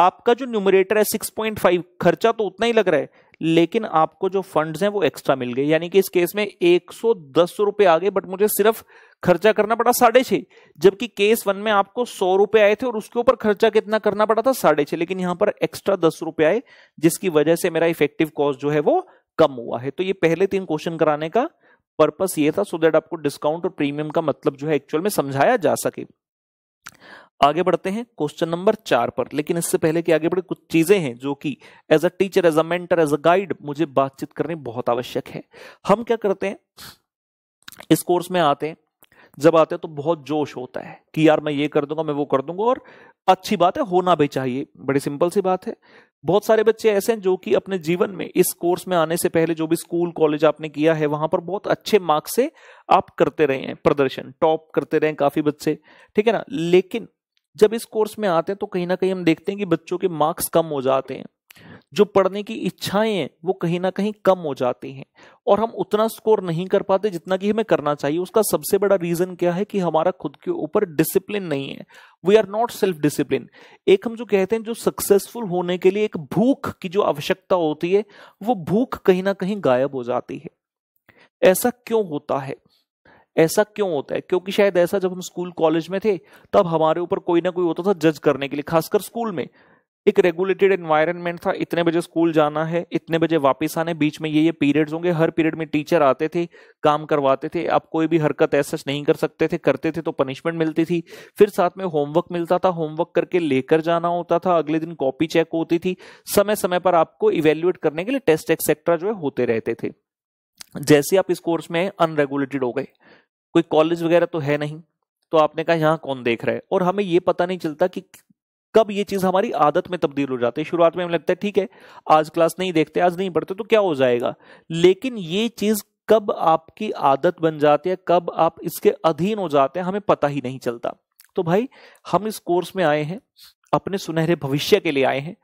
आपका जो न्यूमरेटर है 6.5 खर्चा तो उतना ही लग रहा है लेकिन आपको जो फंड्स हैं वो एक्स्ट्रा मिल गए यानी कि इस केस में एक सौ दस रुपए आ गए बट मुझे सिर्फ खर्चा करना पड़ा साढ़े छह जबकि केस वन में आपको सौ रुपए आए थे और उसके ऊपर खर्चा कितना करना पड़ा था साढ़े छह लेकिन यहां पर एक्स्ट्रा दस रुपए आए जिसकी वजह से मेरा इफेक्टिव कॉस्ट जो है वो कम हुआ है तो ये पहले तीन क्वेश्चन कराने का पर्पस ये था सो so आपको डिस्काउंट और प्रीमियम का मतलब जो है एक्चुअल में समझाया जा सके आगे बढ़ते हैं क्वेश्चन नंबर चार पर लेकिन इससे पहले कि आगे बढ़े कुछ चीजें हैं जो कि as a teacher as a mentor as a guide मुझे बातचीत करनी बहुत आवश्यक है हम क्या करते हैं इस कोर्स में आते हैं जब आते हैं तो बहुत जोश होता है कि यार मैं ये कर दूंगा मैं वो कर दूंगा और अच्छी बात है होना भी चाहिए बड़ी सिंपल सी बात है बहुत सारे बच्चे ऐसे हैं जो कि अपने जीवन में इस कोर्स में आने से पहले जो भी स्कूल कॉलेज आपने किया है वहां पर बहुत अच्छे मार्क्स से आप करते रहे हैं प्रदर्शन टॉप करते रहे हैं काफी बच्चे ठीक है ना लेकिन जब इस कोर्स में आते हैं तो कहीं ना कहीं हम देखते हैं कि बच्चों के मार्क्स कम हो जाते हैं जो पढ़ने की इच्छाएं हैं वो कहीं ना कहीं कम हो जाती हैं और हम उतना स्कोर नहीं कर पाते जितना कि हमें करना चाहिए उसका सबसे बड़ा रीजन क्या है कि हमारा खुद के ऊपर डिसिप्लिन नहीं है we are not self discipline एक हम जो कहते हैं जो सक्सेसफुल होने के लिए एक भूख की जो आवश्यकता होती है वो भूख कहीं ना कहीं गायब हो जाती है ऐसा क्यों होता है ऐसा क्यों होता है क्योंकि शायद ऐसा जब हम स्कूल कॉलेज में थे तब हमारे ऊपर कोई ना कोई होता था जज करने के लिए खासकर स्कूल में एक रेगुलेटेड एनवायरनमेंट था इतने बजे स्कूल जाना है इतने बजे वापस आने बीच में ये ये पीरियड्स होंगे हर पीरियड में टीचर आते थे काम करवाते थे आप कोई भी हरकत ऐसा नहीं कर सकते थे करते थे तो पनिशमेंट मिलती थी फिर साथ में होमवर्क मिलता था होमवर्क करके लेकर जाना होता था अगले दिन कॉपी चेक होती थी समय समय पर आपको इवेल्युएट करने के लिए टेस्ट एक्सेट्रा जो है होते रहते थे जैसे आप इस कोर्स में अनरेगुलेटेड हो गए कोई कॉलेज वगैरह तो है नहीं तो आपने कहा यहाँ कौन देख रहा है और हमें ये पता नहीं चलता कि कब ये चीज हमारी आदत में तब्दील हो जाती है शुरुआत में हमें लगता है ठीक है आज क्लास नहीं देखते आज नहीं पढ़ते तो क्या हो जाएगा लेकिन ये चीज कब आपकी आदत बन जाती है कब आप इसके अधीन हो जाते हैं हमें पता ही नहीं चलता तो भाई हम इस कोर्स में आए हैं अपने सुनहरे भविष्य के लिए आए हैं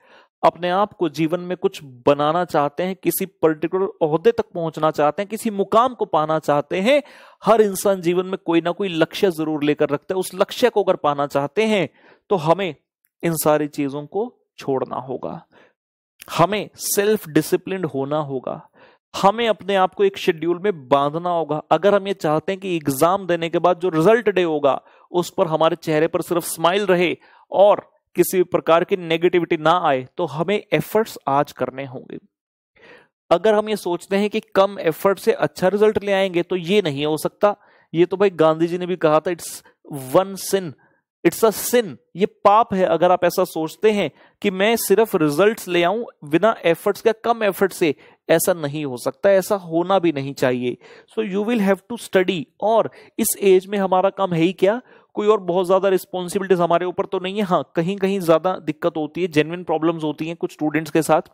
अपने आप को जीवन में कुछ बनाना चाहते हैं किसी पर्टिकुलर अहदे तक पहुंचना चाहते हैं किसी मुकाम को पाना चाहते हैं हर इंसान जीवन में कोई ना कोई लक्ष्य जरूर लेकर रखता है उस लक्ष्य को अगर पाना चाहते हैं तो हमें इन सारी चीजों को छोड़ना होगा हमें सेल्फ डिसिप्लिन होना होगा हमें अपने आप को एक शेड्यूल में बांधना होगा अगर हम ये चाहते हैं कि एग्जाम देने के बाद जो रिजल्ट डे होगा उस पर हमारे चेहरे पर सिर्फ स्माइल रहे और किसी भी प्रकार की नेगेटिविटी ना आए तो हमें एफर्ट्स आज करने होंगे अगर हम ये सोचते हैं कि कम एफर्ट से अच्छा रिजल्ट ले आएंगे तो ये नहीं हो सकता ये तो भाई गांधी जी ने भी कहा था it's one sin it's a sin ये पाप है अगर आप ऐसा सोचते हैं कि मैं सिर्फ रिजल्ट्स ले आऊं बिना एफर्ट्स या कम एफर्ट से ऐसा नहीं हो सकता ऐसा होना भी नहीं चाहिए so you will have to study और इस एज में हमारा काम है ही क्या कोई और बहुत ज़्यादा रिस्पॉन्सिबिलिटीज हमारे ऊपर तो नहीं है हाँ कहीं कहीं ज़्यादा दिक्कत होती है जेनविन प्रॉब्लम्स होती हैं कुछ स्टूडेंट्स के साथ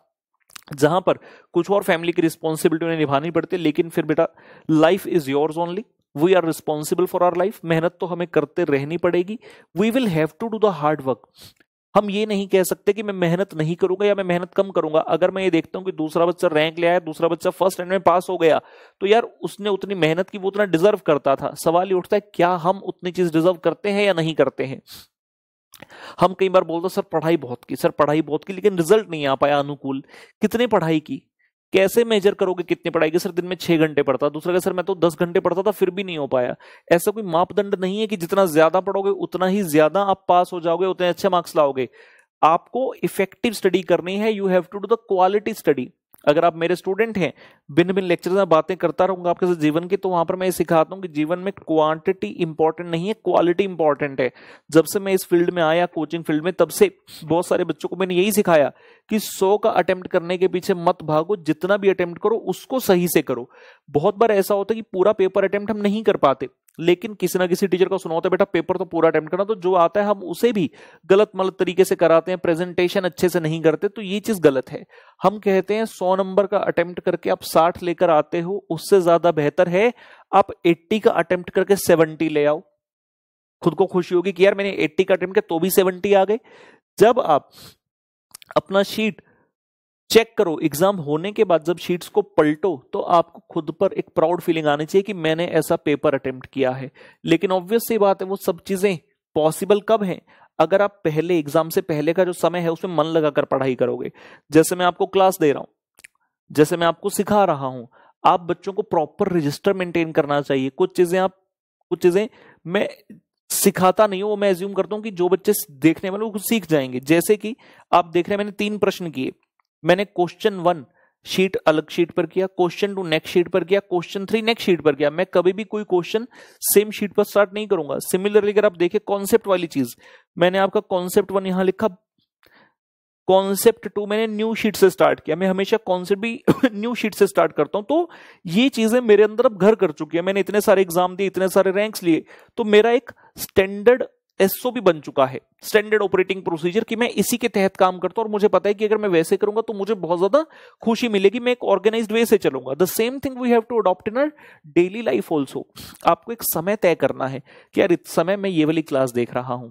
जहां पर कुछ और फैमिली की रिस्पॉन्सिबिलिटी उन्हें निभानी पड़ती है लेकिन फिर बेटा life is yours only we are responsible for our life मेहनत तो हमें करते रहनी पड़ेगी we will have to do the hard work हम ये नहीं कह सकते कि मैं मेहनत नहीं करूंगा या मैं मेहनत कम करूंगा अगर मैं ये देखता हूं कि दूसरा बच्चा रैंक ले आया दूसरा बच्चा फर्स्ट स्टैंडर्ड में पास हो गया तो यार उसने उतनी मेहनत की वो उतना डिजर्व करता था सवाल ये उठता है क्या हम उतनी चीज डिजर्व करते हैं या नहीं करते हैं हम कई बार बोलते सर पढ़ाई बहुत की सर पढ़ाई बहुत की लेकिन रिजल्ट नहीं आ पाया अनुकूल कितने पढ़ाई की कैसे मेजर करोगे कितने पढ़ाएगी सर दिन में छह घंटे पढ़ता दूसरा क्या सर मैं तो दस घंटे पढ़ता था फिर भी नहीं हो पाया ऐसा कोई मापदंड नहीं है कि जितना ज्यादा पढ़ोगे उतना ही ज्यादा आप पास हो जाओगे उतने अच्छे मार्क्स लाओगे आपको इफेक्टिव स्टडी करनी है you have to do the quality study अगर आप मेरे स्टूडेंट हैं भिन्न भिन्न लेक्चर में बातें करता रहूंगा आपके साथ जीवन की तो वहां पर मैं ये सिखाता हूँ कि जीवन में क्वांटिटी इंपॉर्टेंट नहीं है क्वालिटी इंपॉर्टेंट है जब से मैं इस फील्ड में आया कोचिंग फील्ड में तब से बहुत सारे बच्चों को मैंने यही सिखाया कि सौ का अटेम्प्ट करने के पीछे मत भागो जितना भी अटेम्प्ट करो उसको सही से करो बहुत बार ऐसा होता है कि पूरा पेपर अटेम्प्ट हम नहीं कर पाते लेकिन किसी ना किसी टीचर को सुना होता तो है बेटा पेपर तो पूरा अटेम्प्ट करना तो जो आता है हम उसे भी गलत मलत तरीके से कराते हैं प्रेजेंटेशन अच्छे से नहीं करते तो ये चीज गलत है हम कहते हैं सौ नंबर का अटेम्प्ट करके आप साठ लेकर आते हो उससे ज्यादा बेहतर है आप एट्टी का अटेम्प्ट करके सेवेंटी ले आओ खुद को खुशी होगी कि यार मैंने एट्टी का अटेम्प्ट किया तो भी सेवेंटी आ गए जब आप अपना शीट चेक करो एग्जाम होने के बाद जब शीट्स को पलटो तो आपको खुद पर एक प्राउड फीलिंग आनी चाहिए कि मैंने ऐसा पेपर अटेम्प्ट किया है लेकिन ऑब्वियस सी बात है वो सब चीजें पॉसिबल कब हैं अगर आप पहले एग्जाम से पहले का जो समय है उसमें मन लगाकर पढ़ाई करोगे जैसे मैं आपको क्लास दे रहा हूं जैसे मैं आपको सिखा रहा हूं आप बच्चों को प्रॉपर रजिस्टर मेंटेन करना चाहिए कुछ चीजें आप कुछ चीजें मैं सिखाता नहीं हूं वो मैं एज्यूम करता हूं कि जो बच्चे देखने वाले वो सीख जाएंगे जैसे कि आप देख रहे हैं मैंने तीन प्रश्न किए मैंने क्वेश्चन वन शीट अलग शीट पर किया क्वेश्चन टू नेक्स्ट शीट पर किया क्वेश्चन थ्री नेक्स्ट शीट पर किया मैं कभी भी कोई क्वेश्चन सेम शीट पर स्टार्ट नहीं करूंगा सिमिलरली अगर आप देखें कॉन्सेप्ट वाली चीज मैंने आपका कॉन्सेप्ट वन यहां लिखा कॉन्सेप्ट टू मैंने न्यू शीट से स्टार्ट किया मैं हमेशा कॉन्सेप्ट भी न्यू शीट से स्टार्ट करता हूं तो ये चीजें मेरे अंदर अब घर कर चुकी है मैंने इतने सारे एग्जाम दिए इतने सारे रैंक्स लिए तो मेरा एक स्टैंडर्ड एसओ भी बन चुका है स्टैंडर्ड ऑपरेटिंग प्रोसीजर कि मैं इसी के तहत काम करता हूं और मुझे पता है कि अगर मैं वैसे करूंगा तो मुझे बहुत ज्यादा खुशी मिलेगी मैं एक ऑर्गेनाइज वे से चलूंगा the same thing we have to adopt in daily life also आपको एक समय तय करना है कि यार इस समय मैं ये वाली क्लास देख रहा हूं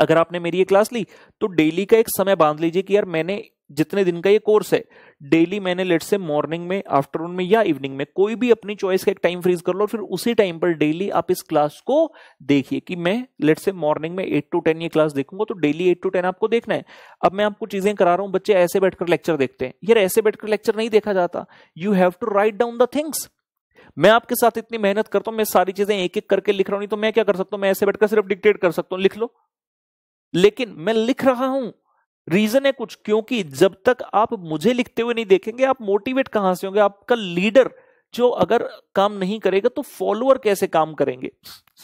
अगर आपने मेरी ये क्लास ली तो डेली का एक समय बांध लीजिए कि यार मैंने जितने दिन का ये कोर्स है डेली मैंने लेट से मॉर्निंग में आफ्टरनून में या इवनिंग में कोई भी अपनी चॉइस का एक टाइम फ्रीज कर लो फिर उसी टाइम पर डेली आप इस क्लास को देखिए कि मैं लेट से मॉर्निंग में एट टू टेन ये क्लास देखूंगा तो डेली एट टू टेन आपको देखना है अब मैं आपको चीजें करा रहा हूं बच्चे ऐसे बैठकर लेक्चर देखते हैं यार ऐसे बैठकर लेक्चर नहीं देखा जाता you have to write down the things मैं आपके साथ इतनी मेहनत करता हूं मैं सारी चीजें एक एक करके लिख रहा हूं नहीं तो मैं क्या कर सकता हूं मैं ऐसे बैठकर सिर्फ डिक्टेट कर सकता हूं लिख लो लेकिन मैं लिख रहा हूं रीजन है कुछ क्योंकि जब तक आप मुझे लिखते हुए नहीं देखेंगे आप मोटिवेट कहां से होंगे आपका लीडर जो अगर काम नहीं करेगा तो फॉलोअर कैसे काम करेंगे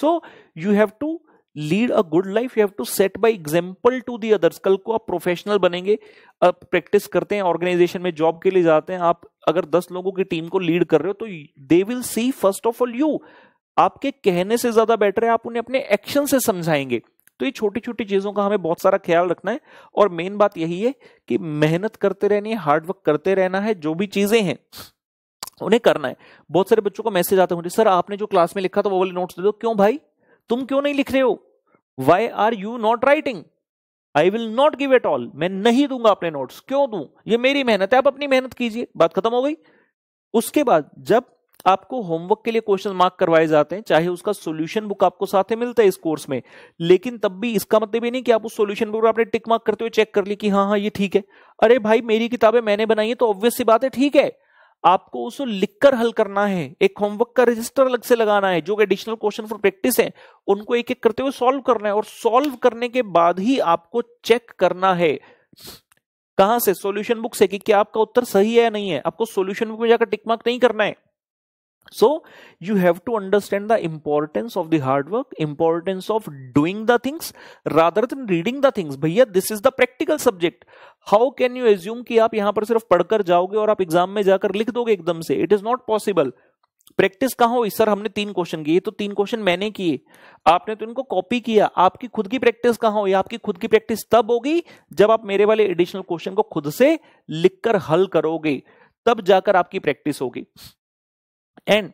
so you have to lead a good life you have to set by example to the others कल को आप प्रोफेशनल बनेंगे आप प्रैक्टिस करते हैं ऑर्गेनाइजेशन में जॉब के लिए जाते हैं आप अगर दस लोगों की टीम को लीड कर रहे हो तो they will see first of all you आपके कहने से ज्यादा बेटर है आप उन्हें अपने एक्शन से समझाएंगे तो ये छोटी छोटी चीज़ों का हमें बहुत सारा ख्याल रखना है और मेन बात यही है कि मेहनत करते रहनी है हार्डवर्क करते रहना है जो भी चीज़ें हैं उन्हें करना है बहुत सारे बच्चों को मैसेज आते मुझे सर आपने जो क्लास में लिखा था वो वाले नोट्स दे दो क्यों भाई तुम क्यों नहीं लिख रहे हो why are you not writing I will not give at all मैं नहीं दूंगा अपने नोट्स क्यों दू ये मेरी मेहनत है आप अपनी मेहनत कीजिए बात खत्म हो गई उसके बाद जब आपको होमवर्क के लिए क्वेश्चन मार्क करवाए जाते हैं चाहे उसका सॉल्यूशन बुक आपको साथ में मिलता है इस कोर्स में लेकिन तब भी इसका मतलब ये नहीं कि आप उस सॉल्यूशन बुक आपने टिक मार्क करते हुए चेक कर ली कि हाँ हाँ ये ठीक है अरे भाई मेरी किताबें मैंने बनाई है तो ऑब्वियस सी बात है ठीक है आपको उसको लिखकर हल करना है एक होमवर्क का रजिस्टर अलग से लगाना है जो एडिशनल क्वेश्चन फॉर प्रैक्टिस है उनको एक एक करते हुए सॉल्व करना है और सॉल्व करने के बाद ही आपको चेक करना है कहां से सॉल्यूशन बुक से कि क्या आपका उत्तर सही है या नहीं है आपको सॉल्यूशन बुक में जाकर टिक मार्क नहीं करना है so you have to understand the importance of the hard work importance of doing the things rather than reading the things bhaiya this is the practical subject how can you assume ki कि आप यहां पर सिर्फ पढ़कर जाओगे और आप exam में जाकर likh doge ekdam se it is not possible practice कहा हुई सर हमने तीन क्वेश्चन किए तो तीन क्वेश्चन मैंने किए आपने तो इनको कॉपी किया आपकी खुद की प्रैक्टिस कहाँ हुई आपकी खुद की प्रैक्टिस तब होगी जब आप मेरे वाले एडिशनल क्वेश्चन को खुद से लिखकर हल करोगे तब जाकर आपकी प्रैक्टिस होगी एंड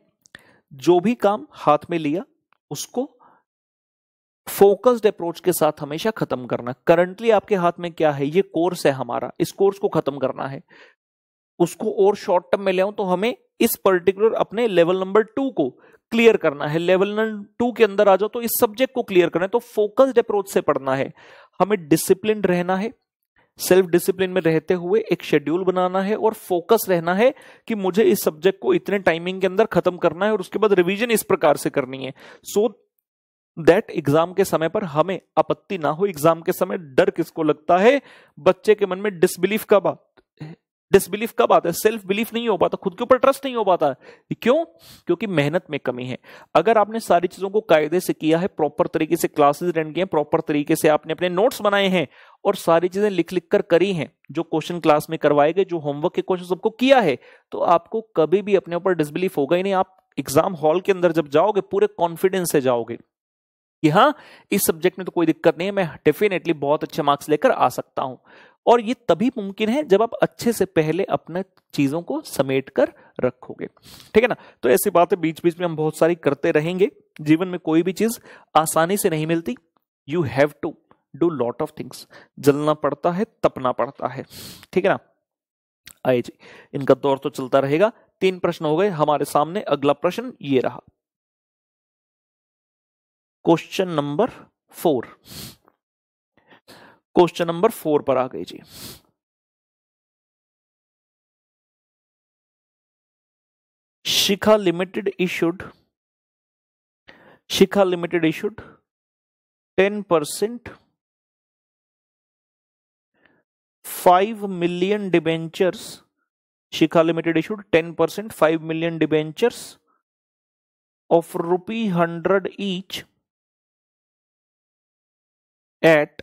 जो भी काम हाथ में लिया उसको फोकस्ड अप्रोच के साथ हमेशा खत्म करना करंटली आपके हाथ में क्या है ये कोर्स है हमारा इस कोर्स को खत्म करना है उसको और शॉर्ट टर्म में ले आऊं तो हमें इस पर्टिकुलर अपने लेवल नंबर टू को क्लियर करना है लेवल नंबर टू के अंदर आ जाओ तो इस सब्जेक्ट को क्लियर करना है तो फोकस्ड अप्रोच से पढ़ना है हमें डिसिप्लिन रहना है सेल्फ डिसिप्लिन में रहते हुए एक शेड्यूल बनाना है और फोकस रहना है कि मुझे इस सब्जेक्ट को इतने टाइमिंग के अंदर खत्म करना है और उसके बाद रिवीजन इस प्रकार से करनी है सो दैट एग्जाम के समय पर हमें आपत्ति ना हो एग्जाम के समय डर किसको लगता है बच्चे के मन में डिसबिलीफ कब आ डिसबिलीफ कब आता है सेल्फ बिलीफ नहीं हो पाता खुद के ऊपर ट्रस्ट नहीं हो पाता क्यों क्योंकि मेहनत में कमी है अगर आपने सारी चीजों को कायदे से किया है प्रॉपर तरीके से क्लासेस अटेंड किए प्रॉपर तरीके से आपने अपने नोट्स बनाए हैं और सारी चीजें लिख लिख कर करी हैं जो क्वेश्चन क्लास में करवाए गए जो होमवर्क के क्वेश्चन सबको किया है तो आपको कभी भी अपने ऊपर डिसबिलीफ होगा ही नहीं आप एग्जाम हॉल के अंदर जब जाओगे पूरे कॉन्फिडेंस से जाओगे कि हाँ इस सब्जेक्ट में तो कोई दिक्कत नहीं है मैं डेफिनेटली बहुत अच्छे मार्क्स लेकर आ सकता हूं और ये तभी मुमकिन है जब आप अच्छे से पहले अपने चीजों को समेट कर रखोगे ठीक है ना तो ऐसी बातें बीच बीच में हम बहुत सारी करते रहेंगे जीवन में कोई भी चीज आसानी से नहीं मिलती you have to do lot of things जलना पड़ता है तपना पड़ता है ठीक है ना आए जी इनका दौर तो चलता रहेगा तीन प्रश्न हो गए हमारे सामने अगला प्रश्न ये रहा question number four question number four पर आ गए जी Shikha limited issued Shikha limited issued ten percent five million debentures Shikha limited issued ten percent five million debentures of rupee hundred each at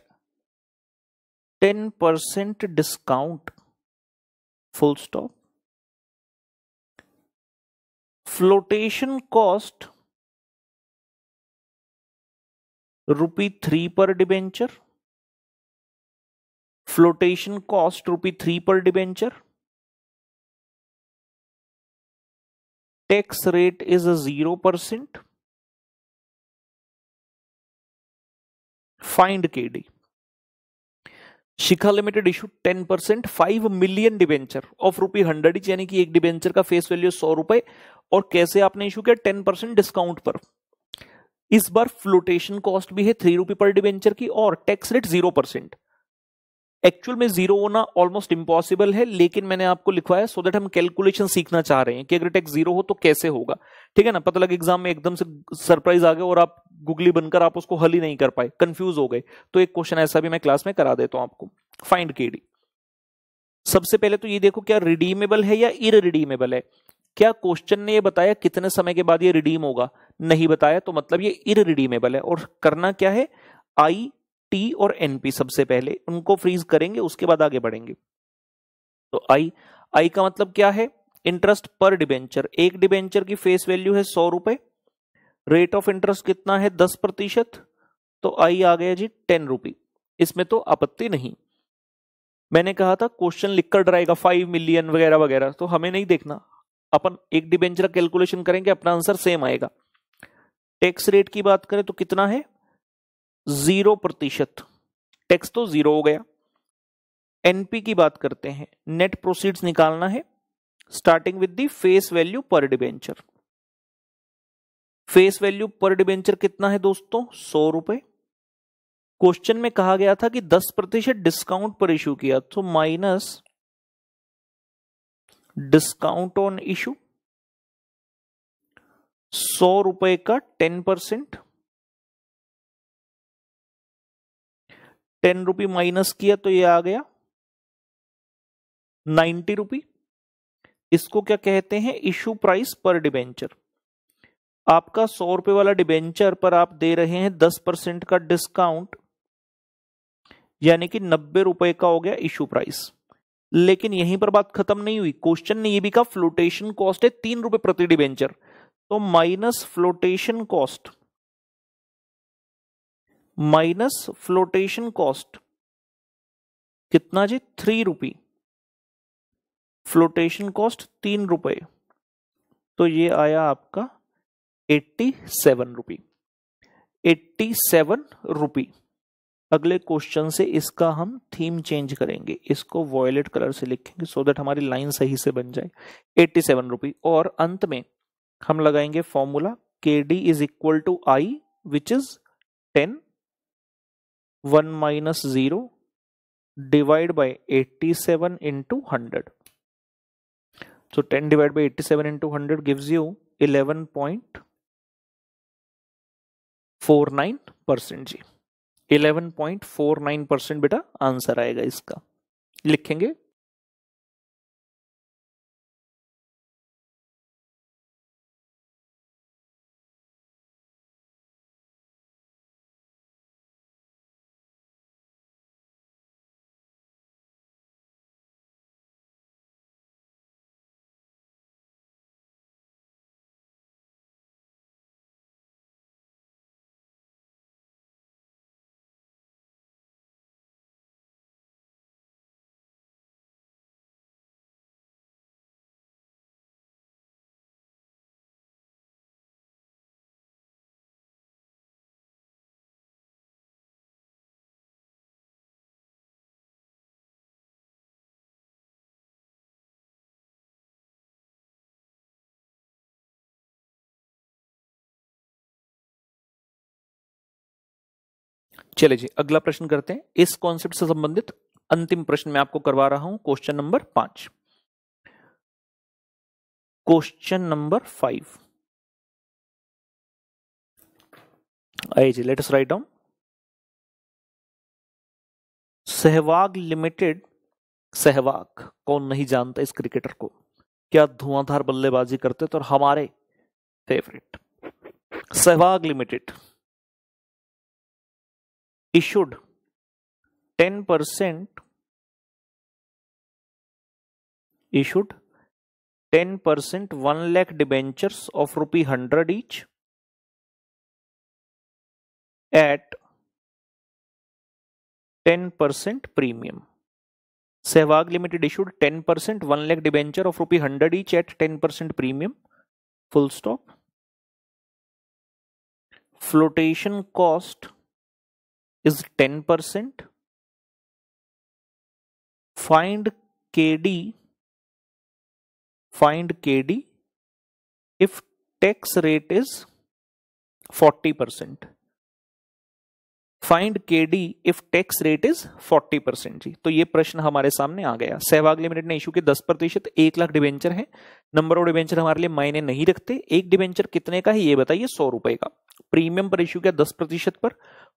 10% discount full stop flotation cost rupee 3 per debenture flotation cost rupee 3 per debenture tax rate is a 0% find kd Shikha limited issue ten percent five million debenture of rupee hundred each यानी कि एक debenture का face value सौ रुपए और कैसे आपने issue किया टेन परसेंट डिस्काउंट पर इस बार फ्लोटेशन कॉस्ट भी है थ्री रुपी पर डिबेंचर की और tax rate zero percent actual में जीरो होना ऑलमोस्ट इम्पॉसिबल है लेकिन मैंने आपको लिखवाया सो दैट हम कैलकुलेशन सीखना चाह रहे हैं कि अगर टैक्स जीरो हो तो कैसे होगा ठीक है ना पता लगे एग्जाम में एकदम से सरप्राइज आ गया और आप गुगली बनकर आप उसको हल ही नहीं कर पाए कंफ्यूज हो गए तो एक क्वेश्चन ऐसा भी मैं क्लास में करा देता हूं आपको फाइंड के सबसे पहले तो ये देखो क्या रिडीमेबल है या इरिडीमेबल है क्या क्वेश्चन ने ये बताया कितने समय के बाद ये रिडीम होगा नहीं बताया तो मतलब ये इरिडीमेबल है और करना क्या है आई टी और एनपी सबसे पहले उनको फ्रीज करेंगे उसके बाद आगे बढ़ेंगे तो आई आई का मतलब क्या है इंटरेस्ट पर डिबेंचर एक डिबेंचर की फेस वैल्यू है सौ रुपए रेट ऑफ इंटरेस्ट कितना है दस प्रतिशत तो आई आ गया जी टेन रुपी इसमें तो आपत्ति नहीं मैंने कहा था क्वेश्चन लिखकर डराएगा फाइव मिलियन वगैरह वगैरह तो हमें नहीं देखना अपन एक डिबेंचर कैलकुलेशन करेंगे अपना आंसर सेम आएगा टैक्स रेट की बात करें तो कितना है जीरो प्रतिशत टैक्स तो जीरो हो गया एनपी की बात करते हैं नेट प्रोसीड्स निकालना है starting with the face value पर डिबेंचर फेस वैल्यू पर डिबेंचर कितना है दोस्तों सौ रुपए क्वेश्चन में कहा गया था कि दस प्रतिशत डिस्काउंट पर इशू किया तो माइनस डिस्काउंट ऑन इशू सौ रुपए का ten percent ten rupee minus किया तो ये आ गया नाइन्टी रुपी इसको क्या कहते हैं इशू प्राइस पर डिबेंचर आपका सौ रुपए वाला डिबेंचर पर आप दे रहे हैं दस परसेंट का डिस्काउंट यानी कि नब्बे रुपए का हो गया इश्यू प्राइस लेकिन यहीं पर बात खत्म नहीं हुई क्वेश्चन ने ये भी कहा फ्लोटेशन कॉस्ट है तीन रुपए प्रति डिबेंचर तो minus flotation cost minus flotation cost कितना जी थ्री रुपी फ्लोटेशन कॉस्ट तीन रुपए तो ये आया आपका eighty seven rupee eighty seven rupee अगले क्वेश्चन से इसका हम थीम चेंज करेंगे इसको वॉयलेट कलर से लिखेंगे सो देट दैट हमारी लाइन सही से बन जाए एट्टी सेवन रुपी और अंत में हम लगाएंगे फॉर्मूला के D is equal to I which is ten one minus zero divide by eighty seven into hundred so ten divide by eighty seven into hundred gives you eleven point four nine percent जी eleven point four nine percent बेटा answer आएगा इसका लिखेंगे चले जी अगला प्रश्न करते हैं इस कॉन्सेप्ट से संबंधित अंतिम प्रश्न मैं आपको करवा रहा हूं क्वेश्चन नंबर पांच क्वेश्चन नंबर फाइव आई जी let's write down Sehwag limited Sehwag कौन नहीं जानता इस क्रिकेटर को क्या धुआंधार बल्लेबाजी करते थे तो और हमारे favourite Sehwag limited issued 10% issued 10% 1 lakh debentures of rupee 100 each at 10% premium. Sehwag Limited issued 10% 1 lakh debenture of rupee 100 each at 10% premium. Full stop. Flotation cost is 10%. Find KD, find KD if tax rate is 40%. Find K D if tax rate is 40 percent जी तो ये प्रश्न हमारे सामने आ गया सहभाग limited ने issue के 10 प्रतिशत एक लाख डिवेंचर है नंबर ऑफ डिवेंचर हमारे लिए मायने नहीं रखते एक डिवेंचर कितने का है ये बताइए सौ रुपए का प्रीमियम पर इशू किया दस प्रतिशत पर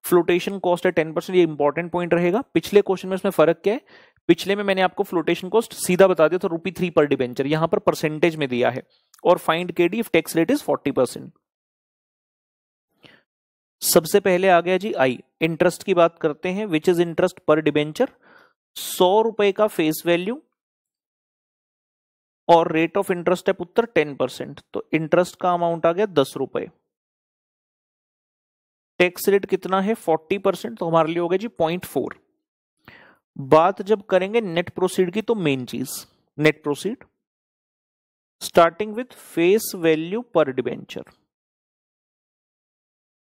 फ्लोटेशन कॉस्ट है टेन परसेंट ये इंपॉर्टेंट पॉइंट रहेगा पिछले क्वेश्चन में इसमें फर्क क्या है पिछले में मैंने आपको फ्लोटेशन कॉस्ट सीधा बता दिया था रुपी थ्री पर डिवेंचर यहां पर परसेंटेज में दिया है और find K D if tax rate is forty percent सबसे पहले आ गया जी आई इंटरेस्ट की बात करते हैं which is interest per debenture सौ रुपए का फेस वैल्यू और रेट ऑफ इंटरेस्ट है पुत्र टेन परसेंट तो इंटरेस्ट का अमाउंट आ गया दस रुपए टैक्स रेट कितना है फोर्टी परसेंट तो हमारे लिए हो गया जी पॉइंट फोर बात जब करेंगे नेट प्रोसीड की तो मेन चीज net proceed starting with face value पर डिबेंचर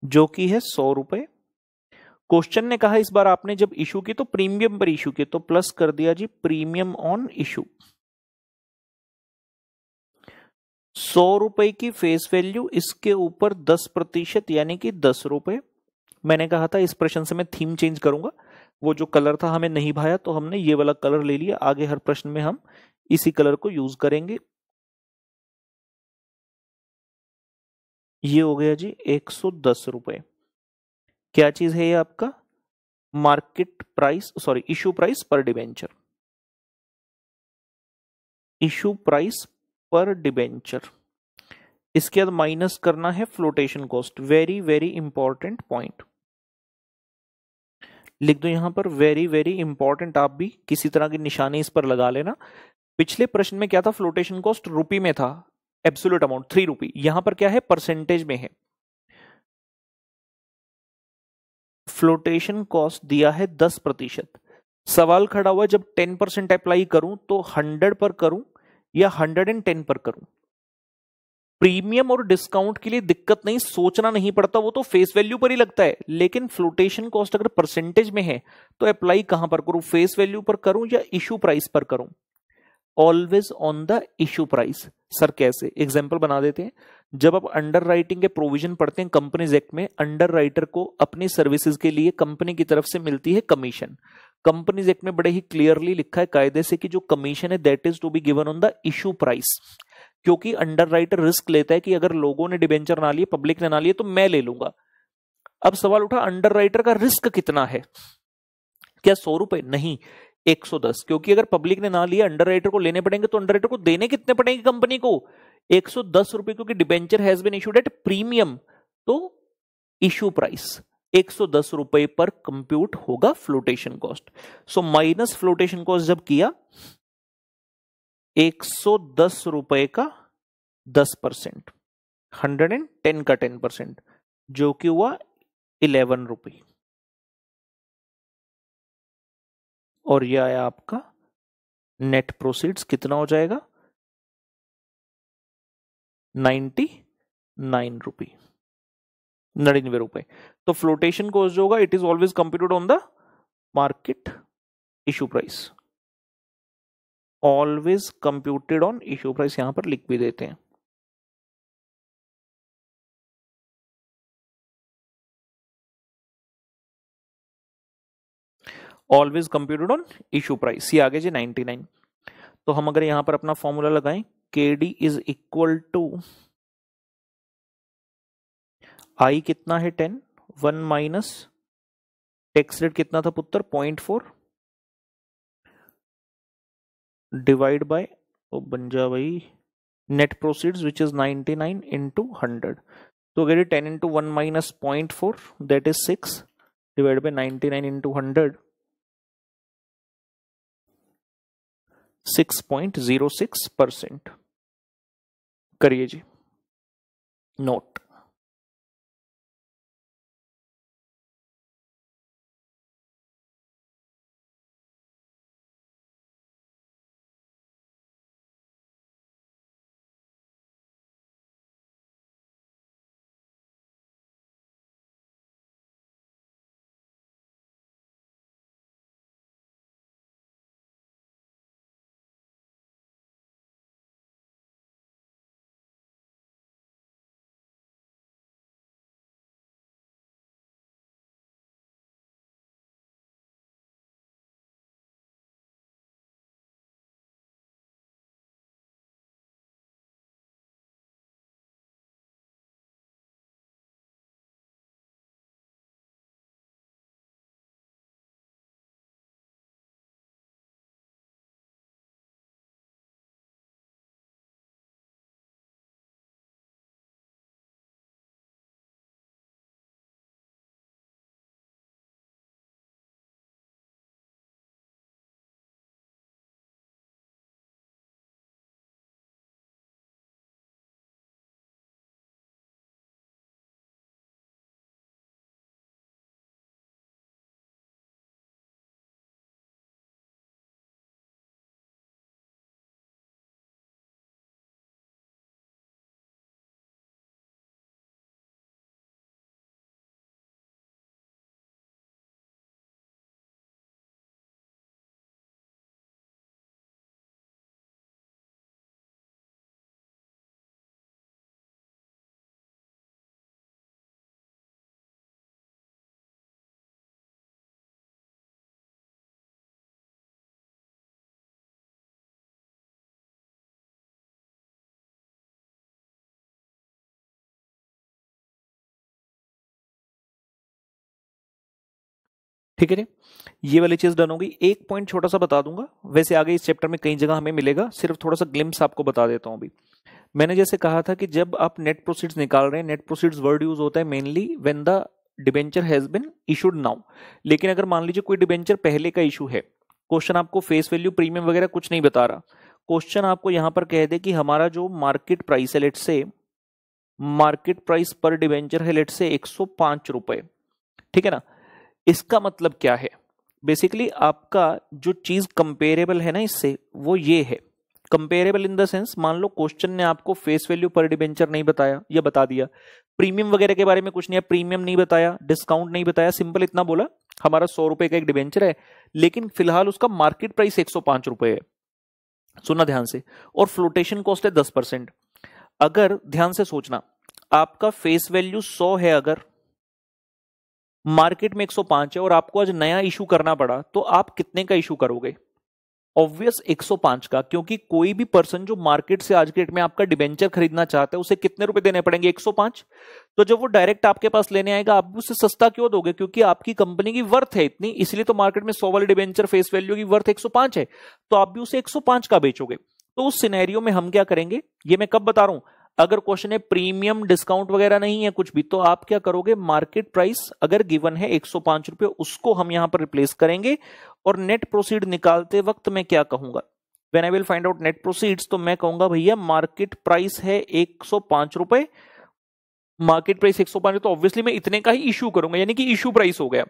जो कि है सौ रुपए क्वेश्चन ने कहा इस बार आपने जब इशू की तो प्रीमियम पर इशू की तो प्लस कर दिया जी प्रीमियम ऑन इशू सौ रुपए की फेस वैल्यू इसके ऊपर दस प्रतिशत यानी कि दस रुपए मैंने कहा था इस प्रश्न से मैं थीम चेंज करूंगा वो जो कलर था हमें नहीं भाया तो हमने ये वाला कलर ले लिया आगे हर प्रश्न में हम इसी कलर को यूज करेंगे ये हो गया जी एक सौ दस रुपए क्या चीज है ये आपका market price sorry issue price per debenture issue price per debenture इसके बाद माइनस करना है flotation cost very very important point लिख दो यहां पर वेरी वेरी इंपॉर्टेंट आप भी किसी तरह की निशानी इस पर लगा लेना पिछले प्रश्न में क्या था फ्लोटेशन कॉस्ट रुपी में था एब्सोल्यूट अमाउंट थ्री रूपी यहां पर क्या है परसेंटेज में है फ्लोटेशन कॉस्ट दिया है दस प्रतिशत सवाल खड़ा हुआ जब टेन परसेंट अप्लाई करूं तो हंड्रेड पर करूं या हंड्रेड एंड टेन पर करूं प्रीमियम और डिस्काउंट के लिए दिक्कत नहीं सोचना नहीं पड़ता वो तो फेस वैल्यू पर ही लगता है लेकिन फ्लोटेशन कॉस्ट अगर परसेंटेज में है तो अप्लाई कहां पर करूं फेस वैल्यू पर करूं या इश्यू प्राइस पर करूं always on the issue price sir कैसे एग्जाम्पल बना देते हैं जब आप अंडर राइटिंग के प्रोविजन पढ़ते हैं कंपनीज एक्ट में अंडर राइटर को अपनी सर्विसेज के लिए कंपनी की तरफ से मिलती है कमीशन कंपनीज एक्ट में बड़े ही क्लियरली लिखा है कायदे से कि जो कमीशन है that is to be given on the issue price क्योंकि अंडर राइटर रिस्क लेता है कि अगर लोगों ने डिबेंचर ना लिए पब्लिक ने ना लिए तो मैं ले लूंगा अब सवाल उठा अंडर राइटर का रिस्क कितना है क्या सौ रुपए नहीं 110 क्योंकि अगर पब्लिक ने ना लिया अंडर राइटर को लेने पड़ेंगे तो अंडर राइटर को देने कितने पड़ेंगे कंपनी को एक सौ दस रुपए क्योंकि debenture has been issued at premium तो इश्यू प्राइस एक सौ दस रुपए पर कंप्यूट होगा flotation cost so minus flotation cost जब किया एक सौ दस रुपए का दस परसेंट हंड्रेड एंड टेन का टेन परसेंट जो कि हुआ इलेवन रुपी और ये आया आपका नेट प्रोसीड्स कितना हो जाएगा नाइन्टी नाइन रुपी नड़िनवे रुपए तो फ्लोटेशन कॉस्ट जो होगा it is always computed on the market issue price always computed on issue price यहां पर लिख भी देते हैं always computed on issue price ये आगे जी नाइनटी नाइन तो हम अगर यहां पर अपना फॉर्मूला लगाएं K D is equal to I कितना है ten one minus tax rate कितना था पुत्र पॉइंट फोर डिवाइड बाय जा भाई net proceeds which is ninety nine into hundred तो अगर ten into one minus point four that is six divide by nine into hundred 6.06 percent करिए जी note ठीक है जी ये वाली चीज डन होगी एक पॉइंट छोटा सा बता दूंगा वैसे आगे इस चैप्टर में कई जगह हमें मिलेगा सिर्फ थोड़ा सा ग्लिम्स आपको बता देता हूं अभी मैंने जैसे कहा था कि जब आप नेट प्रोसीड्स निकाल रहे हैं नेट प्रोसीड्स वर्ड यूज होता है mainly when the debenture has been issued now लेकिन अगर मान लीजिए कोई डिबेंचर पहले का इशू है क्वेश्चन आपको फेस वैल्यू प्रीमियम वगैरह कुछ नहीं बता रहा क्वेश्चन आपको यहां पर कह दे कि हमारा जो मार्केट प्राइस है लेट से मार्केट प्राइस पर डिवेंचर है लेट से एक सौ पांच रुपए ठीक है ना इसका मतलब क्या है बेसिकली आपका जो चीज कंपेरेबल है ना इससे वो ये है कंपेरेबल इन द सेंस मान लो क्वेश्चन ने आपको फेस वैल्यू पर डिबेंचर नहीं बताया या बता दिया प्रीमियम वगैरह के बारे में कुछ नहीं प्रीमियम नहीं बताया डिस्काउंट नहीं बताया सिंपल इतना बोला हमारा सौ रुपए का एक डिबेंचर है लेकिन फिलहाल उसका मार्केट प्राइस एक सौ पांच रुपए है सुना ध्यान से और फ्लोटेशन कॉस्ट है दस परसेंट अगर ध्यान से सोचना आपका फेस वैल्यू सौ है अगर मार्केट में 105 है और आपको आज नया इशू करना पड़ा तो आप कितने का इशू करोगे ऑब्वियस 105 का क्योंकि कोई भी पर्सन जो मार्केट से आज के डेट में आपका डिबेंचर खरीदना चाहता है उसे कितने रुपए देने पड़ेंगे 105 तो जब वो डायरेक्ट आपके पास लेने आएगा आप उसे सस्ता क्यों दोगे क्योंकि आपकी कंपनी की वर्थ है इतनी इसलिए तो मार्केट में सौ वाले डिबेंचर फेस वैल्यू की वर्थ एक है तो आप भी उसे एक का बेचोगे तो उस सिनेरियो में हम क्या करेंगे ये मैं कब बता रहा हूं अगर क्वेश्चन है प्रीमियम डिस्काउंट वगैरह नहीं है कुछ भी तो आप क्या करोगे मार्केट प्राइस अगर गिवन है एक सौ रुपए उसको हम यहां पर रिप्लेस करेंगे और नेट प्रोसीड निकालते वक्त मैं क्या कहूंगा when I will find out net proceeds तो मैं कहूंगा भैया मार्केट प्राइस है एक सौ रुपए मार्केट प्राइस एक सौ तो ऑब्वियसली मैं इतने का ही इश्यू करूंगा यानी कि इश्यू प्राइस हो गया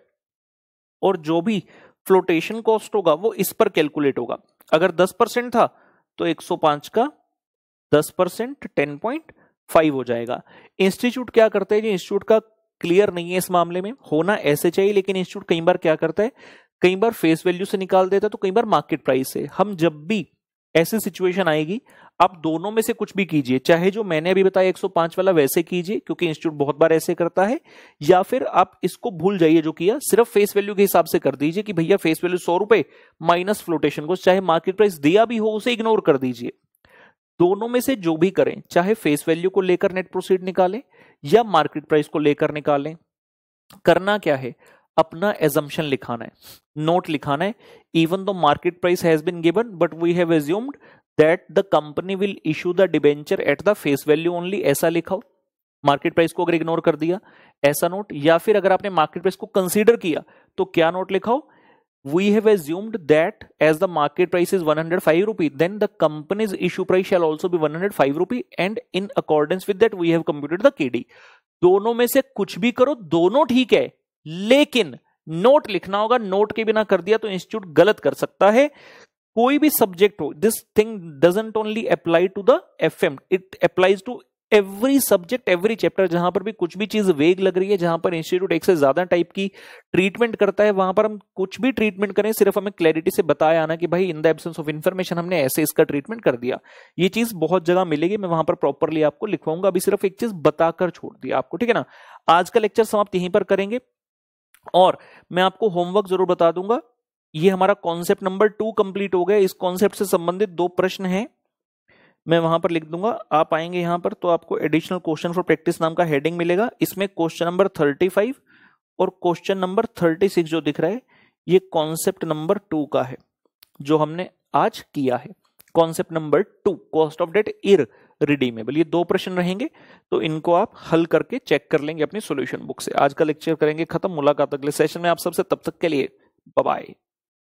और जो भी फ्लोटेशन कॉस्ट होगा वो इस पर कैलकुलेट होगा अगर 10 परसेंट था तो 105 का दस परसेंट टेन पॉइंट फाइव हो जाएगा इंस्टीट्यूट क्या करता है जी इंस्टीट्यूट का क्लियर नहीं है इस मामले में होना ऐसे चाहिए लेकिन इंस्टीट्यूट कई बार क्या करता है कई बार फेस वैल्यू से निकाल देता है तो कई बार मार्केट प्राइस से हम जब भी ऐसी सिचुएशन आएगी आप दोनों में से कुछ भी कीजिए चाहे जो मैंने अभी बताया 105 वाला वैसे कीजिए क्योंकि इंस्टीट्यूट बहुत बार ऐसे करता है या फिर आप इसको भूल जाइए जो किया सिर्फ फेस वैल्यू के हिसाब से कर दीजिए कि भैया फेस वैल्यू सौ रुपए माइनस फ्लोटेशन को चाहे मार्केट प्राइस दिया भी हो उसे इग्नोर कर दीजिए दोनों में से जो भी करें चाहे फेस वैल्यू को लेकर नेट प्रोसीड निकालें या मार्केट प्राइस को लेकर निकालें करना क्या है अपना एजम्पन लिखाना है नोट लिखाना है even though market price has been given but we have assumed that the company will issue the debenture at the face value only ऐसा लिखाओ मार्केट प्राइस को अगर इग्नोर कर दिया ऐसा नोट या फिर अगर आपने मार्केट प्राइस को कंसीडर किया तो क्या नोट लिखाओ we have assumed that as the market price is 105 rupee then the company's issue price shall also be 105 rupee and in accordance with that we have computed the kd dono mein se kuch bhi karo dono theek hai lekin note लिखना होगा note के बिना कर दिया तो institute गलत कर सकता है कोई भी सब्जेक्ट हो this thing doesn't only apply to the FM it applies to every subject every chapter जहां पर भी कुछ भी चीज वेग लग रही है जहां पर इंस्टीट्यूट एक से ज्यादा टाइप की ट्रीटमेंट करता है वहां पर हम कुछ भी ट्रीटमेंट करें सिर्फ हमें क्लैरिटी से बताया आना कि भाई in the absence of information हमने ऐसे इसका ट्रीटमेंट कर दिया ये चीज बहुत जगह मिलेगी मैं वहां पर प्रॉपरली आपको लिखवाऊंगा अभी सिर्फ एक चीज बताकर छोड़ दिया आपको ठीक है ना आज का लेक्चर समाप्त यहीं पर करेंगे और मैं आपको होमवर्क जरूर बता दूंगा ये हमारा कॉन्सेप्ट नंबर टू कंप्लीट हो गया इस कॉन्सेप्ट से संबंधित दो प्रश्न हैं मैं वहां पर लिख दूंगा आप आएंगे यहाँ पर तो आपको एडिशनल क्वेश्चन फॉर प्रैक्टिस नाम का हेडिंग मिलेगा इसमें क्वेश्चन नंबर थर्टी फाइव और क्वेश्चन नंबर थर्टी सिक्स जो दिख रहा है ये कॉन्सेप्ट नंबर टू का है जो हमने आज किया है concept number two cost of debt irredeemable ये दो प्रश्न रहेंगे तो इनको आप हल करके चेक कर लेंगे अपनी सोल्यूशन बुक से आज का लेक्चर करेंगे खत्म मुलाकात अगले सेशन में आप सबसे तब तक के लिए बाय